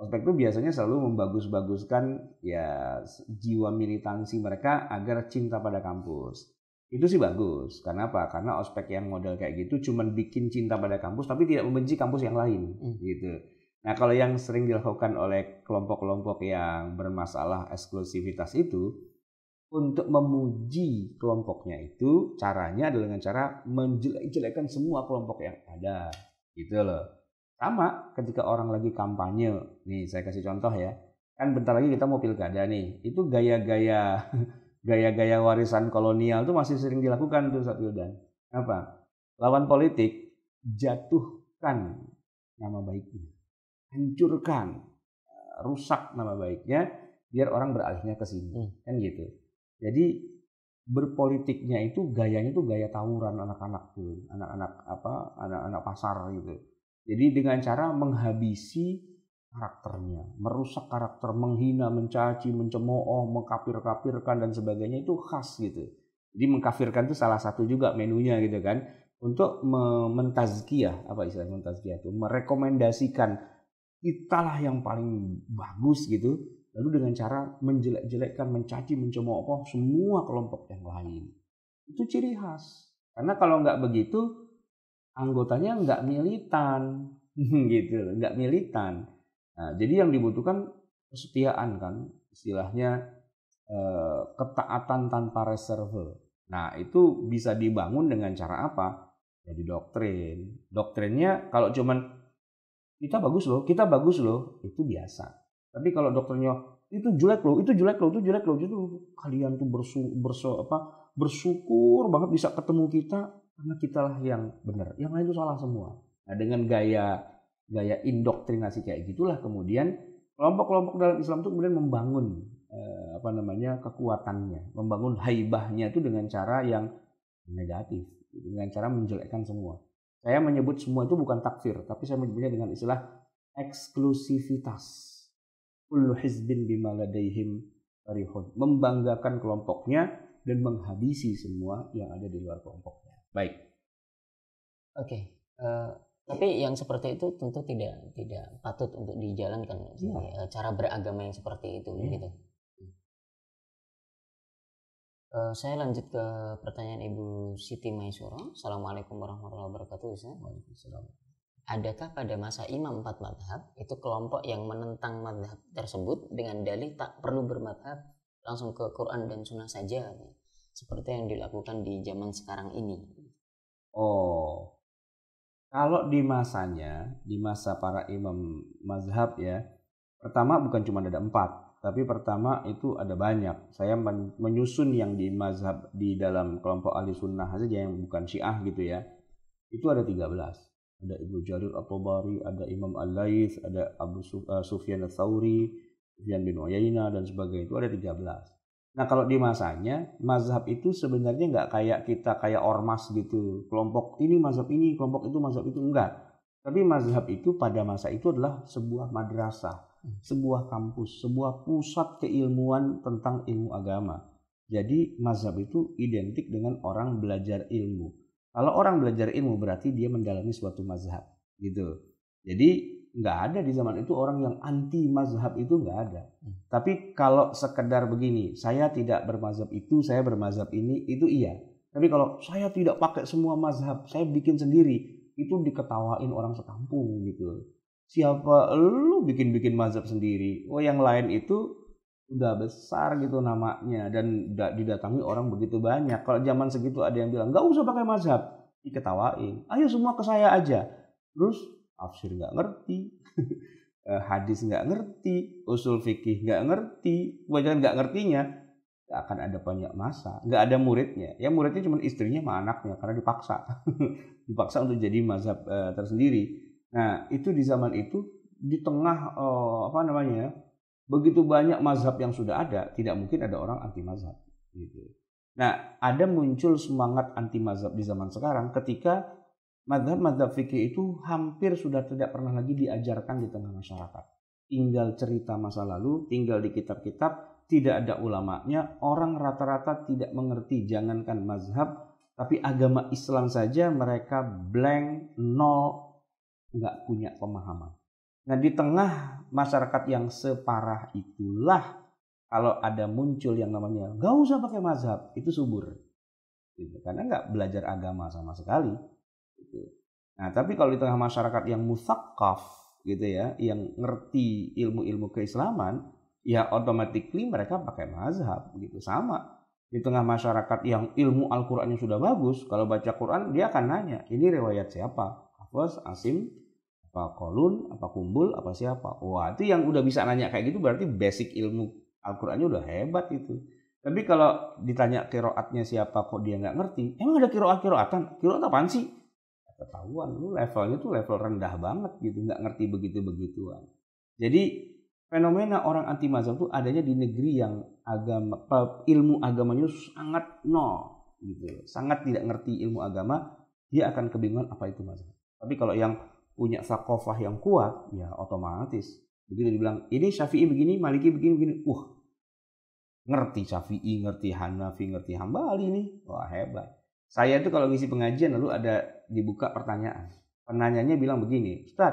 Ospek itu biasanya selalu membagus-baguskan ya jiwa militansi mereka agar cinta pada kampus. Itu sih bagus. Karena apa? Karena ospek yang model kayak gitu cuman bikin cinta pada kampus tapi tidak membenci kampus yang lain hmm. gitu. Nah, kalau yang sering dilakukan oleh kelompok-kelompok yang bermasalah eksklusivitas itu untuk memuji kelompoknya itu caranya adalah dengan cara menjelek-jelekan semua kelompok yang ada. Gitu loh. Sama ketika orang lagi kampanye, nih saya kasih contoh ya. Kan bentar lagi kita mau pilkada nih. Itu gaya-gaya gaya-gaya warisan kolonial itu masih sering dilakukan tuh Ustaz Wildan. Apa? Lawan politik jatuhkan nama baiknya. Hancurkan, rusak nama baiknya biar orang beralihnya ke sini. Hmm. Kan gitu. Jadi berpolitiknya itu gayanya itu gaya tawuran anak-anak tuh, anak-anak apa, anak-anak pasar gitu. Jadi dengan cara menghabisi karakternya, merusak karakter, menghina, mencaci, mencemooh, mengkafir-kafirkan dan sebagainya itu khas gitu. Jadi mengkafirkan itu salah satu juga menunya gitu kan untuk mentazkiyah apa istilah mentazkiyah itu merekomendasikan kitalah yang paling bagus gitu lalu dengan cara menjelek-jelekkan, mencaci, mencemooh oh, semua kelompok yang lain. Itu ciri khas. Karena kalau nggak begitu, anggotanya nggak militan gitu nggak militan nah, jadi yang dibutuhkan kesetiaan kan istilahnya eh, ketaatan tanpa reserve nah itu bisa dibangun dengan cara apa jadi ya, doktrin doktrinnya kalau cuman kita bagus loh kita bagus loh itu biasa tapi kalau dokternya itu jelek loh, itu jelek loh, itu jelek loh. Itu kalian tuh bersu, bersu apa bersyukur banget bisa ketemu kita karena kitalah yang benar yang lain itu salah semua nah dengan gaya gaya indoktrinasi kayak gitulah kemudian kelompok-kelompok dalam Islam itu kemudian membangun eh, apa namanya kekuatannya membangun haibahnya itu dengan cara yang negatif dengan cara menjelekkan semua saya menyebut semua itu bukan takfir tapi saya menyebutnya dengan istilah eksklusivitas kullu hizbin bima ladaihim membanggakan kelompoknya dan menghabisi semua yang ada di luar kelompoknya Baik. Oke. Okay. Uh, eh, tapi yang seperti itu tentu tidak tidak patut untuk dijalankan ya. cara beragama yang seperti itu ya. gitu. Uh, saya lanjut ke pertanyaan Ibu Siti Maisuro. Assalamualaikum warahmatullahi wabarakatuh. Waalaikumsalam. Adakah pada masa imam empat madhab itu kelompok yang menentang madhab tersebut dengan dalih tak perlu bermadhab langsung ke Quran dan Sunnah saja seperti yang dilakukan di zaman sekarang ini? Oh, kalau di masanya, di masa para imam mazhab ya, pertama bukan cuma ada empat, tapi pertama itu ada banyak. Saya menyusun yang di mazhab di dalam kelompok ahli sunnah saja yang bukan syiah gitu ya. Itu ada 13. Ada Ibnu Jarir At-Tabari, ada Imam al Layth, ada Abu eh, Sufyan al tsauri Sufyan bin Uyainah dan sebagainya. Itu ada 13. Nah kalau di masanya, mazhab itu sebenarnya nggak kayak kita kayak ormas gitu. Kelompok ini mazhab ini, kelompok itu mazhab itu enggak. Tapi mazhab itu pada masa itu adalah sebuah madrasah, hmm. sebuah kampus, sebuah pusat keilmuan tentang ilmu agama. Jadi mazhab itu identik dengan orang belajar ilmu. Kalau orang belajar ilmu berarti dia mendalami suatu mazhab gitu. Jadi nggak ada di zaman itu orang yang anti mazhab itu nggak ada. Hmm. Tapi kalau sekedar begini, saya tidak bermazhab itu, saya bermazhab ini, itu iya. Tapi kalau saya tidak pakai semua mazhab, saya bikin sendiri, itu diketawain orang sekampung gitu. Siapa lu bikin-bikin mazhab sendiri? Oh yang lain itu udah besar gitu namanya dan didatangi orang begitu banyak. Kalau zaman segitu ada yang bilang nggak usah pakai mazhab, diketawain. Ayo semua ke saya aja. Terus tafsir nggak ngerti, eh, hadis nggak ngerti, usul fikih nggak ngerti, wajar nggak ngertinya, gak akan ada banyak masa, nggak ada muridnya. Ya muridnya cuma istrinya sama anaknya karena dipaksa, dipaksa untuk jadi mazhab uh, tersendiri. Nah itu di zaman itu di tengah uh, apa namanya begitu banyak mazhab yang sudah ada, tidak mungkin ada orang anti mazhab. Gitu. Nah ada muncul semangat anti mazhab di zaman sekarang ketika Madhab-madhab fikih itu hampir sudah tidak pernah lagi diajarkan di tengah masyarakat. Tinggal cerita masa lalu, tinggal di kitab-kitab, tidak ada ulamanya, orang rata-rata tidak mengerti, jangankan mazhab, tapi agama Islam saja mereka blank, nol, nggak punya pemahaman. Nah di tengah masyarakat yang separah itulah kalau ada muncul yang namanya gak usah pakai mazhab itu subur gitu. karena nggak belajar agama sama sekali gitu. Nah, tapi kalau di tengah masyarakat yang musakaf gitu ya, yang ngerti ilmu-ilmu keislaman, ya automatically mereka pakai mazhab gitu. Sama di tengah masyarakat yang ilmu al yang sudah bagus, kalau baca Quran dia akan nanya, ini riwayat siapa? Hafiz, Asim, apa kolun, apa kumbul, apa siapa? Wah, itu yang udah bisa nanya kayak gitu berarti basic ilmu Al-Qur'annya udah hebat itu. Tapi kalau ditanya kiroatnya siapa kok dia nggak ngerti, emang ada kiroat kiroatan? Kiroat apaan sih? ketahuan lu levelnya tuh level rendah banget gitu nggak ngerti begitu begituan jadi fenomena orang anti mazhab tuh adanya di negeri yang agama ilmu agamanya sangat nol gitu sangat tidak ngerti ilmu agama dia akan kebingungan apa itu mazhab tapi kalau yang punya sakofah yang kuat ya otomatis begitu dibilang ini syafi'i begini maliki begini begini uh ngerti syafi'i ngerti hanafi ngerti hambali nih wah hebat saya itu kalau ngisi pengajian lalu ada dibuka pertanyaan. Penanyanya bilang begini, Ustaz,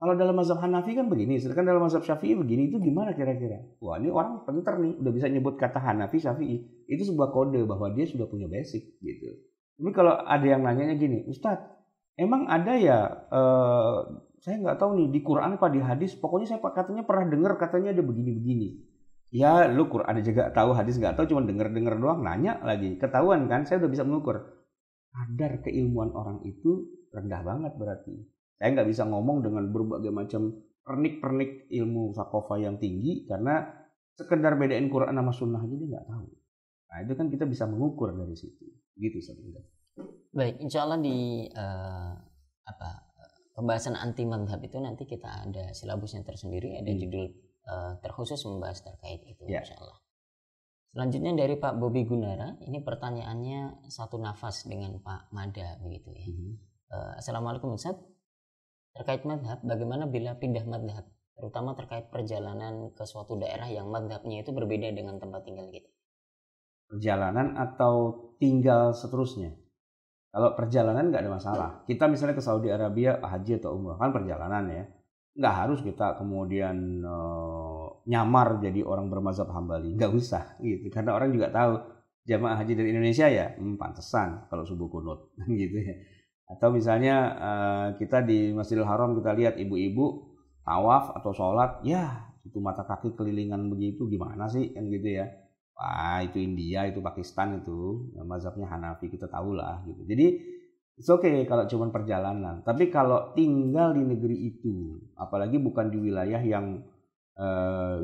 kalau dalam mazhab Hanafi kan begini, sedangkan dalam mazhab Syafi'i begini, itu gimana kira-kira? Wah ini orang pinter nih, udah bisa nyebut kata Hanafi, Syafi'i. Itu sebuah kode bahwa dia sudah punya basic gitu. Tapi kalau ada yang nanyanya gini, Ustadz, emang ada ya eh, saya nggak tahu nih di Quran apa di hadis pokoknya saya katanya pernah dengar katanya ada begini-begini ya lu Quran juga tahu hadis gak tahu cuma denger denger doang nanya lagi ketahuan kan saya udah bisa mengukur kadar keilmuan orang itu rendah banget berarti saya nggak bisa ngomong dengan berbagai macam pernik-pernik ilmu sakofa yang tinggi karena sekedar bedain Quran sama sunnah aja dia nggak tahu nah itu kan kita bisa mengukur dari situ gitu sebenarnya baik insya Allah di uh, apa pembahasan anti madhab itu nanti kita ada silabusnya tersendiri ada hmm. judul uh, terkhusus membahas terkait itu yeah. insya Allah. Selanjutnya dari Pak Bobi Gunara, ini pertanyaannya satu nafas dengan Pak Mada begitu ya. Mm-hmm. Uh, Assalamualaikum Ustaz. Terkait madhab, bagaimana bila pindah madhab? Terutama terkait perjalanan ke suatu daerah yang madhabnya itu berbeda dengan tempat tinggal kita. Perjalanan atau tinggal seterusnya? Kalau perjalanan nggak ada masalah. Kita misalnya ke Saudi Arabia haji atau umrah kan perjalanan ya. Nggak harus kita kemudian uh, nyamar jadi orang bermazhab hambali nggak usah gitu karena orang juga tahu jamaah haji dari Indonesia ya hmm, pantesan kalau subuh kunut gitu ya atau misalnya uh, kita di Masjidil Haram kita lihat ibu-ibu tawaf atau sholat ya itu mata kaki kelilingan begitu gimana sih yang gitu ya wah itu India itu Pakistan itu ya, mazhabnya Hanafi kita tahu lah gitu jadi It's okay kalau cuma perjalanan. Tapi kalau tinggal di negeri itu, apalagi bukan di wilayah yang Eh,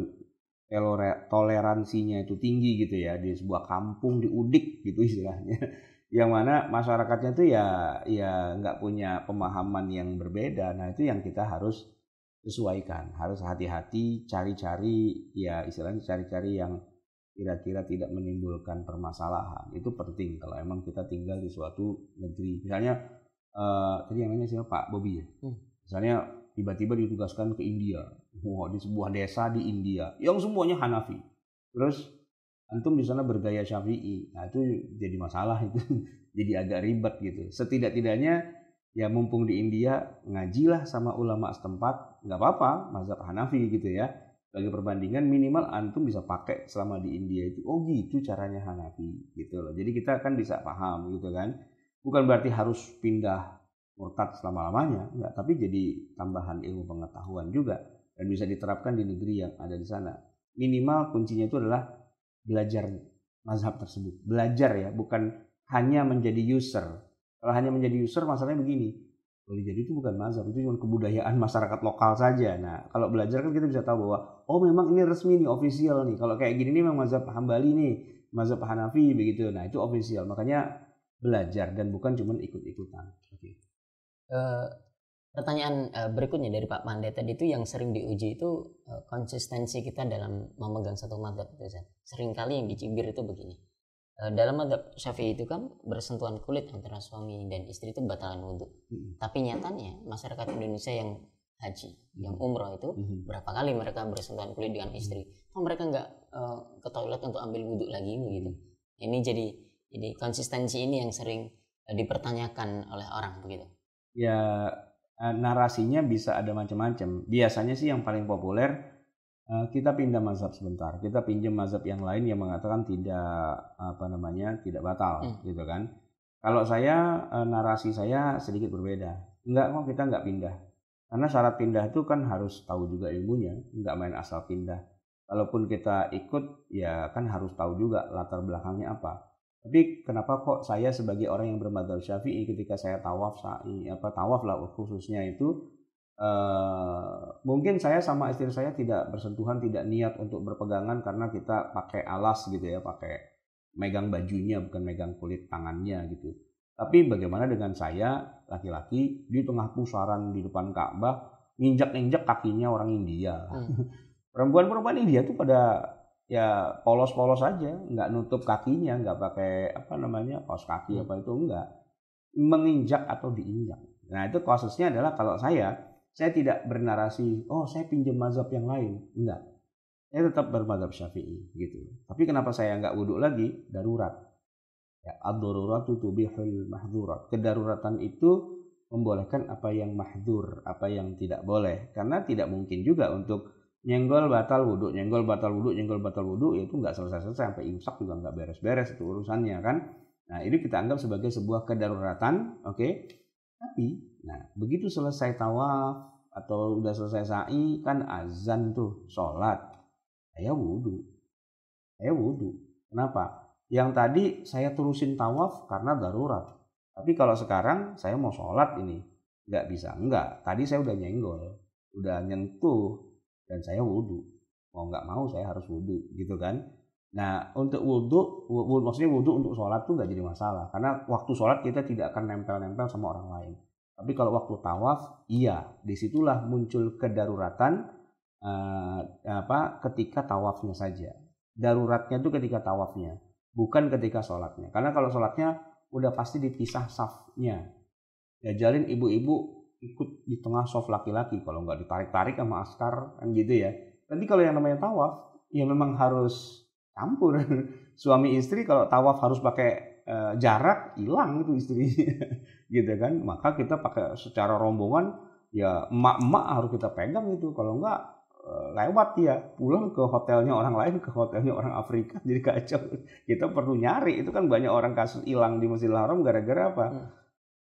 toleransinya itu tinggi gitu ya di sebuah kampung di Udik gitu istilahnya yang mana masyarakatnya itu ya ya nggak punya pemahaman yang berbeda nah itu yang kita harus sesuaikan harus hati-hati cari-cari ya istilahnya cari-cari yang kira-kira tidak menimbulkan permasalahan itu penting kalau emang kita tinggal di suatu negeri misalnya eh, tadi yang siapa Pak Bobby ya hmm. misalnya tiba-tiba ditugaskan ke India wow, di sebuah desa di India yang semuanya Hanafi terus antum di sana bergaya Syafi'i nah itu jadi masalah itu jadi agak ribet gitu setidak-tidaknya ya mumpung di India ngajilah sama ulama setempat nggak apa-apa mazhab Hanafi gitu ya Bagi perbandingan minimal antum bisa pakai selama di India itu oh gitu caranya Hanafi gitu loh jadi kita kan bisa paham gitu kan bukan berarti harus pindah murtad selama-lamanya, enggak, tapi jadi tambahan ilmu pengetahuan juga dan bisa diterapkan di negeri yang ada di sana. Minimal kuncinya itu adalah belajar mazhab tersebut. Belajar ya, bukan hanya menjadi user. Kalau hanya menjadi user masalahnya begini. Boleh jadi itu bukan mazhab, itu cuma kebudayaan masyarakat lokal saja. Nah, kalau belajar kan kita bisa tahu bahwa oh memang ini resmi nih, official nih. Kalau kayak gini nih memang mazhab Hambali nih, mazhab Hanafi begitu. Nah, itu official. Makanya belajar dan bukan cuma ikut-ikutan. Oke. Okay. Eh, pertanyaan uh, berikutnya dari Pak Pandai tadi itu yang sering diuji itu uh, konsistensi kita dalam memegang satu madhab itu Sering kali yang dicibir itu begini. Uh, dalam madhab syafi'i itu kan bersentuhan kulit antara suami dan istri itu batalan wudhu. hmm Tapi nyatanya masyarakat Indonesia yang haji, hmm yang umroh itu hmm berapa kali mereka bersentuhan kulit dengan istri? kok mereka nggak uh, ke untuk ambil wudhu lagi begitu. Ini jadi jadi konsistensi ini yang sering dipertanyakan oleh orang begitu ya eh, narasinya bisa ada macam-macam. Biasanya sih yang paling populer eh, kita pindah mazhab sebentar, kita pinjam mazhab yang lain yang mengatakan tidak apa namanya tidak batal, hmm. gitu kan? Kalau saya eh, narasi saya sedikit berbeda. Enggak kok kita enggak pindah, karena syarat pindah itu kan harus tahu juga ilmunya, enggak main asal pindah. Kalaupun kita ikut, ya kan harus tahu juga latar belakangnya apa. Tapi kenapa kok saya sebagai orang yang bermadzhab Syafi'i ketika saya tawaf sa'i apa tawaf lah khususnya itu uh, mungkin saya sama istri saya tidak bersentuhan, tidak niat untuk berpegangan karena kita pakai alas gitu ya, pakai megang bajunya bukan megang kulit tangannya gitu. Tapi bagaimana dengan saya laki-laki di tengah pusaran di depan Ka'bah nginjak-injak kakinya orang India. Hmm. Perempuan-perempuan India tuh pada ya polos-polos aja nggak nutup kakinya nggak pakai apa namanya kaos kaki apa itu enggak menginjak atau diinjak nah itu kasusnya adalah kalau saya saya tidak bernarasi oh saya pinjam mazhab yang lain enggak saya tetap bermazhab syafi'i gitu tapi kenapa saya nggak wudhu lagi darurat ya ad-daruratu tubihul mahdurat. kedaruratan itu membolehkan apa yang mahdur apa yang tidak boleh karena tidak mungkin juga untuk nyenggol batal wudhu, nyenggol batal wudhu, nyenggol batal wudhu, ya itu nggak selesai-selesai sampai imsak juga nggak beres-beres itu urusannya kan. Nah ini kita anggap sebagai sebuah kedaruratan, oke? Okay? Tapi, nah begitu selesai tawaf atau udah selesai sa'i kan azan tuh sholat, saya wudhu, saya wudhu. Kenapa? Yang tadi saya terusin tawaf karena darurat. Tapi kalau sekarang saya mau sholat ini nggak bisa, nggak. Tadi saya udah nyenggol, udah nyentuh dan saya wudhu mau nggak mau saya harus wudhu gitu kan nah untuk wudhu maksudnya wudhu untuk sholat tuh nggak jadi masalah karena waktu sholat kita tidak akan nempel-nempel sama orang lain tapi kalau waktu tawaf iya disitulah muncul kedaruratan eh, apa ketika tawafnya saja daruratnya itu ketika tawafnya bukan ketika sholatnya karena kalau sholatnya udah pasti dipisah safnya ya jalin ibu-ibu ikut di tengah soft laki-laki kalau nggak ditarik-tarik sama askar kan gitu ya nanti kalau yang namanya tawaf ya memang harus campur suami istri kalau tawaf harus pakai e, jarak hilang itu istri gitu kan maka kita pakai secara rombongan ya emak-emak harus kita pegang itu kalau nggak e, lewat ya pulang ke hotelnya orang lain ke hotelnya orang Afrika jadi kacau kita perlu nyari itu kan banyak orang kasus hilang di Masjidil Haram gara-gara apa hmm.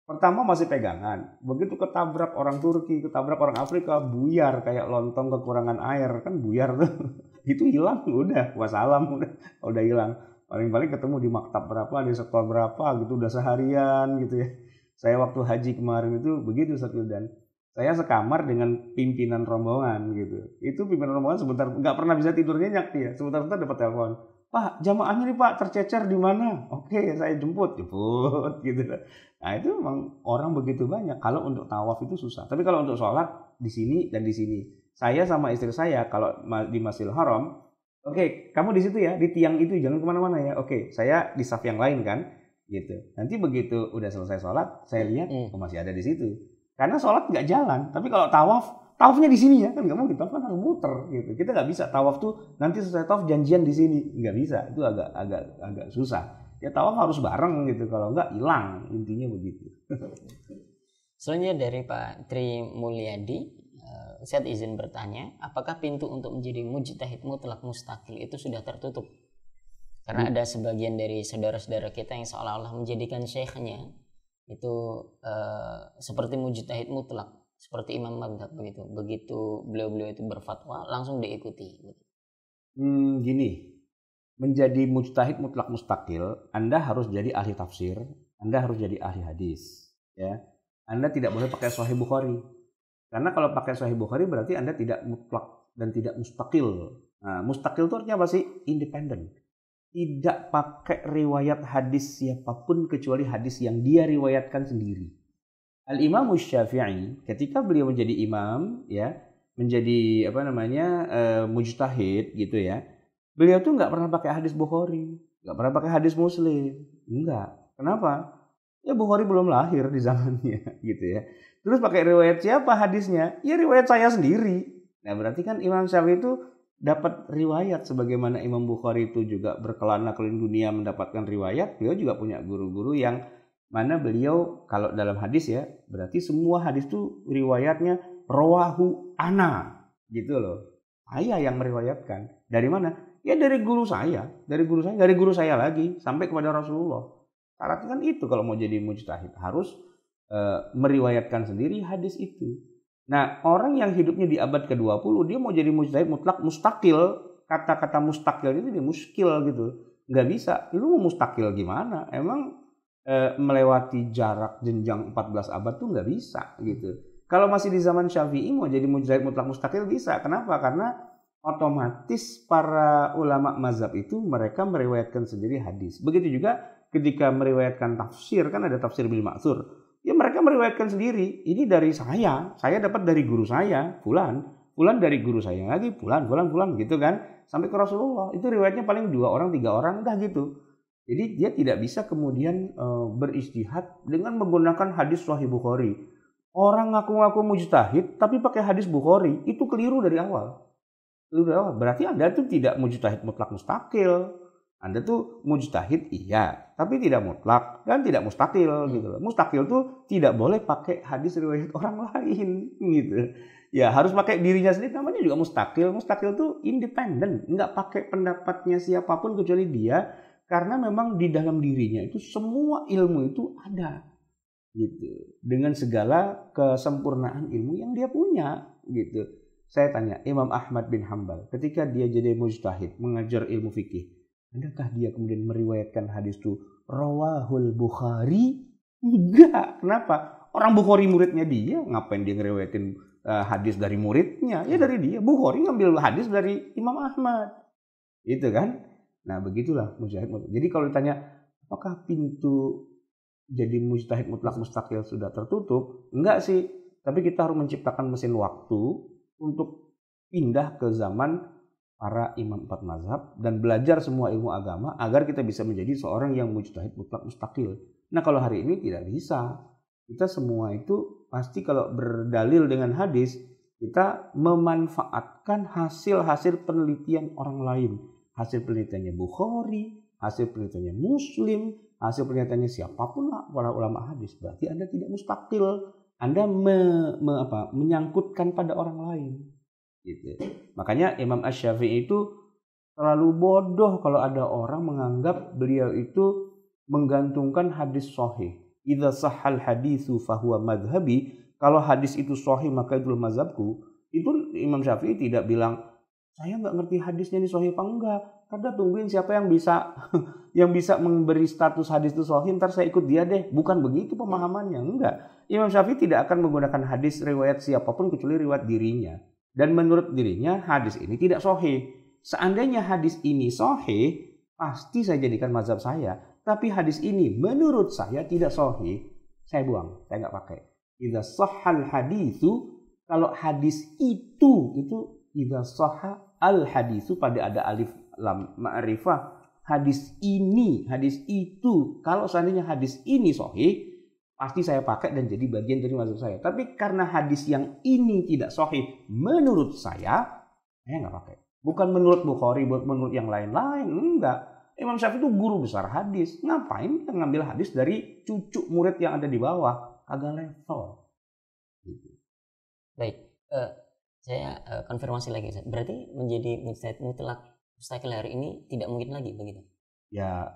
Pertama masih pegangan. Begitu ketabrak orang Turki, ketabrak orang Afrika, buyar kayak lontong kekurangan air. Kan buyar tuh. Itu hilang udah. Wassalam udah. Oh, udah hilang. Paling-paling ketemu di maktab berapa, di sekolah berapa gitu. Udah seharian gitu ya. Saya waktu haji kemarin itu begitu satu dan saya sekamar dengan pimpinan rombongan gitu. Itu pimpinan rombongan sebentar nggak pernah bisa tidur nyenyak dia. sebentar sebentar dapat telepon. Pak, jamaahnya nih Pak tercecer di mana? Oke, saya jemput, jemput gitu. Nah itu memang orang begitu banyak. Kalau untuk tawaf itu susah. Tapi kalau untuk sholat di sini dan di sini. Saya sama istri saya kalau di Masjidil Haram, oke okay, kamu di situ ya, di tiang itu jangan kemana-mana ya. Oke okay, saya di saf yang lain kan, gitu. Nanti begitu udah selesai sholat, saya lihat hmm. oh, masih ada di situ. Karena sholat nggak jalan. Tapi kalau tawaf, tawafnya di sini ya kan nggak mungkin tawaf kan harus muter gitu. Kita nggak bisa tawaf tuh nanti selesai tawaf janjian di sini nggak bisa. Itu agak agak agak susah ya tahu harus bareng gitu kalau enggak hilang intinya begitu Soalnya dari Pak Tri Mulyadi eh, saya izin bertanya, apakah pintu untuk menjadi mujtahid mutlak mustaqil itu sudah tertutup? Karena hmm. ada sebagian dari saudara-saudara kita yang seolah-olah menjadikan syekhnya itu eh, seperti mujtahid mutlak, seperti Imam Madhab begitu. Begitu beliau-beliau itu berfatwa, langsung diikuti. Hmm, gini, menjadi mujtahid mutlak mustakil, Anda harus jadi ahli tafsir, Anda harus jadi ahli hadis, ya. Anda tidak boleh pakai Sahih Bukhari. Karena kalau pakai Sahih Bukhari berarti Anda tidak mutlak dan tidak mustakil. Nah, mustakil itu artinya apa sih? Independen. Tidak pakai riwayat hadis siapapun kecuali hadis yang dia riwayatkan sendiri. Al Imam Syafi'i ketika beliau menjadi imam, ya, menjadi apa namanya? Uh, mujtahid gitu ya Beliau tuh nggak pernah pakai hadis Bukhari, nggak pernah pakai hadis Muslim, enggak. Kenapa? Ya Bukhari belum lahir di zamannya, gitu ya. Terus pakai riwayat siapa hadisnya? Ya riwayat saya sendiri. Nah berarti kan Imam Syafi'i itu dapat riwayat sebagaimana Imam Bukhari itu juga berkelana keliling dunia mendapatkan riwayat, beliau juga punya guru-guru yang mana beliau kalau dalam hadis ya berarti semua hadis itu riwayatnya rawahu ana gitu loh. Ayah yang meriwayatkan. Dari mana? Ya dari guru saya, dari guru saya, dari guru saya lagi sampai kepada Rasulullah. Syaratnya kan itu kalau mau jadi mujtahid harus e, meriwayatkan sendiri hadis itu. Nah, orang yang hidupnya di abad ke-20 dia mau jadi mujtahid mutlak mustakil, kata-kata mustakil itu dia muskil gitu. Nggak bisa. Lu mau mustakil gimana? Emang e, melewati jarak jenjang 14 abad tuh nggak bisa gitu. Kalau masih di zaman Syafi'i mau jadi mujtahid mutlak mustakil bisa. Kenapa? Karena otomatis para ulama mazhab itu mereka meriwayatkan sendiri hadis. Begitu juga ketika meriwayatkan tafsir kan ada tafsir bil maksur. Ya mereka meriwayatkan sendiri. Ini dari saya, saya dapat dari guru saya, fulan, fulan dari guru saya lagi, fulan, fulan, fulan gitu kan. Sampai ke Rasulullah. Itu riwayatnya paling dua orang, tiga orang, dah gitu. Jadi dia tidak bisa kemudian e, eh, beristihad dengan menggunakan hadis Sahih Bukhari. Orang ngaku-ngaku mujtahid tapi pakai hadis Bukhari, itu keliru dari awal lu oh, Berarti Anda tuh tidak mujtahid mutlak mustakil. Anda tuh mujtahid iya, tapi tidak mutlak dan tidak mustakil hmm. gitu loh. Mustakil tuh tidak boleh pakai hadis riwayat orang lain gitu. Ya harus pakai dirinya sendiri namanya juga mustakil. Mustakil tuh independen, nggak pakai pendapatnya siapapun kecuali dia karena memang di dalam dirinya itu semua ilmu itu ada gitu dengan segala kesempurnaan ilmu yang dia punya gitu saya tanya Imam Ahmad bin Hambal ketika dia jadi mujtahid mengajar ilmu fikih, adakah dia kemudian meriwayatkan hadis itu rawahul Bukhari? Enggak. Kenapa? Orang Bukhari muridnya dia, ngapain dia ngeriwayatin eh, hadis dari muridnya? Ya dari dia. Bukhari ngambil hadis dari Imam Ahmad. Itu kan? Nah, begitulah mujtahid Jadi kalau ditanya apakah pintu jadi mujtahid mutlak mustaqil sudah tertutup? Enggak sih. Tapi kita harus menciptakan mesin waktu untuk pindah ke zaman para imam empat mazhab dan belajar semua ilmu agama agar kita bisa menjadi seorang yang mujtahid mutlak mustaqil. Nah kalau hari ini tidak bisa. Kita semua itu pasti kalau berdalil dengan hadis kita memanfaatkan hasil-hasil penelitian orang lain. Hasil penelitiannya Bukhari, hasil penelitiannya Muslim, hasil penelitiannya siapapun lah para ulama hadis. Berarti Anda tidak mustaqil. Anda me, me, apa, menyangkutkan pada orang lain. Gitu. Makanya Imam Ash-Syafi'i itu terlalu bodoh kalau ada orang menganggap beliau itu menggantungkan hadis sahih. Idza sahal haditsu fahuwa madhhabi. Kalau hadis itu sahih maka itu mazhabku. Itu Imam Syafi'i tidak bilang saya nggak ngerti hadisnya ini sohih apa enggak kada tungguin siapa yang bisa yang bisa memberi status hadis itu sohih, ntar saya ikut dia deh bukan begitu pemahamannya enggak Imam Syafi'i tidak akan menggunakan hadis riwayat siapapun kecuali riwayat dirinya dan menurut dirinya hadis ini tidak sohih. seandainya hadis ini sohih, pasti saya jadikan mazhab saya tapi hadis ini menurut saya tidak sohih, saya buang saya nggak pakai tidak sohal hadis itu kalau hadis itu itu tidak sohah al hadisu pada ada alif lam ma'rifah hadis ini, hadis itu. Kalau seandainya hadis ini sohi, pasti saya pakai dan jadi bagian dari masuk saya. Tapi karena hadis yang ini tidak sohi, menurut saya, saya nggak pakai. Bukan menurut Bukhari, menurut yang lain-lain, enggak. Imam Syafi'i itu guru besar hadis. Ngapain kita ngambil hadis dari cucu murid yang ada di bawah? Agak level. Gitu. Baik. Uh, saya uh, konfirmasi lagi berarti menjadi mujtahid mutlak mustahil hari ini tidak mungkin lagi begitu ya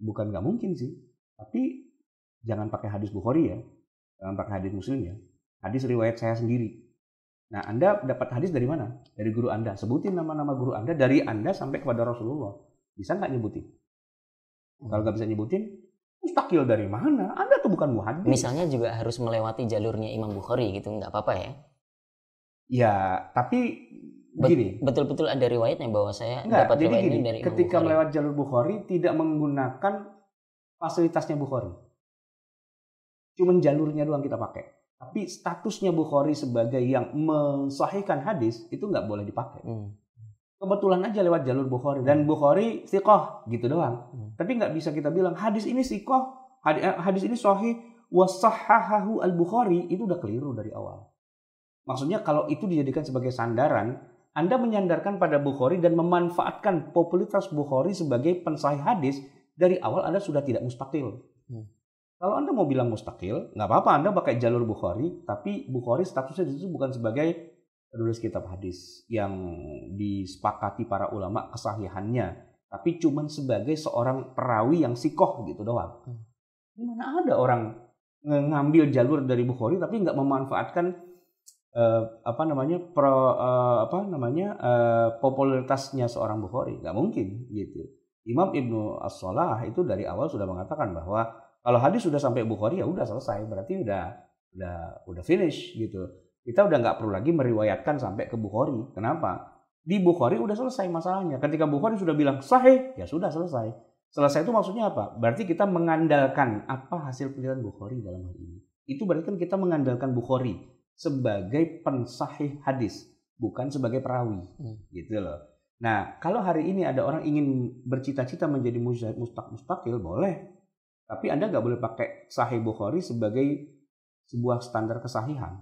bukan nggak mungkin sih tapi jangan pakai hadis Bukhari ya jangan pakai hadis Muslim ya hadis riwayat saya sendiri nah anda dapat hadis dari mana dari guru anda sebutin nama-nama guru anda dari anda sampai kepada Rasulullah bisa nggak nyebutin hmm. kalau nggak bisa nyebutin mustakil dari mana anda tuh bukan muhaddis misalnya juga harus melewati jalurnya Imam Bukhari gitu nggak apa-apa ya Ya, tapi gini. Betul-betul ada riwayatnya bahwa saya Enggak, dapat jadi gini, ini dari ketika Bukhari. melewat jalur Bukhari tidak menggunakan fasilitasnya Bukhari. Cuman jalurnya doang kita pakai. Tapi statusnya Bukhari sebagai yang mensahihkan hadis itu nggak boleh dipakai. Hmm. Kebetulan aja lewat jalur Bukhari dan Bukhari sikoh gitu doang. Hmm. Tapi nggak bisa kita bilang hadis ini sikoh, hadis ini sahih, wasahahahu al Bukhari itu udah keliru dari awal. Maksudnya kalau itu dijadikan sebagai sandaran, Anda menyandarkan pada Bukhari dan memanfaatkan popularitas Bukhari sebagai pensahih hadis dari awal Anda sudah tidak mustakil. Hmm. Kalau Anda mau bilang mustakil, nggak apa-apa Anda pakai jalur Bukhari, tapi Bukhari statusnya itu bukan sebagai penulis kitab hadis yang disepakati para ulama kesahihannya, tapi cuman sebagai seorang perawi yang sikoh gitu doang. Hmm. Mana ada orang ngambil jalur dari Bukhari tapi nggak memanfaatkan Uh, apa namanya pro uh, apa namanya uh, popularitasnya seorang Bukhari nggak mungkin gitu Imam Ibnu As-Salah itu dari awal sudah mengatakan bahwa kalau hadis sudah sampai Bukhari ya udah selesai berarti udah udah udah finish gitu kita udah nggak perlu lagi meriwayatkan sampai ke Bukhari kenapa di Bukhari udah selesai masalahnya ketika Bukhari sudah bilang sahih ya sudah selesai selesai itu maksudnya apa berarti kita mengandalkan apa hasil penelitian Bukhari dalam hal ini itu berarti kan kita mengandalkan Bukhari sebagai pensahih hadis, bukan sebagai perawi. Hmm. Gitu loh. Nah, kalau hari ini ada orang ingin bercita-cita menjadi mustaq mustaqil, boleh. Tapi Anda nggak boleh pakai Sahih Bukhari sebagai sebuah standar kesahihan.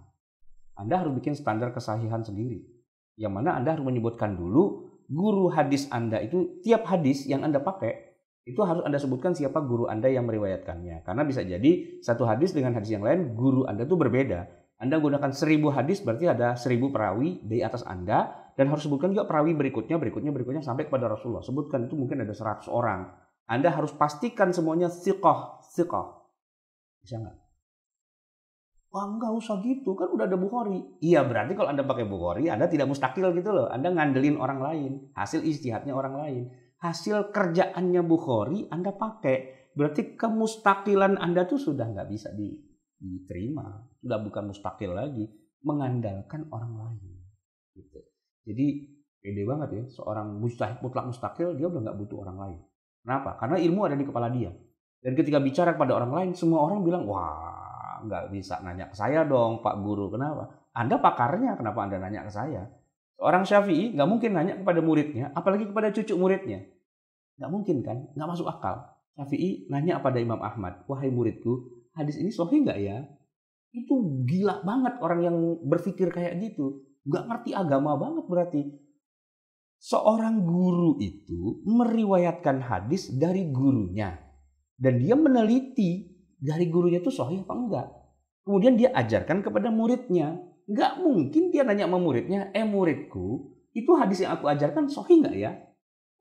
Anda harus bikin standar kesahihan sendiri. Yang mana Anda harus menyebutkan dulu guru hadis Anda itu tiap hadis yang Anda pakai itu harus Anda sebutkan siapa guru Anda yang meriwayatkannya. Karena bisa jadi satu hadis dengan hadis yang lain guru Anda tuh berbeda. Anda gunakan seribu hadis berarti ada seribu perawi di atas Anda dan harus sebutkan juga perawi berikutnya, berikutnya, berikutnya sampai kepada Rasulullah. Sebutkan itu mungkin ada seratus orang. Anda harus pastikan semuanya siqah, siqah. Bisa nggak? Wah nggak usah gitu, kan udah ada Bukhari. Iya berarti kalau Anda pakai Bukhari, Anda tidak mustakil gitu loh. Anda ngandelin orang lain, hasil istihadnya orang lain. Hasil kerjaannya Bukhari Anda pakai. Berarti kemustakilan Anda tuh sudah nggak bisa di diterima sudah bukan mustakil lagi mengandalkan orang lain gitu jadi pede banget ya seorang mustahil mutlak mustakil dia udah nggak butuh orang lain kenapa karena ilmu ada di kepala dia dan ketika bicara kepada orang lain semua orang bilang wah nggak bisa nanya ke saya dong pak guru kenapa anda pakarnya kenapa anda nanya ke saya orang syafi'i nggak mungkin nanya kepada muridnya apalagi kepada cucu muridnya nggak mungkin kan nggak masuk akal syafi'i nanya pada imam ahmad wahai muridku hadis ini sohi nggak ya? Itu gila banget orang yang berpikir kayak gitu. Gak ngerti agama banget berarti. Seorang guru itu meriwayatkan hadis dari gurunya. Dan dia meneliti dari gurunya itu sohi apa enggak. Kemudian dia ajarkan kepada muridnya. Gak mungkin dia nanya sama muridnya, eh muridku, itu hadis yang aku ajarkan sohi nggak ya?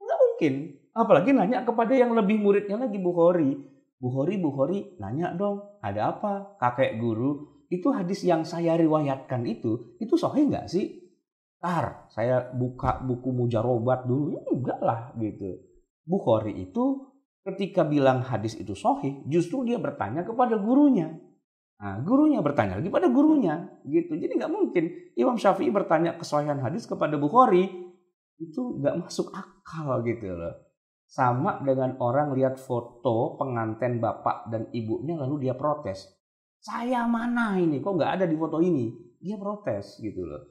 Nggak mungkin. Apalagi nanya kepada yang lebih muridnya lagi Bukhari Bukhari Bukhari nanya dong ada apa kakek guru itu hadis yang saya riwayatkan itu itu sahih nggak sih tar saya buka buku mujarobat dulu ya enggak lah gitu Bukhari itu ketika bilang hadis itu sahih justru dia bertanya kepada gurunya Nah, gurunya bertanya lagi pada gurunya gitu. Jadi nggak mungkin Imam Syafi'i bertanya kesahihan hadis kepada Bukhari itu nggak masuk akal gitu loh sama dengan orang lihat foto pengantin bapak dan ibunya lalu dia protes. Saya mana ini? Kok nggak ada di foto ini? Dia protes gitu loh.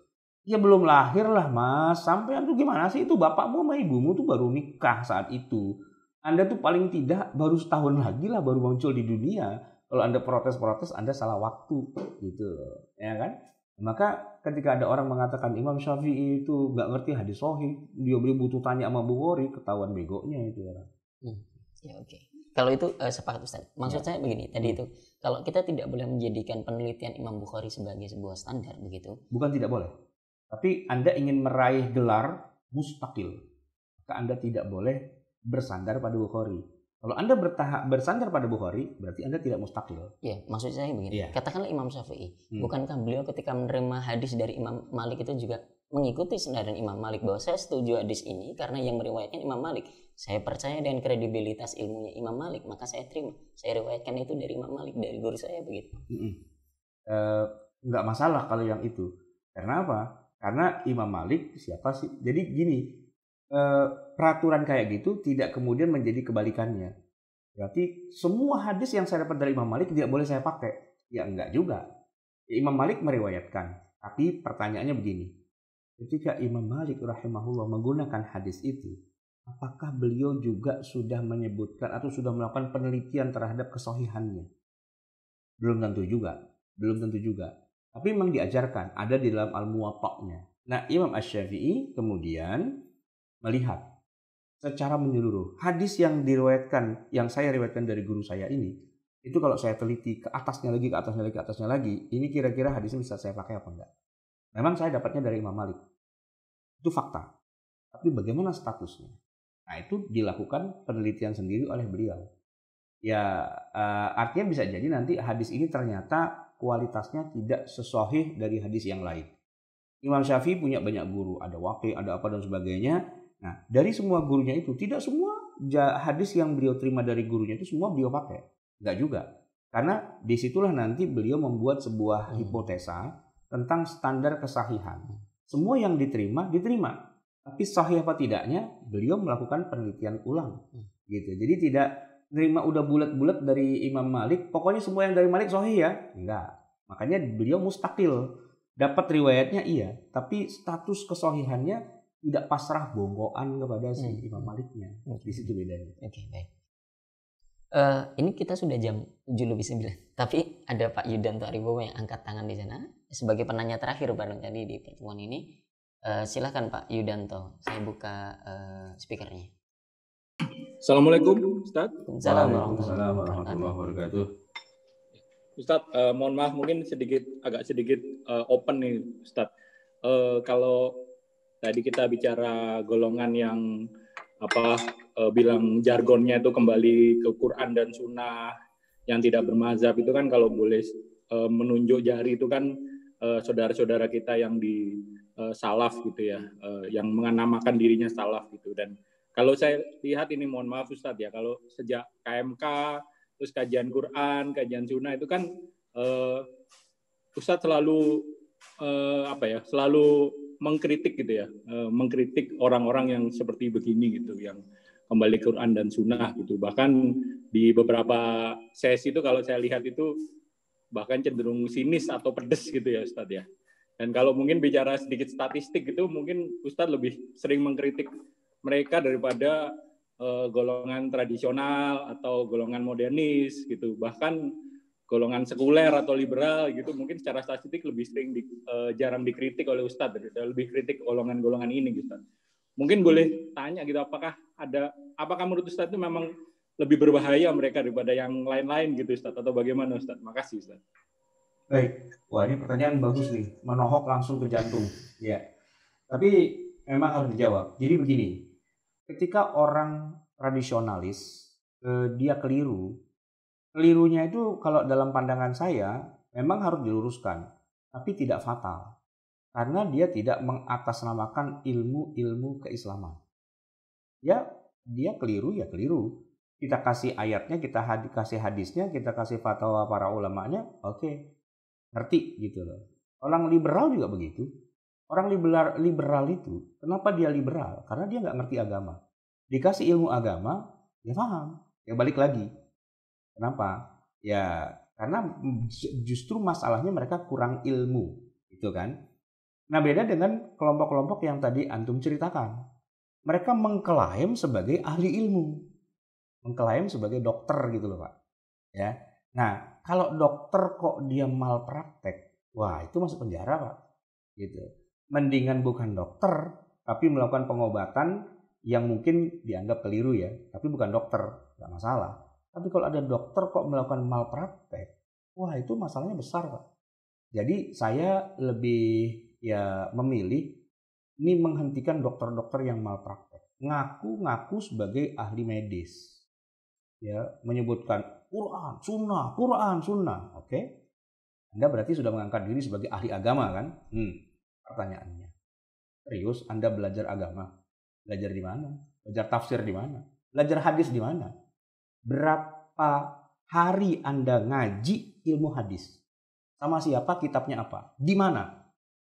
Ya belum lahir lah mas, sampai itu gimana sih itu bapakmu sama ibumu tuh baru nikah saat itu. Anda tuh paling tidak baru setahun lagi lah baru muncul di dunia. Kalau Anda protes-protes Anda salah waktu gitu loh. Ya kan? Maka ketika ada orang mengatakan Imam Syafi'i itu nggak ngerti hadis sohih, dia beli butuh tanya sama Bukhari, ketahuan begonya itu orang. Ya. Hmm. Ya oke. Okay. Kalau itu uh, sepakat Ustaz. Maksud ya. saya begini, tadi hmm. itu kalau kita tidak boleh menjadikan penelitian Imam Bukhari sebagai sebuah standar begitu. Bukan tidak boleh. Tapi Anda ingin meraih gelar mustaqil, maka Anda tidak boleh bersandar pada Bukhari. Kalau Anda bertahap bersandar pada Bukhari, berarti Anda tidak mustaqil. Iya, maksud saya begini. Ya. Katakanlah Imam Syafi'i, hmm. bukankah beliau ketika menerima hadis dari Imam Malik itu juga mengikuti sendaran Imam Malik bahwa saya setuju hadis ini karena yang meriwayatkan Imam Malik. Saya percaya dengan kredibilitas ilmunya Imam Malik, maka saya terima. Saya riwayatkan itu dari Imam Malik dari guru saya begitu. Hmm. Uh, eh, enggak masalah kalau yang itu. Karena apa? Karena Imam Malik siapa sih? Jadi gini, Eh, peraturan kayak gitu tidak kemudian menjadi kebalikannya. Berarti semua hadis yang saya dapat dari Imam Malik tidak boleh saya pakai. Ya enggak juga. Ya, Imam Malik meriwayatkan. Tapi pertanyaannya begini. Ketika Imam Malik rahimahullah menggunakan hadis itu, apakah beliau juga sudah menyebutkan atau sudah melakukan penelitian terhadap kesohihannya? Belum tentu juga. Belum tentu juga. Tapi memang diajarkan, ada di dalam al muwapaknya Nah, Imam ash syafii kemudian melihat secara menyeluruh hadis yang diriwayatkan yang saya riwayatkan dari guru saya ini itu kalau saya teliti ke atasnya lagi ke atasnya lagi ke atasnya lagi ini kira-kira hadisnya bisa saya pakai apa enggak memang saya dapatnya dari Imam Malik itu fakta tapi bagaimana statusnya nah itu dilakukan penelitian sendiri oleh beliau ya uh, artinya bisa jadi nanti hadis ini ternyata kualitasnya tidak sesohih dari hadis yang lain Imam Syafi'i punya banyak guru, ada wakil, ada apa dan sebagainya Nah, dari semua gurunya itu, tidak semua hadis yang beliau terima dari gurunya itu semua beliau pakai. Enggak juga. Karena disitulah nanti beliau membuat sebuah hmm. hipotesa tentang standar kesahihan. Semua yang diterima, diterima. Tapi sahih apa tidaknya, beliau melakukan penelitian ulang. Hmm. Gitu. Jadi tidak terima udah bulat-bulat dari Imam Malik, pokoknya semua yang dari Malik sahih ya? Enggak. Makanya beliau mustakil. Dapat riwayatnya iya, tapi status kesahihannya tidak pasrah bongkoan kepada si hmm. Imam Maliknya. Okay. Di situ bedanya. Oke, okay, baik. Uh, ini kita sudah jam 7 lebih 9. Tapi ada Pak Yudanto Aribo yang angkat tangan di sana sebagai penanya terakhir barangkali di pertemuan ini. Uh, silakan Pak Yudanto, saya buka uh, speakernya. Assalamualaikum Ustaz. Waalaikumsalam warahmatullahi wabarakatuh. Ustaz, uh, mohon maaf mungkin sedikit agak sedikit uh, open nih Ustaz. Uh, kalau tadi kita bicara golongan yang apa eh, bilang jargonnya itu kembali ke Quran dan Sunnah yang tidak bermazhab itu kan kalau boleh eh, menunjuk jari itu kan eh, saudara-saudara kita yang di salaf gitu ya yang menganamakan dirinya salaf gitu dan kalau saya lihat ini mohon maaf Ustadz ya kalau sejak KMK terus kajian Quran kajian Sunnah itu kan Ustadz selalu apa ya selalu mengkritik gitu ya, eh, mengkritik orang-orang yang seperti begini gitu, yang kembali Quran dan Sunnah gitu. Bahkan di beberapa sesi itu kalau saya lihat itu bahkan cenderung sinis atau pedes gitu ya Ustadz ya. Dan kalau mungkin bicara sedikit statistik itu mungkin Ustadz lebih sering mengkritik mereka daripada uh, golongan tradisional atau golongan modernis gitu. Bahkan golongan sekuler atau liberal gitu mungkin secara statistik lebih sering di, uh, jarang dikritik oleh Ustadz gitu, lebih kritik golongan-golongan ini gitu mungkin boleh tanya gitu apakah ada apakah menurut Ustadz itu memang lebih berbahaya mereka daripada yang lain-lain gitu Ustadz atau bagaimana Ustadz makasih Ustadz baik wah ini pertanyaan bagus nih menohok langsung ke jantung ya tapi memang harus dijawab jadi begini ketika orang tradisionalis eh, dia keliru kelirunya itu kalau dalam pandangan saya memang harus diluruskan, tapi tidak fatal. Karena dia tidak mengatasnamakan ilmu-ilmu keislaman. Ya, dia keliru ya keliru. Kita kasih ayatnya, kita had kasih hadisnya, kita kasih fatwa para ulamanya, oke. Okay. Ngerti gitu loh. Orang liberal juga begitu. Orang liberal, liberal itu, kenapa dia liberal? Karena dia nggak ngerti agama. Dikasih ilmu agama, dia paham. Ya balik lagi, Kenapa? Ya karena justru masalahnya mereka kurang ilmu, gitu kan? Nah beda dengan kelompok-kelompok yang tadi antum ceritakan. Mereka mengklaim sebagai ahli ilmu, mengklaim sebagai dokter gitu loh pak. Ya, nah kalau dokter kok dia malpraktek, wah itu masuk penjara pak. Gitu. Mendingan bukan dokter, tapi melakukan pengobatan yang mungkin dianggap keliru ya, tapi bukan dokter, nggak masalah tapi kalau ada dokter kok melakukan malpraktek, wah itu masalahnya besar Pak. Jadi saya lebih ya memilih ini menghentikan dokter-dokter yang malpraktek. Ngaku-ngaku sebagai ahli medis. Ya, menyebutkan Quran, sunnah, Quran, sunnah. Oke. Okay? Anda berarti sudah mengangkat diri sebagai ahli agama kan? Hmm, pertanyaannya. Serius Anda belajar agama? Belajar di mana? Belajar tafsir di mana? Belajar hadis di mana? berapa hari Anda ngaji ilmu hadis? Sama siapa, kitabnya apa? Di mana?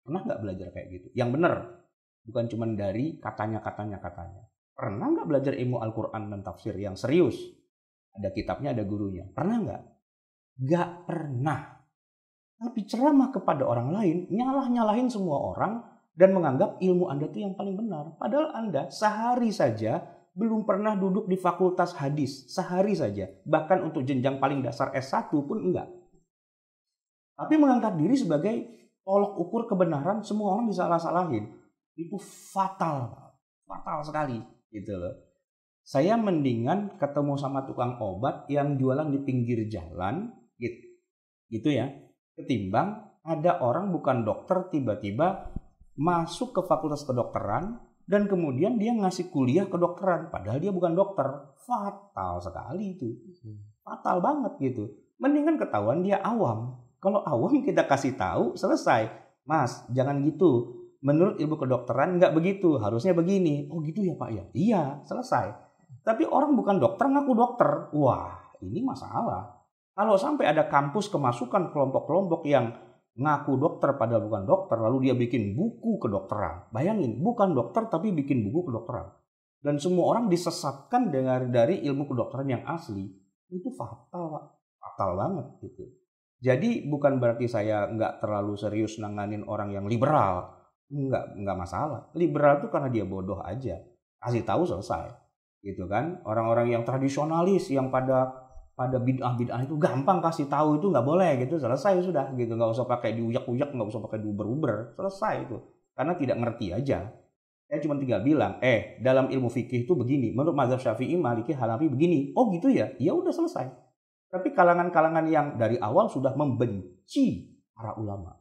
Pernah nggak belajar kayak gitu? Yang benar, bukan cuma dari katanya-katanya katanya. Pernah nggak belajar ilmu Al-Quran dan tafsir yang serius? Ada kitabnya, ada gurunya. Pernah nggak? Nggak pernah. Tapi ceramah kepada orang lain, nyalah-nyalahin semua orang, dan menganggap ilmu Anda itu yang paling benar. Padahal Anda sehari saja belum pernah duduk di fakultas hadis sehari saja, bahkan untuk jenjang paling dasar S1 pun enggak. Tapi mengangkat diri sebagai tolok ukur kebenaran semua orang bisa salah-salahin. Itu fatal, fatal sekali gitu loh. Saya mendingan ketemu sama tukang obat yang jualan di pinggir jalan gitu. Gitu ya. Ketimbang ada orang bukan dokter tiba-tiba masuk ke fakultas kedokteran dan kemudian dia ngasih kuliah kedokteran padahal dia bukan dokter fatal sekali itu hmm. fatal banget gitu mendingan ketahuan dia awam kalau awam kita kasih tahu selesai mas jangan gitu menurut ilmu kedokteran nggak begitu harusnya begini oh gitu ya pak ya iya selesai tapi orang bukan dokter ngaku dokter wah ini masalah kalau sampai ada kampus kemasukan kelompok-kelompok yang ngaku dokter padahal bukan dokter, lalu dia bikin buku kedokteran. Bayangin, bukan dokter tapi bikin buku kedokteran. Dan semua orang disesatkan dengar dari ilmu kedokteran yang asli. Itu fatal, Pak. Fatal banget gitu. Jadi bukan berarti saya nggak terlalu serius nanganin orang yang liberal. Nggak, nggak masalah. Liberal itu karena dia bodoh aja. Kasih tahu selesai. Gitu kan. Orang-orang yang tradisionalis, yang pada pada bid'ah-bid'ah itu gampang kasih tahu itu nggak boleh gitu selesai sudah gitu nggak usah pakai diuyak-uyak nggak usah pakai diuber-uber selesai itu karena tidak ngerti aja saya cuma tinggal bilang eh dalam ilmu fikih itu begini menurut mazhab syafi'i maliki hanafi begini oh gitu ya ya udah selesai tapi kalangan-kalangan yang dari awal sudah membenci para ulama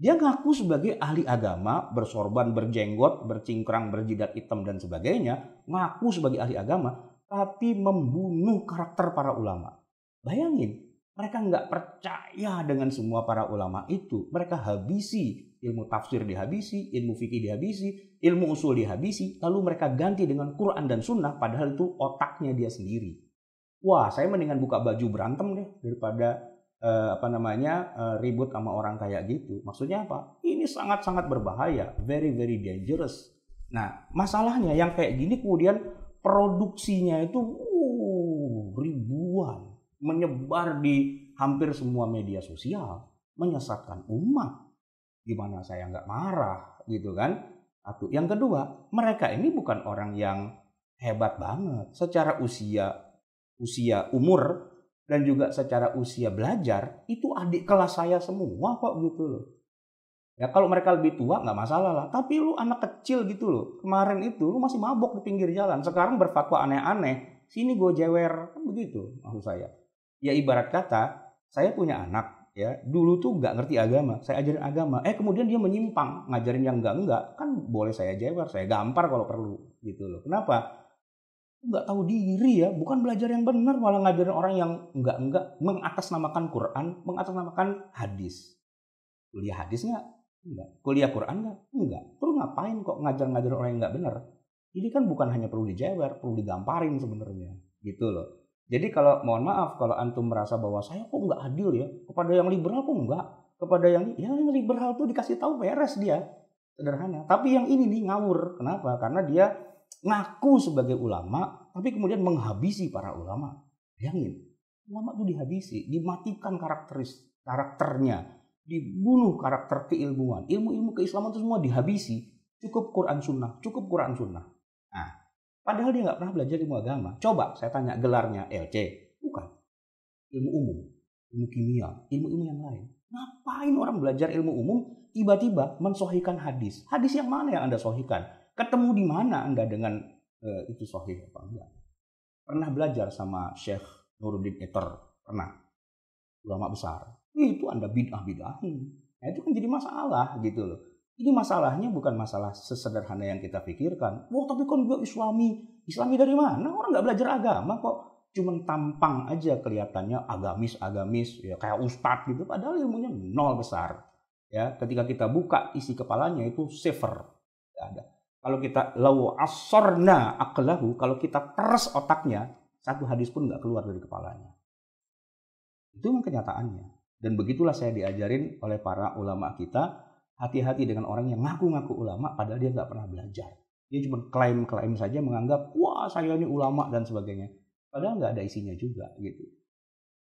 dia ngaku sebagai ahli agama bersorban berjenggot bercingkrang berjidat hitam dan sebagainya ngaku sebagai ahli agama tapi membunuh karakter para ulama. Bayangin, mereka nggak percaya dengan semua para ulama itu. Mereka habisi ilmu tafsir dihabisi, ilmu fikih dihabisi, ilmu usul dihabisi, lalu mereka ganti dengan Quran dan Sunnah, padahal itu otaknya dia sendiri. Wah, saya mendingan buka baju berantem deh daripada eh, apa namanya eh, ribut sama orang kayak gitu. Maksudnya apa? Ini sangat-sangat berbahaya, very very dangerous. Nah, masalahnya yang kayak gini kemudian produksinya itu uh, ribuan menyebar di hampir semua media sosial menyesatkan umat gimana saya nggak marah gitu kan satu yang kedua mereka ini bukan orang yang hebat banget secara usia usia umur dan juga secara usia belajar itu adik kelas saya semua kok gitu loh Ya kalau mereka lebih tua nggak masalah lah. Tapi lu anak kecil gitu loh. Kemarin itu lu masih mabok di pinggir jalan. Sekarang berfatwa aneh-aneh. Sini gue jewer. Kan begitu maksud saya. Ya ibarat kata saya punya anak ya dulu tuh nggak ngerti agama saya ajarin agama eh kemudian dia menyimpang ngajarin yang enggak enggak kan boleh saya jewer saya gampar kalau perlu gitu loh kenapa nggak tahu diri ya bukan belajar yang benar malah ngajarin orang yang enggak enggak mengatasnamakan Quran mengatasnamakan hadis kuliah hadisnya. Enggak. Kuliah Quran enggak? Enggak. Terus ngapain kok ngajar-ngajar orang yang enggak benar? Ini kan bukan hanya perlu dijewer, perlu digamparin sebenarnya. Gitu loh. Jadi kalau mohon maaf kalau antum merasa bahwa saya kok enggak hadir ya kepada yang liberal kok enggak, kepada yang ya yang liberal tuh dikasih tahu beres dia sederhana. Tapi yang ini nih ngawur. Kenapa? Karena dia ngaku sebagai ulama tapi kemudian menghabisi para ulama. Bayangin, ulama tuh dihabisi, dimatikan karakteris karakternya, dibunuh karakter keilmuan. Ilmu-ilmu keislaman itu semua dihabisi. Cukup Quran Sunnah, cukup Quran Sunnah. Nah, padahal dia nggak pernah belajar ilmu agama. Coba saya tanya gelarnya LC. Bukan. Ilmu umum, ilmu kimia, ilmu-ilmu yang lain. Ngapain orang belajar ilmu umum tiba-tiba mensohikan hadis? Hadis yang mana yang Anda sohikan? Ketemu di mana Anda dengan e, itu sohih apa enggak? Pernah belajar sama Syekh Nuruddin Eter? Pernah. Ulama besar itu Anda bidah-bidahin. Nah, itu kan jadi masalah gitu loh. Ini masalahnya bukan masalah sesederhana yang kita pikirkan. Wah, tapi kan gue islami. Islami dari mana? Orang nggak belajar agama kok. Cuman tampang aja kelihatannya agamis-agamis. Ya, kayak ustadz gitu. Padahal ilmunya nol besar. Ya, ketika kita buka isi kepalanya itu sever. ada. Kalau kita lau asorna akelahu kalau kita peres otaknya, satu hadis pun nggak keluar dari kepalanya. Itu memang kenyataannya. Dan begitulah saya diajarin oleh para ulama kita, hati-hati dengan orang yang ngaku-ngaku ulama padahal dia nggak pernah belajar. Dia cuma klaim-klaim saja menganggap, wah saya ini ulama dan sebagainya. Padahal nggak ada isinya juga gitu.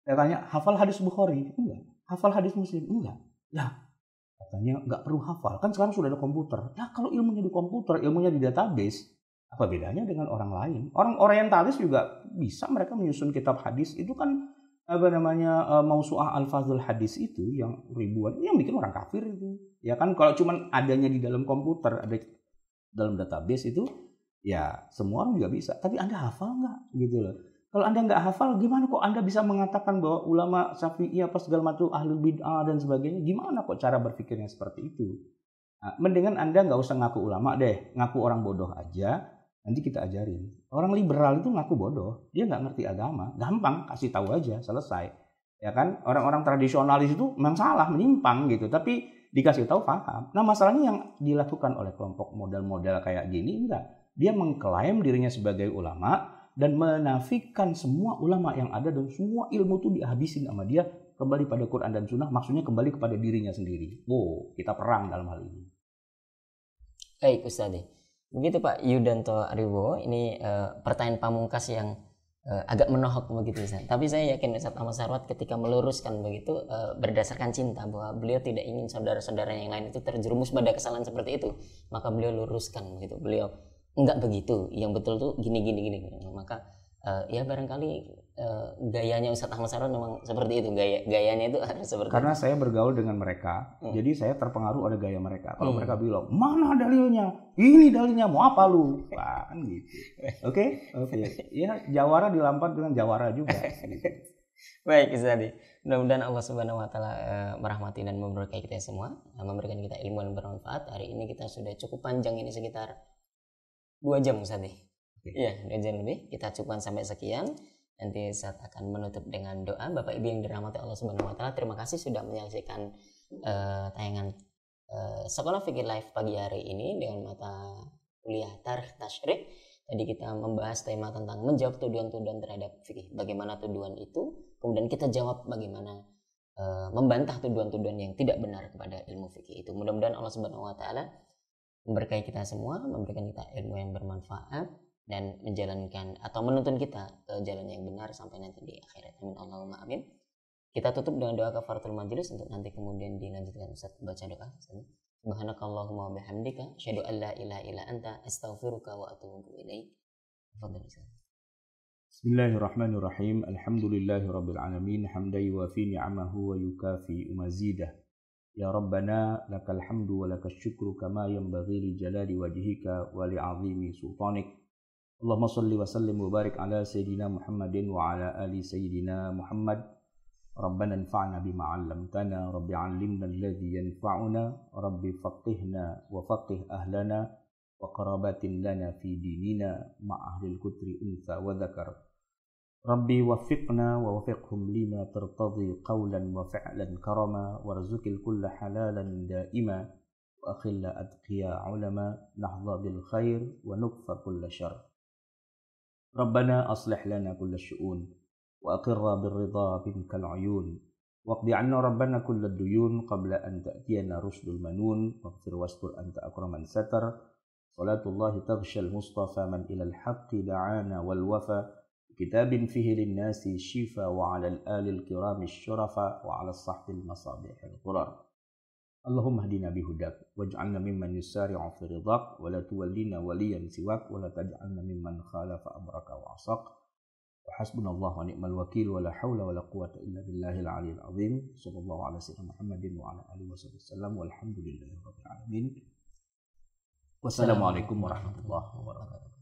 Saya tanya, hafal hadis Bukhari? Enggak. Hafal hadis Muslim? Enggak. ya katanya nggak perlu hafal. Kan sekarang sudah ada komputer. ya kalau ilmunya di komputer, ilmunya di database, apa bedanya dengan orang lain? Orang orientalis juga bisa mereka menyusun kitab hadis itu kan apa namanya uh, mausuah al-fazul hadis itu yang ribuan yang bikin orang kafir itu ya kan kalau cuman adanya di dalam komputer ada dalam database itu ya semua orang juga bisa tapi anda hafal nggak gitu loh kalau anda nggak hafal gimana kok anda bisa mengatakan bahwa ulama syafi'i apa segala macam ahli bid'ah dan sebagainya gimana kok cara berpikirnya seperti itu nah, mendingan anda nggak usah ngaku ulama deh ngaku orang bodoh aja nanti kita ajarin. Orang liberal itu ngaku bodoh, dia nggak ngerti agama, gampang kasih tahu aja, selesai. Ya kan, orang-orang tradisionalis itu memang salah, menyimpang gitu, tapi dikasih tahu paham. Nah masalahnya yang dilakukan oleh kelompok model-model kayak gini enggak. Dia mengklaim dirinya sebagai ulama dan menafikan semua ulama yang ada dan semua ilmu itu dihabisin sama dia kembali pada Quran dan Sunnah, maksudnya kembali kepada dirinya sendiri. Wow, kita perang dalam hal ini. Baik hey, Begitu Pak Yudanto Ariwo, ini uh, pertanyaan pamungkas yang uh, agak menohok begitu Ustaz. Tapi saya yakin Ustaz Ahmad Sarwat ketika meluruskan begitu uh, berdasarkan cinta bahwa beliau tidak ingin saudara-saudara yang lain itu terjerumus pada kesalahan seperti itu, maka beliau luruskan begitu. Beliau enggak begitu, yang betul tuh gini gini gini. Maka uh, ya barangkali uh, gayanya Ustadz Ahmad Sarwan memang seperti itu gaya gayanya itu harus seperti karena itu. saya bergaul dengan mereka hmm. jadi saya terpengaruh oleh gaya mereka kalau hmm. mereka bilang mana dalilnya ini dalilnya mau apa lu kan gitu oke oke okay. ya jawara dilampat dengan jawara juga baik Ustadz mudah-mudahan Allah Subhanahu Wa Taala eh, merahmati dan memberkahi kita semua memberikan kita ilmu yang bermanfaat hari ini kita sudah cukup panjang ini sekitar dua jam Ustadz Iya, dua jam lebih. Kita cukupkan sampai sekian. Nanti saat akan menutup dengan doa, Bapak Ibu yang dirahmati Allah Subhanahu wa taala, terima kasih sudah menyaksikan uh, tayangan uh, Sekolah Fikih Live pagi hari ini dengan mata kuliah Tarikh Tashrik Tadi kita membahas tema tentang menjawab tuduhan-tuduhan terhadap fikih. Bagaimana tuduhan itu, kemudian kita jawab bagaimana uh, membantah tuduhan-tuduhan yang tidak benar kepada ilmu fikih itu. Mudah-mudahan Allah Subhanahu wa taala memberkahi kita semua, memberikan kita ilmu yang bermanfaat dan menjalankan atau menuntun kita ke jalan yang benar sampai nanti di akhirat. Amin Allahumma amin. Kita tutup dengan doa kafaratul majlis untuk nanti kemudian dilanjutkan Ustaz baca doa. Subhanakallahumma wa bihamdika asyhadu an la ilaha illa anta astaghfiruka wa atuubu ilaik. Bismillahirrahmanirrahim. Alhamdulillahirabbil alamin. Hamdai wa fi ni'amahu wa yukafi umazidah. Ya Rabbana lakal hamdu wa lakal syukru kama yanbaghi li jalali wajhika wa li 'azimi sultanik. اللهم صل وسلم وبارك على سيدنا محمد وعلى آل سيدنا محمد ربنا انفعنا بما علمتنا رب علمنا الذي ينفعنا رب فقهنا وفقه أهلنا وقرابات لنا في ديننا مع أهل الكتر أنثى وذكر ربي وفقنا ووفقهم لما ترتضي قولا وفعلا كرما وارزق الكل حلالا دائما وأخل أتقيا علما نحظى بالخير ونكفى كل شر ربنا أصلح لنا كل الشؤون وأقر بالرضا منك العيون واقض عنا ربنا كل الديون قبل أن تأتينا رشد المنون واغفر واستر أنت أكرم من ستر صلاة الله تغشى المصطفى من إلى الحق دعانا والوفى كتاب فيه للناس شفا وعلى الآل الكرام الشرفا وعلى الصحب المصابيح الغرر اللهم اهدنا بهداك واجعلنا ممن يسارع في رضاك ولا تولينا وليا سواك ولا تجعلنا ممن خالف أمرك وعصاك وحسبنا الله ونعم الوكيل ولا حول ولا قوة إلا بالله العلي العظيم صلى الله على سيدنا محمد وعلى آله وصحبه وسلم والحمد لله رب العالمين والسلام عليكم ورحمة الله وبركاته